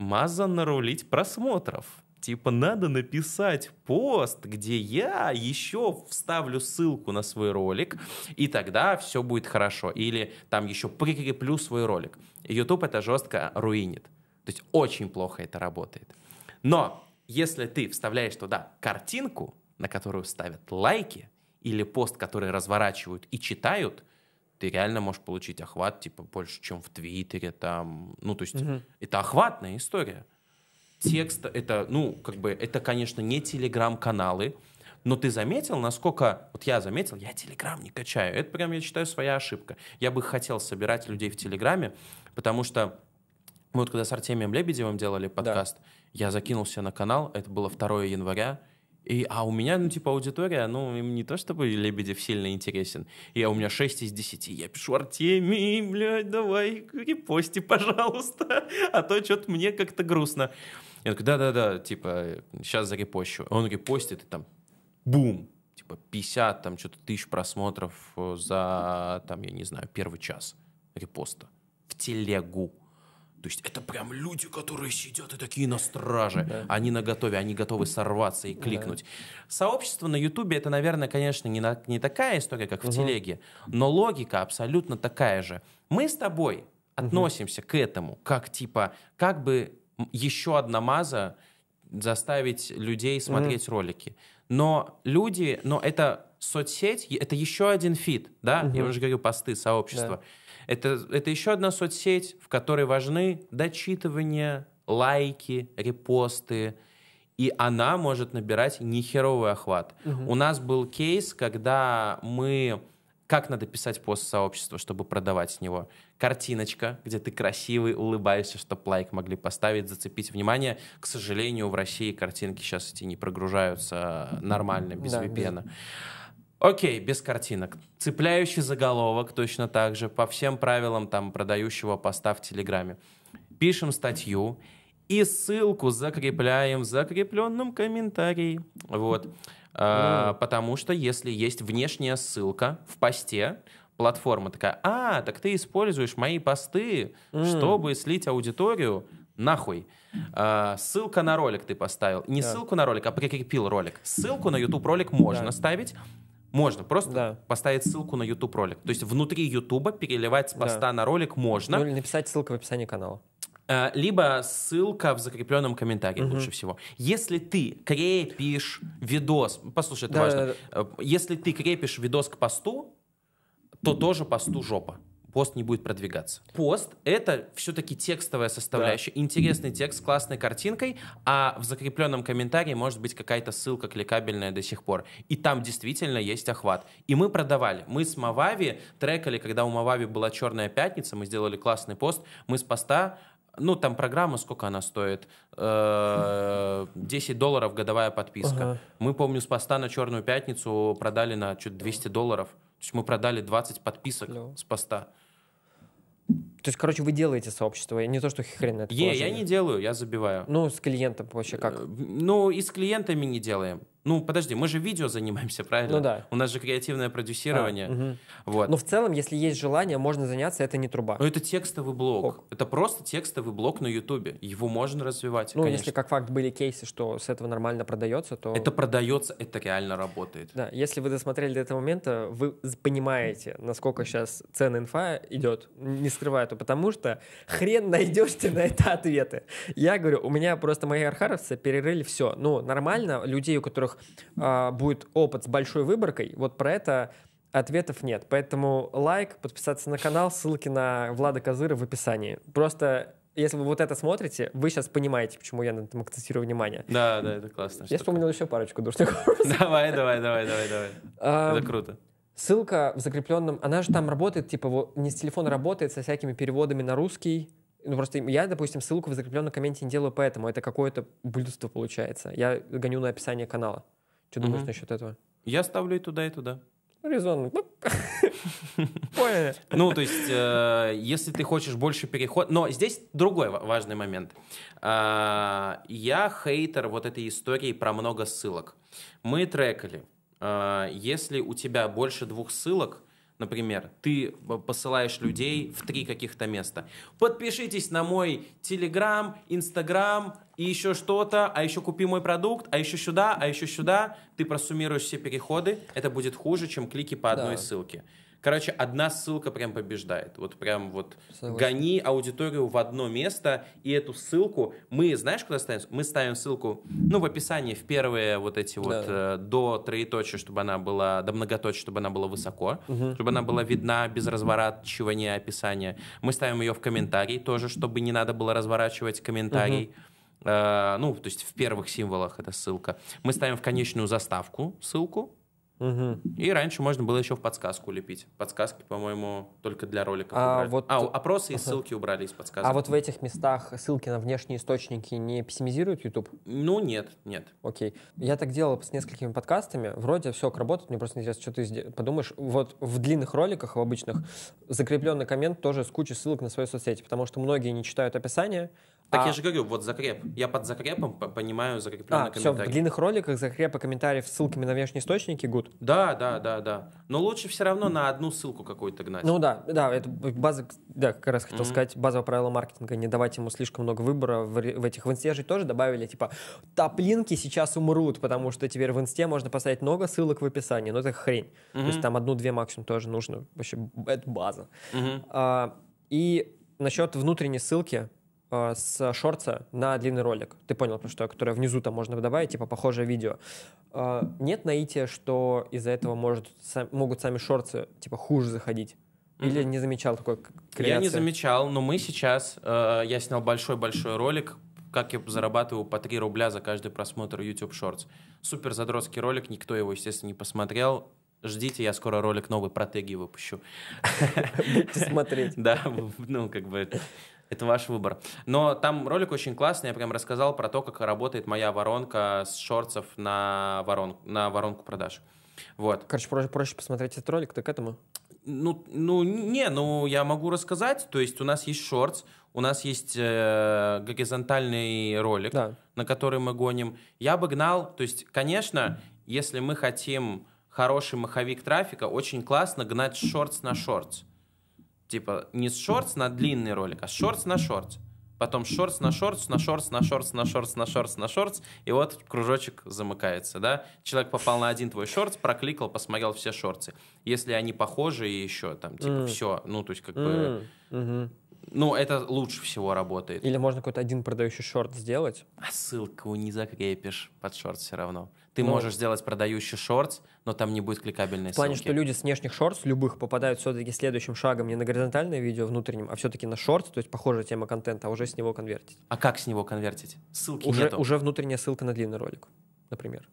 Маза нарулить просмотров. Типа надо написать пост, где я еще вставлю ссылку на свой ролик, и тогда все будет хорошо. Или там еще прикреплю свой ролик. YouTube это жестко руинит. То есть очень плохо это работает. Но если ты вставляешь туда картинку, на которую ставят лайки, или пост, который разворачивают и читают, ты реально можешь получить охват, типа, больше, чем в Твиттере, там, ну, то есть угу. это охватная история. Текст, это, ну, как бы, это, конечно, не телеграм-каналы, но ты заметил, насколько... Вот я заметил, я Телеграм не качаю. Это прям, я считаю, своя ошибка. Я бы хотел собирать людей в Телеграме, потому что вот когда с Артемием Лебедевым делали подкаст, да. я закинулся на канал, это было 2 января, и, а у меня, ну, типа, аудитория, ну, им не то чтобы Лебедев сильно интересен. И у меня 6 из 10. Я пишу Артемий, блядь, давай, репости, пожалуйста. А то что-то мне как-то грустно. Я такой, да-да-да, типа, сейчас зарепощу. Он репостит, и там, бум, типа, 50, там, что-то тысяч просмотров э, за, там, я не знаю, первый час репоста в телегу. То есть это прям люди, которые сидят и такие на страже. Да. Они на готове, они готовы сорваться и кликнуть. Да. Сообщество на Ютубе это, наверное, конечно, не, на, не такая история, как в угу. телеге, но логика абсолютно такая же. Мы с тобой относимся угу. к этому, как типа, как бы еще одна маза заставить людей смотреть угу. ролики. Но люди, но это соцсеть, это еще один фид, да, угу. я уже говорю, посты, сообщество. Да это, это еще одна соцсеть, в которой важны дочитывания, лайки, репосты, и она может набирать нехеровый охват. Угу. У нас был кейс, когда мы... Как надо писать пост сообщества, чтобы продавать с него? Картиночка, где ты красивый, улыбаешься, чтобы лайк могли поставить, зацепить внимание. К сожалению, в России картинки сейчас эти не прогружаются э, нормально, без да, VPN. Без... Окей, без картинок. Цепляющий заголовок точно так же, по всем правилам там продающего поста в Телеграме. Пишем статью и ссылку закрепляем в закрепленном комментарии. Вот. А, потому что если есть внешняя ссылка в посте, платформа такая, а, так ты используешь мои посты, чтобы слить аудиторию, нахуй. А, ссылка на ролик ты поставил. Не ссылку на ролик, а прикрепил ролик. Ссылку на YouTube ролик можно ставить, можно просто да. поставить ссылку на YouTube ролик. То есть внутри YouTube переливать с поста да. на ролик можно. Ну или написать ссылку в описании канала. Э, либо ссылка в закрепленном комментарии угу. лучше всего. Если ты крепишь видос, послушай, это да, важно. Да, да. Э, если ты крепишь видос к посту, то тоже посту жопа пост не будет продвигаться. Пост — это все-таки текстовая составляющая, да. интересный текст с классной картинкой, а в закрепленном комментарии может быть какая-то ссылка кликабельная до сих пор. И там действительно есть охват. И мы продавали. Мы с Мавави трекали, когда у Мавави была «Черная пятница», мы сделали классный пост, мы с поста ну, там программа, сколько она стоит? 10 э, долларов годовая подписка. Ага. Мы, помню, с поста на Черную Пятницу продали на что-то 200 долларов. То есть мы продали 20 подписок Hello. с поста. То есть, короче, вы делаете сообщество, и не то, что хрен это. Е, я не делаю, я забиваю. Ну, с клиентом вообще как? Э, ну, и с клиентами не делаем. Ну, подожди, мы же видео занимаемся, правильно? Ну да. У нас же креативное продюсирование. А, угу. вот. Но в целом, если есть желание, можно заняться, это не труба. Но ну, это текстовый блог. Ок. Это просто текстовый блог на Ютубе. Его можно развивать. Ну, конечно. если как факт были кейсы, что с этого нормально продается, то. Это продается, это реально работает. Да, если вы досмотрели до этого момента, вы понимаете, насколько сейчас цена инфа идет. Не скрываю это, потому что хрен найдешь ты на это ответы. Я говорю, у меня просто мои архаровцы перерыли все. Ну, нормально, людей, у которых которых э, будет опыт с большой выборкой, вот про это ответов нет. Поэтому лайк, подписаться на канал, ссылки на Влада Козыра в описании. Просто если вы вот это смотрите, вы сейчас понимаете, почему я на этом акцентирую внимание. Да, да, это классно. Я штука. вспомнил еще парочку дурных Давай, давай, давай, давай, давай. Это круто. Ссылка в закрепленном, она же там работает, типа, не с телефона работает, со всякими переводами на русский, ну, просто я, допустим, ссылку в закрепленном комменте не делаю поэтому. Это какое-то блюдство получается. Я гоню на описание канала. Что думаешь насчет этого? Я ставлю и туда, и туда. Ну, резонно. Ну, Поняли. Ну, то есть, э, если ты хочешь больше переход... Но здесь другой важный момент. А, я хейтер вот этой истории про много ссылок. Мы трекали. А, если у тебя больше двух ссылок, например, ты посылаешь людей в три каких-то места. Подпишитесь на мой Телеграм, Инстаграм и еще что-то, а еще купи мой продукт, а еще сюда, а еще сюда. Ты просуммируешь все переходы, это будет хуже, чем клики по одной да. ссылке. Короче, одна ссылка прям побеждает. Вот прям вот Согласен. гони аудиторию в одно место, и эту ссылку мы, знаешь, куда ставим? Мы ставим ссылку, ну, в описании, в первые вот эти да. вот э, до троеточия, чтобы она была, до многоточия, чтобы она была высоко, угу. чтобы она была видна без разворачивания описания. Мы ставим ее в комментарий тоже, чтобы не надо было разворачивать комментарий. Угу ну, то есть в первых символах эта ссылка. Мы ставим в конечную заставку ссылку, Угу. И раньше можно было еще в подсказку лепить. Подсказки, по-моему, только для роликов. А, вот... а опросы и ссылки убрали из подсказок. А вот в этих местах ссылки на внешние источники не пессимизируют YouTube? Ну, нет, нет. Окей. Я так делал с несколькими подкастами. Вроде все работает, мне просто интересно, что ты подумаешь. Вот в длинных роликах, в обычных, закрепленный коммент тоже с кучей ссылок на свои соцсети, потому что многие не читают описание, так а... я же говорю, вот закреп. Я под закрепом понимаю закрепленный а, комментарий. Все, в длинных роликах закрепы комментариев с ссылками на внешние источники гуд. Да, да, да, да. Но лучше все равно на одну ссылку какую-то гнать. Ну да, да, это база, да, как раз хотел mm-hmm. сказать, базовое правило маркетинга, не давать ему слишком много выбора в, в этих. В инсте же тоже добавили, типа, топлинки сейчас умрут, потому что теперь в инсте можно поставить много ссылок в описании, но ну, это хрень. Mm-hmm. То есть там одну-две максимум тоже нужно, вообще, это база. Mm-hmm. А, и насчет внутренней ссылки, а, с шорца на длинный ролик. Ты понял, про что, которое внизу там можно добавить, типа похожее видео. А, нет наития, что из-за этого может, могут сами шорцы типа хуже заходить? Или не замечал такой креации? Я не замечал, но мы сейчас, а, я снял большой-большой ролик, как я зарабатываю по 3 рубля за каждый просмотр YouTube Shorts. Супер задротский ролик, никто его, естественно, не посмотрел. Ждите, я скоро ролик новый про теги выпущу. Будете смотреть. Да, ну, как бы это ваш выбор. Но там ролик очень классный, я прям рассказал про то, как работает моя воронка с шорцев на, ворон, на воронку продаж. Вот. Короче, проще, проще посмотреть этот ролик, ты к этому? Ну, ну, не, ну, я могу рассказать. То есть у нас есть шортс, у нас есть э, горизонтальный ролик, да. на который мы гоним. Я бы гнал, то есть, конечно, если мы хотим хороший маховик трафика, очень классно гнать шортс на шортс. Типа не с шортс на длинный ролик, а с шортс на шортс. Потом шортс на шортс, на шортс, на шортс, на шортс, на шортс, на шортс, и вот кружочек замыкается, да? Человек попал на один твой шортс, прокликал, посмотрел все шортсы. Если они похожи и еще там, типа, mm. все, ну, то есть как mm. бы... Mm-hmm. Ну, это лучше всего работает. Или можно какой-то один продающий шорт сделать. А ссылку не закрепишь под шорт все равно. Ты ну, можешь сделать продающий шорт, но там не будет кликабельной В плане, что люди с внешних шорт любых, попадают все-таки следующим шагом не на горизонтальное видео внутренним, а все-таки на шорт, то есть похожая тема контента, а уже с него конвертить. А как с него конвертить? Ссылки уже, нету. Уже внутренняя ссылка на длинный ролик, например.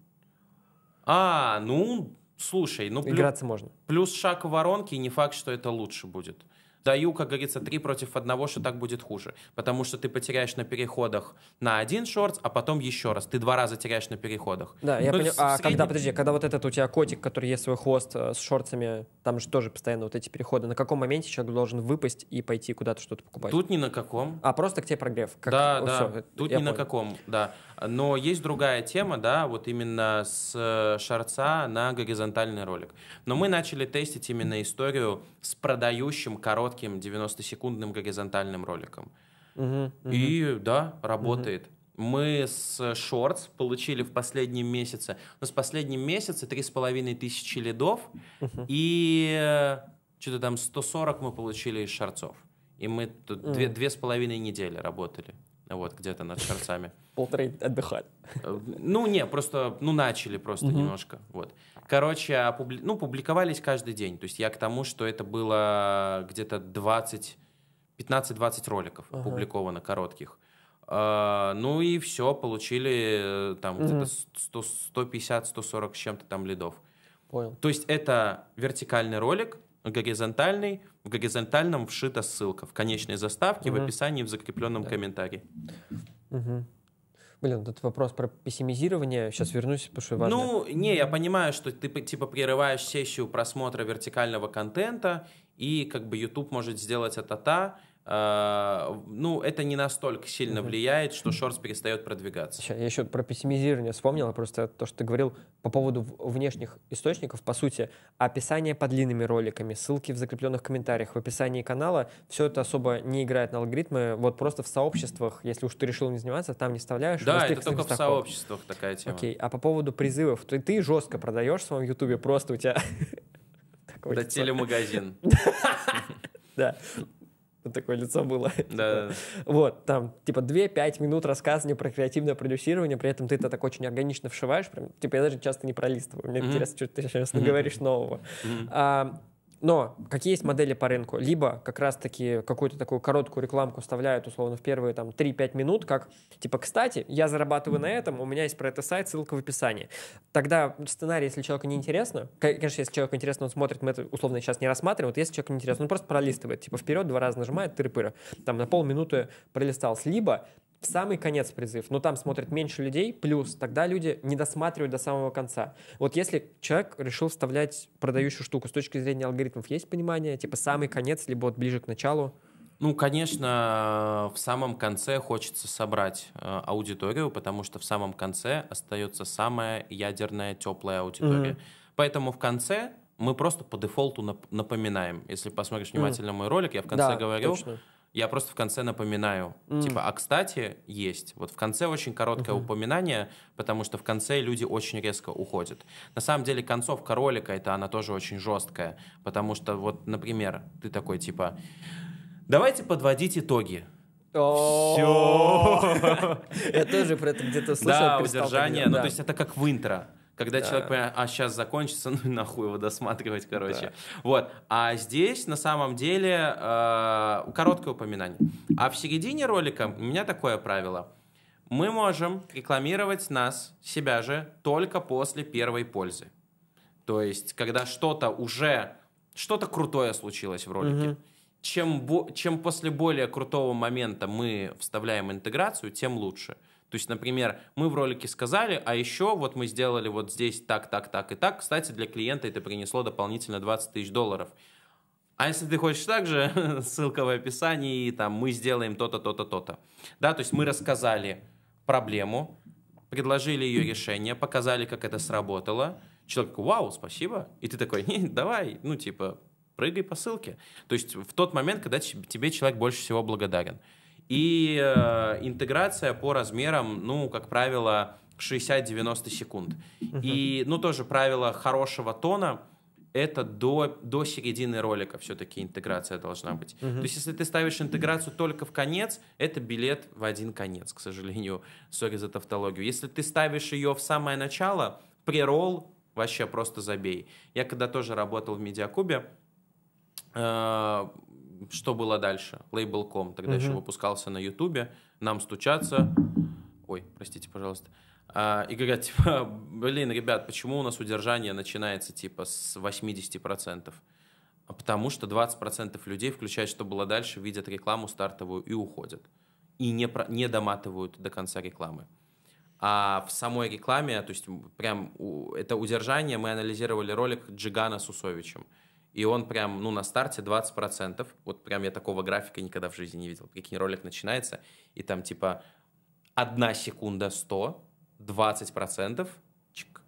А, ну, слушай, ну... Играться плюс, можно. Плюс шаг воронки, и не факт, что это лучше будет даю, как говорится, три против одного, что так будет хуже. Потому что ты потеряешь на переходах на один шорт, а потом еще раз. Ты два раза теряешь на переходах. Да, ну, я понял. А среднем... когда, подожди, когда вот этот у тебя котик, который есть свой хвост э, с шорцами, там же тоже постоянно вот эти переходы. На каком моменте человек должен выпасть и пойти куда-то что-то покупать? Тут ни на каком. А, просто к тебе прогрев. Как... Да, О, да. Все, Тут ни понял. на каком, да. Но есть другая тема, да, вот именно с э, шарца на горизонтальный ролик. Но мы начали тестить именно историю с продающим коротким 90-секундным горизонтальным роликом. Угу, угу. И да, работает. Угу. Мы с э, шортс получили в последнем месяце, ну, с последнем месяце половиной тысячи лидов, угу. и э, что-то там 140 мы получили из шорцов. И мы тут две с половиной недели работали вот, где-то над Шарцами. Полторы отдыхать. Э, ну, не, просто, ну, начали просто немножко, вот. Короче, ну, публиковались каждый день, то есть я к тому, что это было где-то 20, 15-20 роликов ага. опубликовано коротких. Э, ну и все, получили э, там угу. где-то 150-140 с чем-то там лидов. Понял. То есть это вертикальный ролик, горизонтальный, в горизонтальном вшита ссылка в конечной заставке, угу. в описании, в закрепленном да. комментарии. Угу. Блин, этот вопрос про пессимизирование. Сейчас вернусь, потому что важно. Ну, не, я понимаю, что ты типа прерываешь сессию просмотра вертикального контента, и как бы YouTube может сделать это та, а, ну, это не настолько сильно влияет, что шортс перестает продвигаться. Я еще про пессимизирование вспомнил, а просто то, что ты говорил по поводу внешних источников, по сути, описание под длинными роликами, ссылки в закрепленных комментариях, в описании канала, все это особо не играет на алгоритмы, вот просто в сообществах, если уж ты решил не заниматься, там не вставляешь. Да, это только в сообществах такая тема. Окей, а по поводу призывов, ты, ты жестко продаешь в своем ютубе, просто у тебя... Да типа. телемагазин. Да такое лицо было. Типа. Да. Вот, там, типа, 2-5 минут рассказывания про креативное продюсирование, при этом ты это так очень органично вшиваешь, прям, типа, я даже часто не пролистываю, мне интересно, что ты сейчас говоришь нового. Но какие есть модели по рынку? Либо как раз-таки какую-то такую короткую рекламку вставляют, условно, в первые там 3-5 минут, как, типа, кстати, я зарабатываю на этом, у меня есть про это сайт, ссылка в описании. Тогда сценарий, если человеку не интересно, конечно, если человеку интересно, он смотрит, мы это условно сейчас не рассматриваем, вот если человеку не интересно, он просто пролистывает, типа, вперед, два раза нажимает, тыры-пыры, там на полминуты пролистался. Либо в самый конец призыв, но там смотрят меньше людей, плюс тогда люди не досматривают до самого конца. Вот если человек решил вставлять продающую штуку, с точки зрения алгоритмов есть понимание, типа самый конец, либо вот ближе к началу? Ну, конечно, в самом конце хочется собрать э, аудиторию, потому что в самом конце остается самая ядерная теплая аудитория. Mm-hmm. Поэтому в конце мы просто по дефолту нап- напоминаем. Если посмотришь внимательно mm-hmm. мой ролик, я в конце да, говорю... Точно я просто в конце напоминаю. Mm. Типа, а кстати, есть. Вот в конце очень короткое uh-huh. упоминание, потому что в конце люди очень резко уходят. На самом деле, концовка ролика, это она тоже очень жесткая. Потому что, вот, например, ты такой, типа, давайте подводить итоги. Все. Я тоже про это где-то слышал. Да, удержание. Ну, то есть это как в интро. Когда да. человек понимает, а сейчас закончится, ну и нахуй его досматривать, короче. Да. Вот. А здесь на самом деле э, короткое упоминание. А в середине ролика у меня такое правило. Мы можем рекламировать нас, себя же, только после первой пользы. То есть, когда что-то уже, что-то крутое случилось в ролике. Угу. Чем, чем после более крутого момента мы вставляем интеграцию, тем лучше. То есть, например, мы в ролике сказали, а еще вот мы сделали вот здесь так, так, так и так. Кстати, для клиента это принесло дополнительно 20 тысяч долларов. А если ты хочешь так же, ссылка в описании, и там мы сделаем то-то, то-то, то-то. Да, то есть мы рассказали проблему, предложили ее решение, показали, как это сработало. Человек такой, вау, спасибо. И ты такой, не, давай, ну типа, прыгай по ссылке. То есть в тот момент, когда тебе человек больше всего благодарен. И э, интеграция по размерам, ну, как правило, 60-90 секунд. И, ну, тоже правило хорошего тона это до, до середины ролика все-таки интеграция должна быть. Uh -huh. То есть, если ты ставишь интеграцию только в конец, это билет в один конец, к сожалению. Сори за тавтологию. Если ты ставишь ее в самое начало, преролл вообще просто забей. Я когда тоже работал в Медиакубе, э, что было дальше? Label.com тогда угу. еще выпускался на Ютубе. Нам стучаться. Ой, простите, пожалуйста. А, и говорят, типа, блин, ребят, почему у нас удержание начинается типа с 80%? А потому что 20% людей, включая что было дальше, видят рекламу стартовую и уходят. И не, про, не доматывают до конца рекламы. А в самой рекламе, то есть прям у, это удержание, мы анализировали ролик Джигана с Усовичем и он прям, ну, на старте 20%, вот прям я такого графика никогда в жизни не видел. Прикинь, ролик начинается, и там типа одна секунда 100, 20%, чик,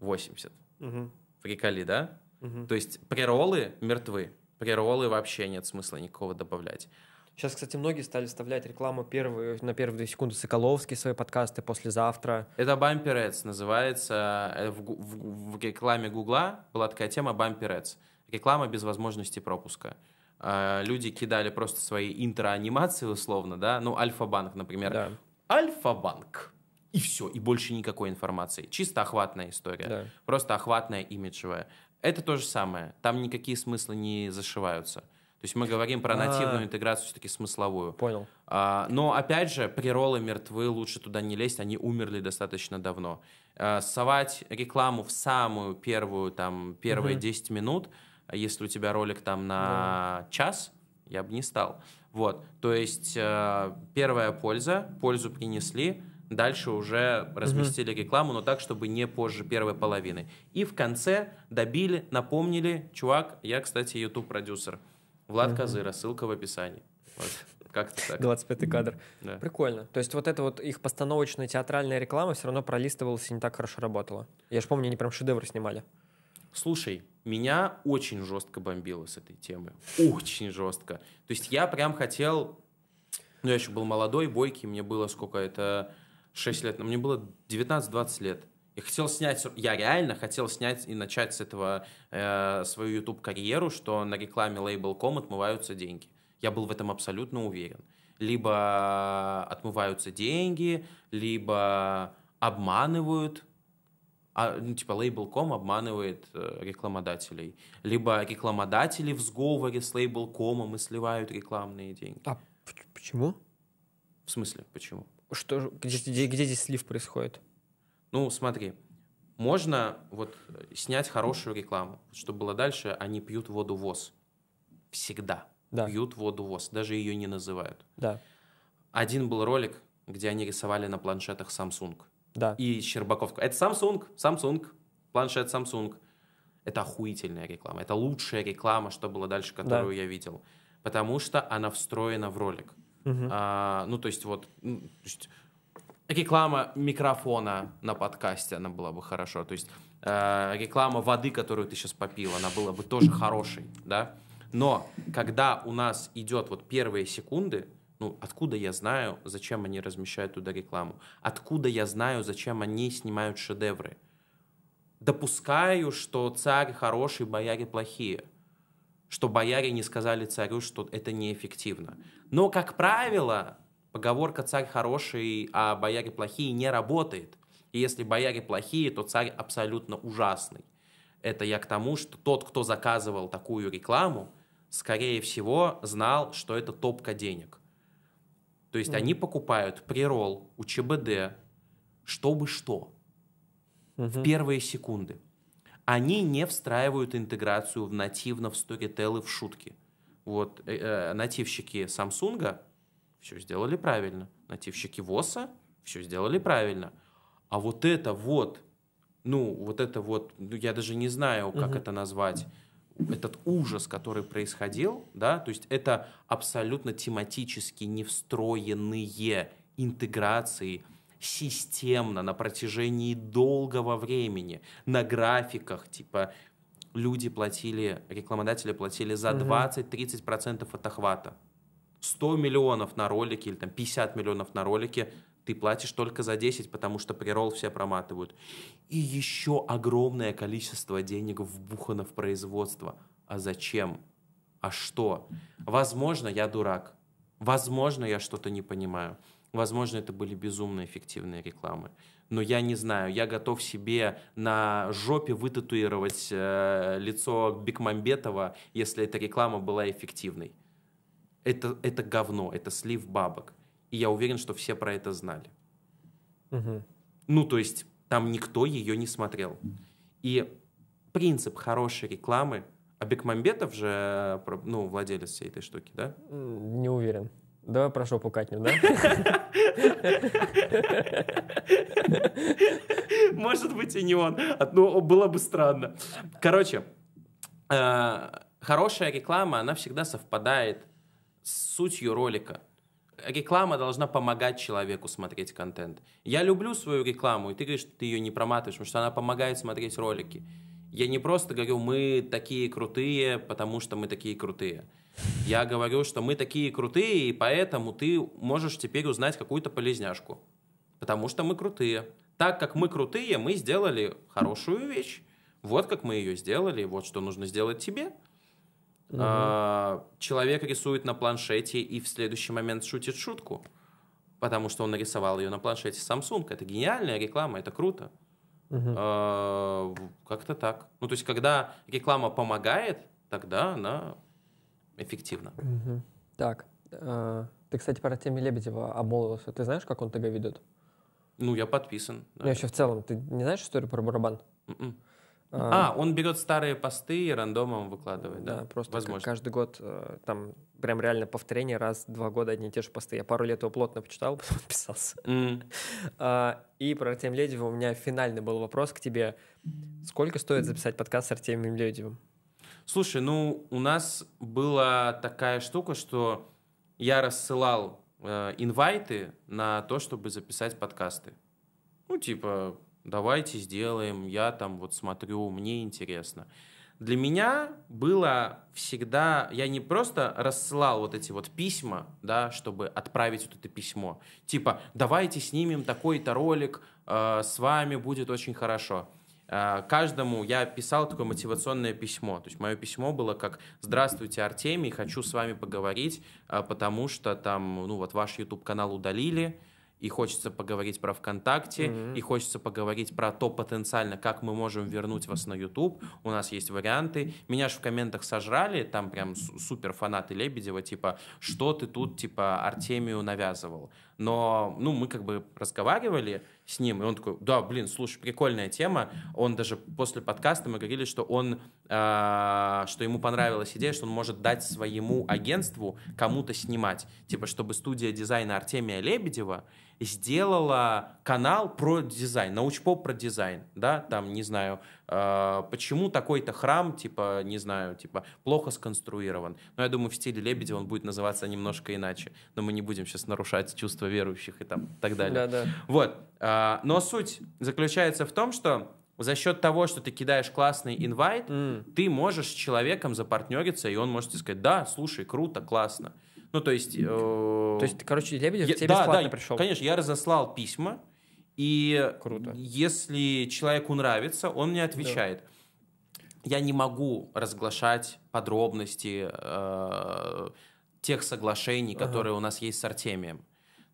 80. Угу. Приколи, да? Угу. То есть преролы мертвы, преролы вообще нет смысла никакого добавлять. Сейчас, кстати, многие стали вставлять рекламу первую, на первые две секунды Соколовский, свои подкасты «Послезавтра». Это «Бамперец» называется. Э, в, в, в рекламе Гугла была такая тема «Бамперец». Реклама без возможности пропуска. А, люди кидали просто свои интро-анимации, условно, да, ну, Альфа-банк, например. Да. Альфа-банк. И все, и больше никакой информации. Чисто охватная история. Да. Просто охватная, имиджевая. Это то же самое. Там никакие смыслы не зашиваются. То есть мы говорим про а. нативную интеграцию все-таки смысловую. Понял. А, но опять же, приролы мертвы, лучше туда не лезть, они умерли достаточно давно. А, совать рекламу в самую первую, там, первые угу. 10 минут – а если у тебя ролик там на да. час, я бы не стал. Вот, то есть э, первая польза, пользу принесли, дальше уже разместили угу. рекламу, но так, чтобы не позже первой половины. И в конце добили, напомнили, чувак, я, кстати, YouTube продюсер Влад угу. Козыра, ссылка в описании. Вот. Как-то так. 25-й кадр. Да. Прикольно. То есть вот эта вот их постановочная театральная реклама все равно пролистывалась и не так хорошо работала. Я же помню, они прям шедевры снимали. Слушай, меня очень жестко бомбило с этой темы. Очень жестко. То есть я прям хотел... Ну, я еще был молодой, бойкий, мне было сколько это... 6 лет, но мне было 19-20 лет. Я хотел снять, я реально хотел снять и начать с этого э, свою YouTube-карьеру, что на рекламе Label.com отмываются деньги. Я был в этом абсолютно уверен. Либо отмываются деньги, либо обманывают, а, ну, типа Label.com обманывает э, рекламодателей. Либо рекламодатели в сговоре с Label.com и сливают рекламные деньги. А почему? В смысле, почему? Что, где, где, где здесь слив происходит? Ну, смотри, можно вот снять хорошую рекламу, чтобы было дальше, они пьют воду ВОЗ. Всегда да. пьют воду ВОЗ, даже ее не называют. Да. Один был ролик, где они рисовали на планшетах Samsung. Да. И Щербаков. Это Samsung, Samsung, планшет Samsung. Это охуительная реклама. Это лучшая реклама, что было дальше, которую да. я видел. Потому что она встроена в ролик. Угу. А, ну, то есть вот... то есть, реклама микрофона на подкасте, она была бы хорошо. То есть э, реклама воды, которую ты сейчас попил, она была бы тоже хорошей, да. Но когда у нас идет вот первые секунды, ну, откуда я знаю, зачем они размещают туда рекламу? Откуда я знаю, зачем они снимают шедевры? Допускаю, что царь хороший, бояре плохие. Что бояре не сказали царю, что это неэффективно. Но, как правило, поговорка «царь хороший, а бояре плохие» не работает. И если бояре плохие, то царь абсолютно ужасный. Это я к тому, что тот, кто заказывал такую рекламу, скорее всего, знал, что это топка денег то есть mm. они покупают прирол у ЧБД, чтобы что? Mm-hmm. В первые секунды. Они не встраивают интеграцию в нативно, в сторителлы, в шутки. Вот э, э нативщики Samsung все сделали правильно. Нативщики ВОСа все сделали правильно. А вот это вот, ну, вот это вот, ну, я даже не знаю, как mm-hmm. это назвать этот ужас, который происходил, да, то есть это абсолютно тематически не встроенные интеграции системно на протяжении долгого времени на графиках, типа люди платили, рекламодатели платили за 20-30% от охвата. 100 миллионов на ролике или там 50 миллионов на ролике ты платишь только за 10, потому что прирол все проматывают. И еще огромное количество денег вбухано в производство. А зачем? А что? Возможно, я дурак. Возможно, я что-то не понимаю. Возможно, это были безумно эффективные рекламы. Но я не знаю, я готов себе на жопе вытатуировать э, лицо Бекмамбетова, если эта реклама была эффективной. Это, это говно, это слив бабок. И я уверен, что все про это знали. Угу. Ну, то есть там никто ее не смотрел. И принцип хорошей рекламы, а Бекмамбетов же, э, ну, владелец всей этой штуки, да? Не уверен. Давай про шопу катнем, да? Может быть, и не он. А, но ну, было бы странно. Короче, э, хорошая реклама, она всегда совпадает с сутью ролика реклама должна помогать человеку смотреть контент. Я люблю свою рекламу, и ты говоришь, что ты ее не проматываешь, потому что она помогает смотреть ролики. Я не просто говорю, мы такие крутые, потому что мы такие крутые. Я говорю, что мы такие крутые, и поэтому ты можешь теперь узнать какую-то полезняшку. Потому что мы крутые. Так как мы крутые, мы сделали хорошую вещь. Вот как мы ее сделали, вот что нужно сделать тебе – Угу. человек рисует на планшете и в следующий момент шутит шутку, потому что он нарисовал ее на планшете Samsung. Это гениальная реклама, это круто. Угу. как-то так. Ну, то есть, когда реклама помогает, тогда она эффективна. Угу. Так. А, ты, кстати, про теме Лебедева обмолвился. Ты знаешь, как он тебя ведет? Ну, я подписан. Да. Ну, еще в целом, ты не знаешь историю про барабан? Mm-mm. М-м. А, а, он берет старые посты и рандомом выкладывает, да? да просто Возможно. каждый год э, там прям реально повторение раз два года одни и те же посты. Я пару лет его плотно почитал, потом подписался. Mm. А, и про Артема Лебедева у меня финальный был вопрос к тебе. Сколько стоит записать подкаст с Артемием Лебедевым? Слушай, ну у нас была такая штука, что я рассылал э, инвайты на то, чтобы записать подкасты. Ну, типа, давайте сделаем, я там вот смотрю, мне интересно. Для меня было всегда, я не просто рассылал вот эти вот письма, да, чтобы отправить вот это письмо, типа, давайте снимем такой-то ролик, э, с вами будет очень хорошо. Э, каждому я писал такое мотивационное письмо, то есть мое письмо было как «Здравствуйте, Артемий, хочу с вами поговорить, э, потому что там, ну вот ваш YouTube-канал удалили, и хочется поговорить про ВКонтакте, mm-hmm. и хочется поговорить про то потенциально, как мы можем вернуть вас на YouTube. У нас есть варианты. Меня же в комментах сожрали, там прям супер фанаты Лебедева, типа, что ты тут, типа, Артемию навязывал. Но, ну, мы как бы разговаривали с ним, и он такой, да, блин, слушай, прикольная тема. Он даже после подкаста мы говорили, что он, э, что ему понравилась идея, что он может дать своему агентству кому-то снимать. Типа, чтобы студия дизайна Артемия Лебедева сделала канал про дизайн, научпоп про дизайн, да, там, не знаю, э, почему такой-то храм, типа, не знаю, типа, плохо сконструирован. Но я думаю, в стиле Лебедева он будет называться немножко иначе, но мы не будем сейчас нарушать чувства верующих и там, так далее. Да, да. Вот, э, но суть заключается в том, что за счет того, что ты кидаешь классный инвайт, mm. ты можешь с человеком запартнериться, и он может тебе сказать, да, слушай, круто, классно. Ну, то есть... Э, то есть, короче, Лебедев я, тебе да, бесплатно да, пришел? конечно, я разослал письма, и Круто. если человеку нравится, он мне отвечает. Да. Я не могу разглашать подробности э, тех соглашений, ага. которые у нас есть с Артемием.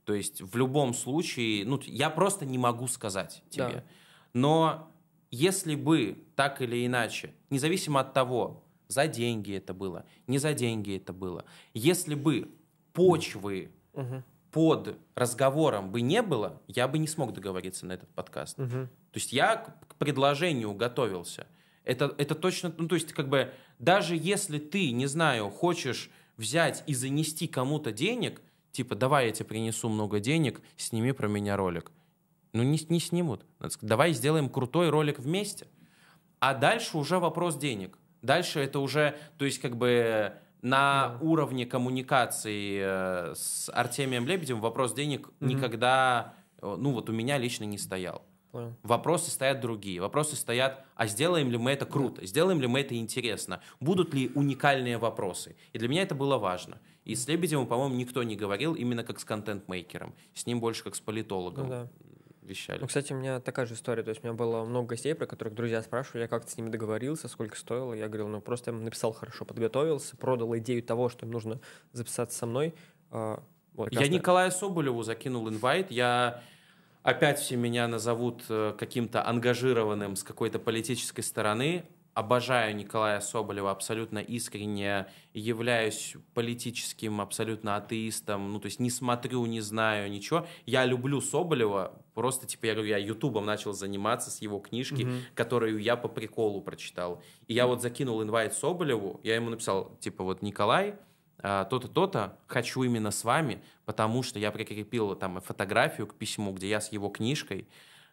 То есть в любом случае, ну, я просто не могу сказать тебе. Да. Но если бы так или иначе, независимо от того, за деньги это было, не за деньги это было. Если бы почвы угу. под разговором бы не было, я бы не смог договориться на этот подкаст. Угу. То есть я к предложению готовился. Это, это точно, ну то есть как бы даже если ты, не знаю, хочешь взять и занести кому-то денег, типа, давай я тебе принесу много денег, сними про меня ролик. Ну, не, не снимут. Давай сделаем крутой ролик вместе. А дальше уже вопрос денег. Дальше это уже, то есть как бы на да. уровне коммуникации э, с Артемием Лебедем вопрос денег угу. никогда, э, ну вот у меня лично не стоял. Понял. Вопросы стоят другие. Вопросы стоят, а сделаем ли мы это круто, да. сделаем ли мы это интересно, будут ли уникальные вопросы. И для меня это было важно. И с Лебедем, по-моему, никто не говорил именно как с контент-мейкером. С ним больше как с политологом. Ну, да вещали. Ну, кстати, у меня такая же история. То есть у меня было много гостей, про которых друзья спрашивали, я как-то с ними договорился, сколько стоило. Я говорил, ну, просто я написал хорошо, подготовился, продал идею того, что им нужно записаться со мной. А, вот, я Николаю Соболеву закинул инвайт. Я опять все меня назовут э, каким-то ангажированным с какой-то политической стороны обожаю Николая Соболева абсолютно искренне, являюсь политическим абсолютно атеистом, ну, то есть не смотрю, не знаю ничего. Я люблю Соболева, просто теперь типа, я ютубом начал заниматься с его книжки, угу. которую я по приколу прочитал. И я вот закинул инвайт Соболеву, я ему написал, типа, вот Николай, а, то-то, то-то, хочу именно с вами, потому что я прикрепил там фотографию к письму, где я с его книжкой,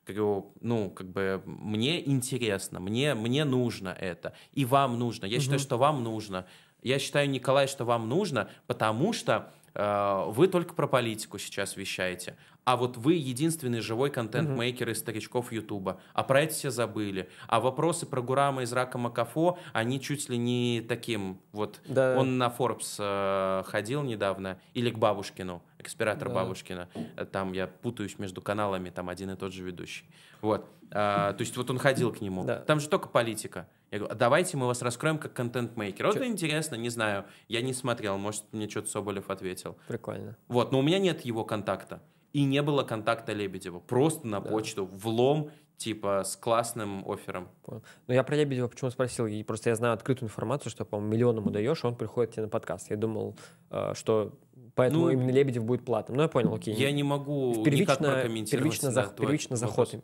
Говорю, ну, как бы мне интересно, мне, мне нужно это, и вам нужно. Я угу. считаю, что вам нужно. Я считаю, Николай, что вам нужно, потому что э, вы только про политику сейчас вещаете а вот вы единственный живой контент-мейкер из старичков Ютуба, а про это все забыли. А вопросы про Гурама из Рака Макафо, они чуть ли не таким, вот, да. он на Forbes э, ходил недавно, или к Бабушкину, экспиратор да. Бабушкина, э, там я путаюсь между каналами, там один и тот же ведущий, вот, а, то есть вот он ходил к нему, да. там же только политика. Я говорю, давайте мы вас раскроем как контент-мейкер. Вот Чё? интересно, не знаю, я не смотрел, может, мне что-то Соболев ответил. Прикольно. Вот, но у меня нет его контакта. И не было контакта Лебедева. Просто на да. почту, влом, типа, с классным оффером. Понял. Ну, я про Лебедева почему спросил. И просто я знаю открытую информацию, что, по-моему, миллион ему и а он приходит тебе на подкаст. Я думал, э, что Поэтому ну, именно Лебедев будет платным. Ну, я понял, окей. Я не могу первично, никак прокомментировать. Первично, за, первично заход.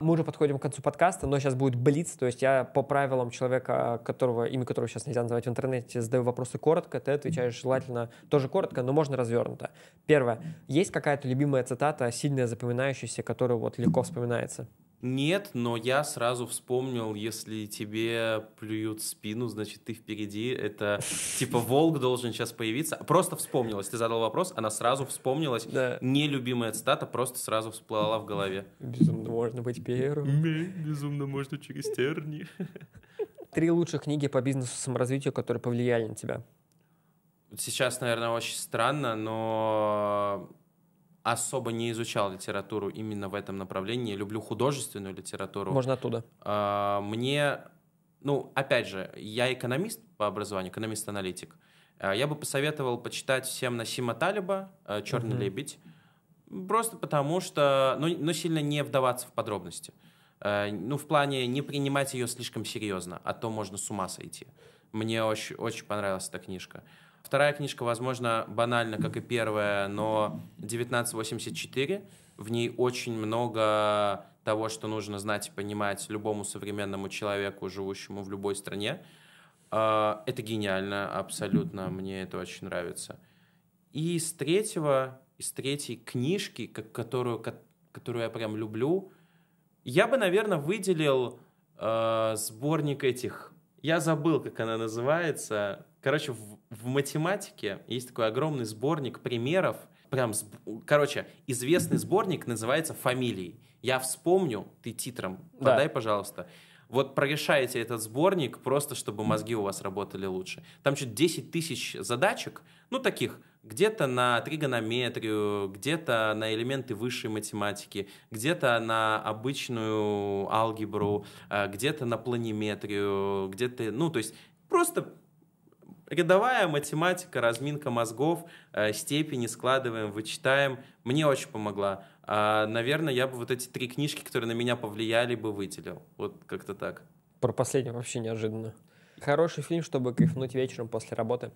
Мы уже подходим к концу подкаста, но сейчас будет блиц, то есть я по правилам человека, которого, имя которого сейчас нельзя называть в интернете, задаю вопросы коротко, ты отвечаешь желательно тоже коротко, но можно развернуто. Первое. Есть какая-то любимая цитата, сильная запоминающаяся, которая вот легко вспоминается? Нет, но я сразу вспомнил, если тебе плюют спину, значит, ты впереди. Это типа волк должен сейчас появиться. Просто вспомнилась. Ты задал вопрос, она сразу вспомнилась. Да. Нелюбимая цитата просто сразу всплыла в голове. Безумно можно быть первым. Безумно можно через терни. Три лучших книги по бизнесу саморазвитию, которые повлияли на тебя. Сейчас, наверное, очень странно, но особо не изучал литературу именно в этом направлении. Люблю художественную литературу. Можно оттуда. А, мне, ну, опять же, я экономист по образованию, экономист-аналитик. А, я бы посоветовал почитать всем Насима Талиба э, «Черный угу. лебедь», просто потому что, ну, ну, сильно не вдаваться в подробности. Э, ну, в плане не принимать ее слишком серьезно, а то можно с ума сойти. Мне очень, очень понравилась эта книжка. Вторая книжка, возможно, банально, как и первая, но 1984. В ней очень много того, что нужно знать и понимать любому современному человеку, живущему в любой стране. А, это гениально, абсолютно, мне это очень нравится. И с третьего, из третьей книжки, которую, которую я прям люблю, я бы, наверное, выделил э, сборник этих. Я забыл, как она называется. Короче, в, в математике есть такой огромный сборник примеров, прям, короче, известный сборник называется «Фамилии». Я вспомню, ты титром подай, да. пожалуйста. Вот прорешайте этот сборник просто, чтобы мозги у вас работали лучше. Там что-то 10 тысяч задачек, ну, таких, где-то на тригонометрию, где-то на элементы высшей математики, где-то на обычную алгебру, а, где-то на планиметрию, где-то, ну, то есть просто Рядовая математика, разминка мозгов, э, степени складываем, вычитаем. Мне очень помогла. А, наверное, я бы вот эти три книжки, которые на меня повлияли, бы выделил. Вот как-то так. Про последнее вообще неожиданно. Хороший фильм, чтобы кайфнуть вечером после работы.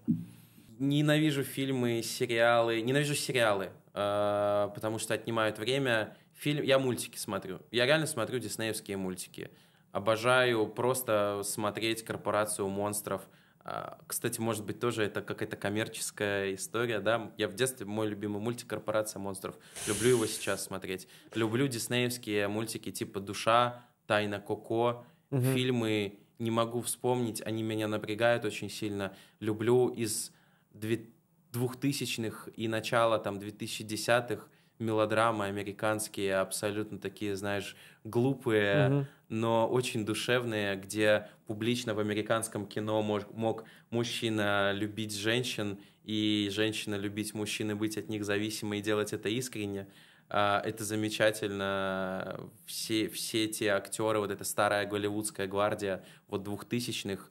Ненавижу фильмы, сериалы. Ненавижу сериалы, а, потому что отнимают время. Фильм... Я мультики смотрю. Я реально смотрю диснеевские мультики. Обожаю просто смотреть «Корпорацию монстров», а, кстати, может быть, тоже это какая-то коммерческая история, да? Я в детстве, мой любимый мультик «Корпорация монстров». Люблю его сейчас смотреть. Люблю диснеевские мультики типа «Душа», «Тайна Коко», угу. фильмы не могу вспомнить, они меня напрягают очень сильно. Люблю из 2000-х и начала там 2010-х мелодрамы американские, абсолютно такие, знаешь, глупые, угу. но очень душевные, где публично в американском кино мог, мог мужчина любить женщин и женщина любить мужчин и быть от них зависимой и делать это искренне. А, это замечательно. Все, все те актеры, вот эта старая голливудская гвардия вот двухтысячных, х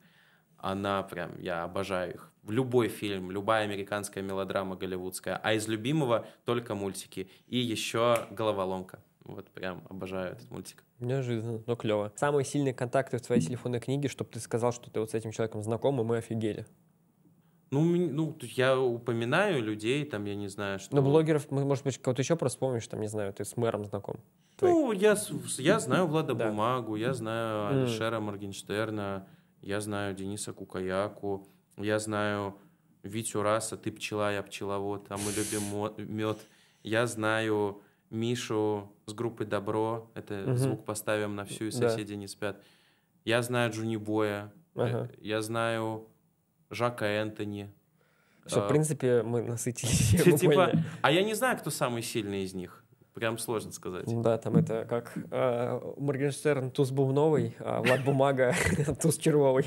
она прям, я обожаю их. Любой фильм, любая американская мелодрама голливудская, а из любимого только мультики. И еще «Головоломка». Вот прям обожаю этот мультик. Неожиданно, но клево. Самые сильные контакты в твоей телефонной книге, чтобы ты сказал, что ты вот с этим человеком знаком, и мы офигели. Ну, ну, я упоминаю людей, там, я не знаю, что... Ну, блогеров, может быть, кого-то еще просто вспомнишь, там, не знаю, ты с мэром знаком. Ну, Твой... я, я знаю Влада Бумагу, я знаю Алишера Моргенштерна, я знаю Дениса Кукаяку, я знаю Витю Раса, ты пчела, я пчеловод, а мы любим мед. Я знаю Мишу с группы Добро, это угу. звук поставим на всю, и соседи да. не спят. Я знаю Джуни Боя, э, ага. я знаю Жака Энтони. Все, а, в принципе, мы насытились. Типа, а я не знаю, кто самый сильный из них. Прям сложно сказать. Да, там это как э, Моргенштерн туз бубновый, а Влад Бумага туз червовый.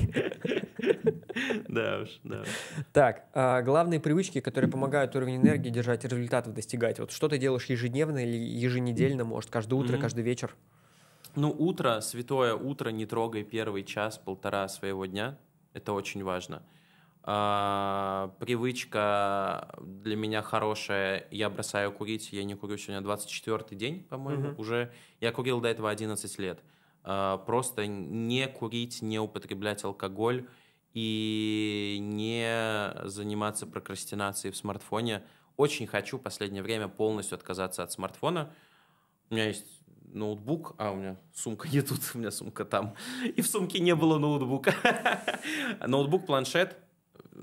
Да уж, да. Так, а главные привычки, которые помогают уровень энергии держать и результатов достигать. Вот что ты делаешь ежедневно или еженедельно, может, каждое утро, каждый вечер? Ну, утро, святое утро, не трогай первый час-полтора своего дня. Это очень важно. А, привычка для меня хорошая. Я бросаю курить. Я не курю сегодня 24 день, по-моему, угу. уже. Я курил до этого 11 лет. А, просто не курить, не употреблять алкоголь и не заниматься прокрастинацией в смартфоне. Очень хочу в последнее время полностью отказаться от смартфона. У меня есть ноутбук, а у меня сумка не тут, у меня сумка там. И в сумке не было ноутбука. Ноутбук, планшет,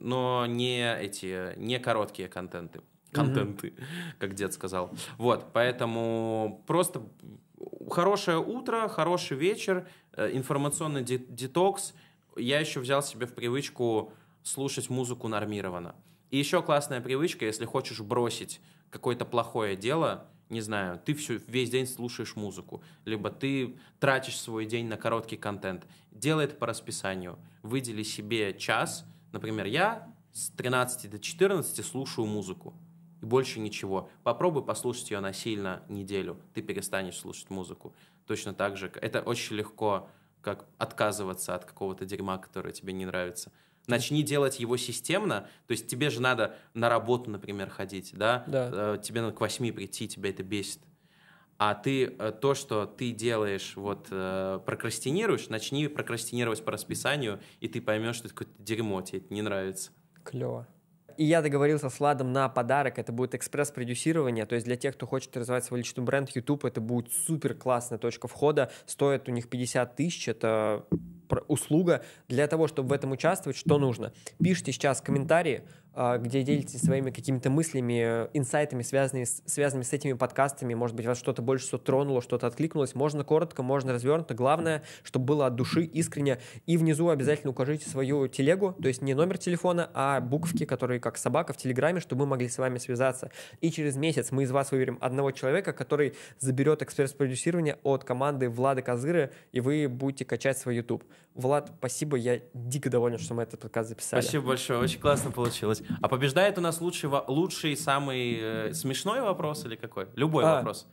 но не эти, не короткие контенты. Контенты, mm-hmm. как дед сказал. Вот, поэтому просто хорошее утро, хороший вечер, э, информационный детокс. Я еще взял себе в привычку слушать музыку нормированно. И еще классная привычка, если хочешь бросить какое-то плохое дело, не знаю, ты всю, весь день слушаешь музыку, либо ты тратишь свой день на короткий контент. Делай это по расписанию. Выдели себе час, Например, я с 13 до 14 слушаю музыку и больше ничего. Попробуй послушать ее насильно неделю, ты перестанешь слушать музыку. Точно так же, это очень легко, как отказываться от какого-то дерьма, которое тебе не нравится. Начни делать его системно, то есть тебе же надо на работу, например, ходить, да? да. Э, тебе надо к восьми прийти, тебя это бесит а ты э, то, что ты делаешь, вот э, прокрастинируешь, начни прокрастинировать по расписанию, и ты поймешь, что это какое-то дерьмо, тебе это не нравится. Клево. И я договорился с Ладом на подарок. Это будет экспресс-продюсирование. То есть для тех, кто хочет развивать свой личный бренд, YouTube это будет супер классная точка входа. Стоит у них 50 тысяч. Это услуга. Для того, чтобы в этом участвовать, что нужно? Пишите сейчас комментарии, а, где делитесь своими какими-то мыслями, инсайтами, связанными с, связанными с этими подкастами. Может быть, вас что-то больше что тронуло, что-то откликнулось. Можно коротко, можно развернуто. Главное, чтобы было от души, искренне. И внизу обязательно укажите свою телегу, то есть не номер телефона, а буковки, которые как собака в Телеграме, чтобы мы могли с вами связаться. И через месяц мы из вас выберем одного человека, который заберет экспресс-продюсирование от команды Влада Козыры, и вы будете качать свой YouTube. Влад, спасибо, я дико доволен, что мы этот подкаст записали. Спасибо большое, очень классно получилось есть, а побеждает у нас лучший, лучший самый э, смешной вопрос или какой? Любой а, вопрос.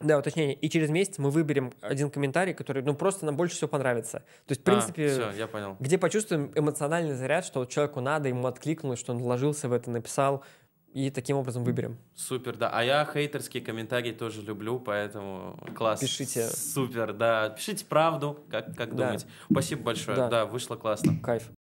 Да, уточнение. И через месяц мы выберем один комментарий, который, ну, просто нам больше всего понравится. То есть, в а, принципе, а, все, я понял. где почувствуем эмоциональный заряд, что вот человеку надо, ему откликнулось, что он вложился в это, написал, и таким образом выберем. Супер, да. А я хейтерские комментарии тоже люблю, поэтому класс. Пишите. Супер, да. Пишите правду, как, как да. думаете. Спасибо большое. Да. да, вышло классно. Кайф.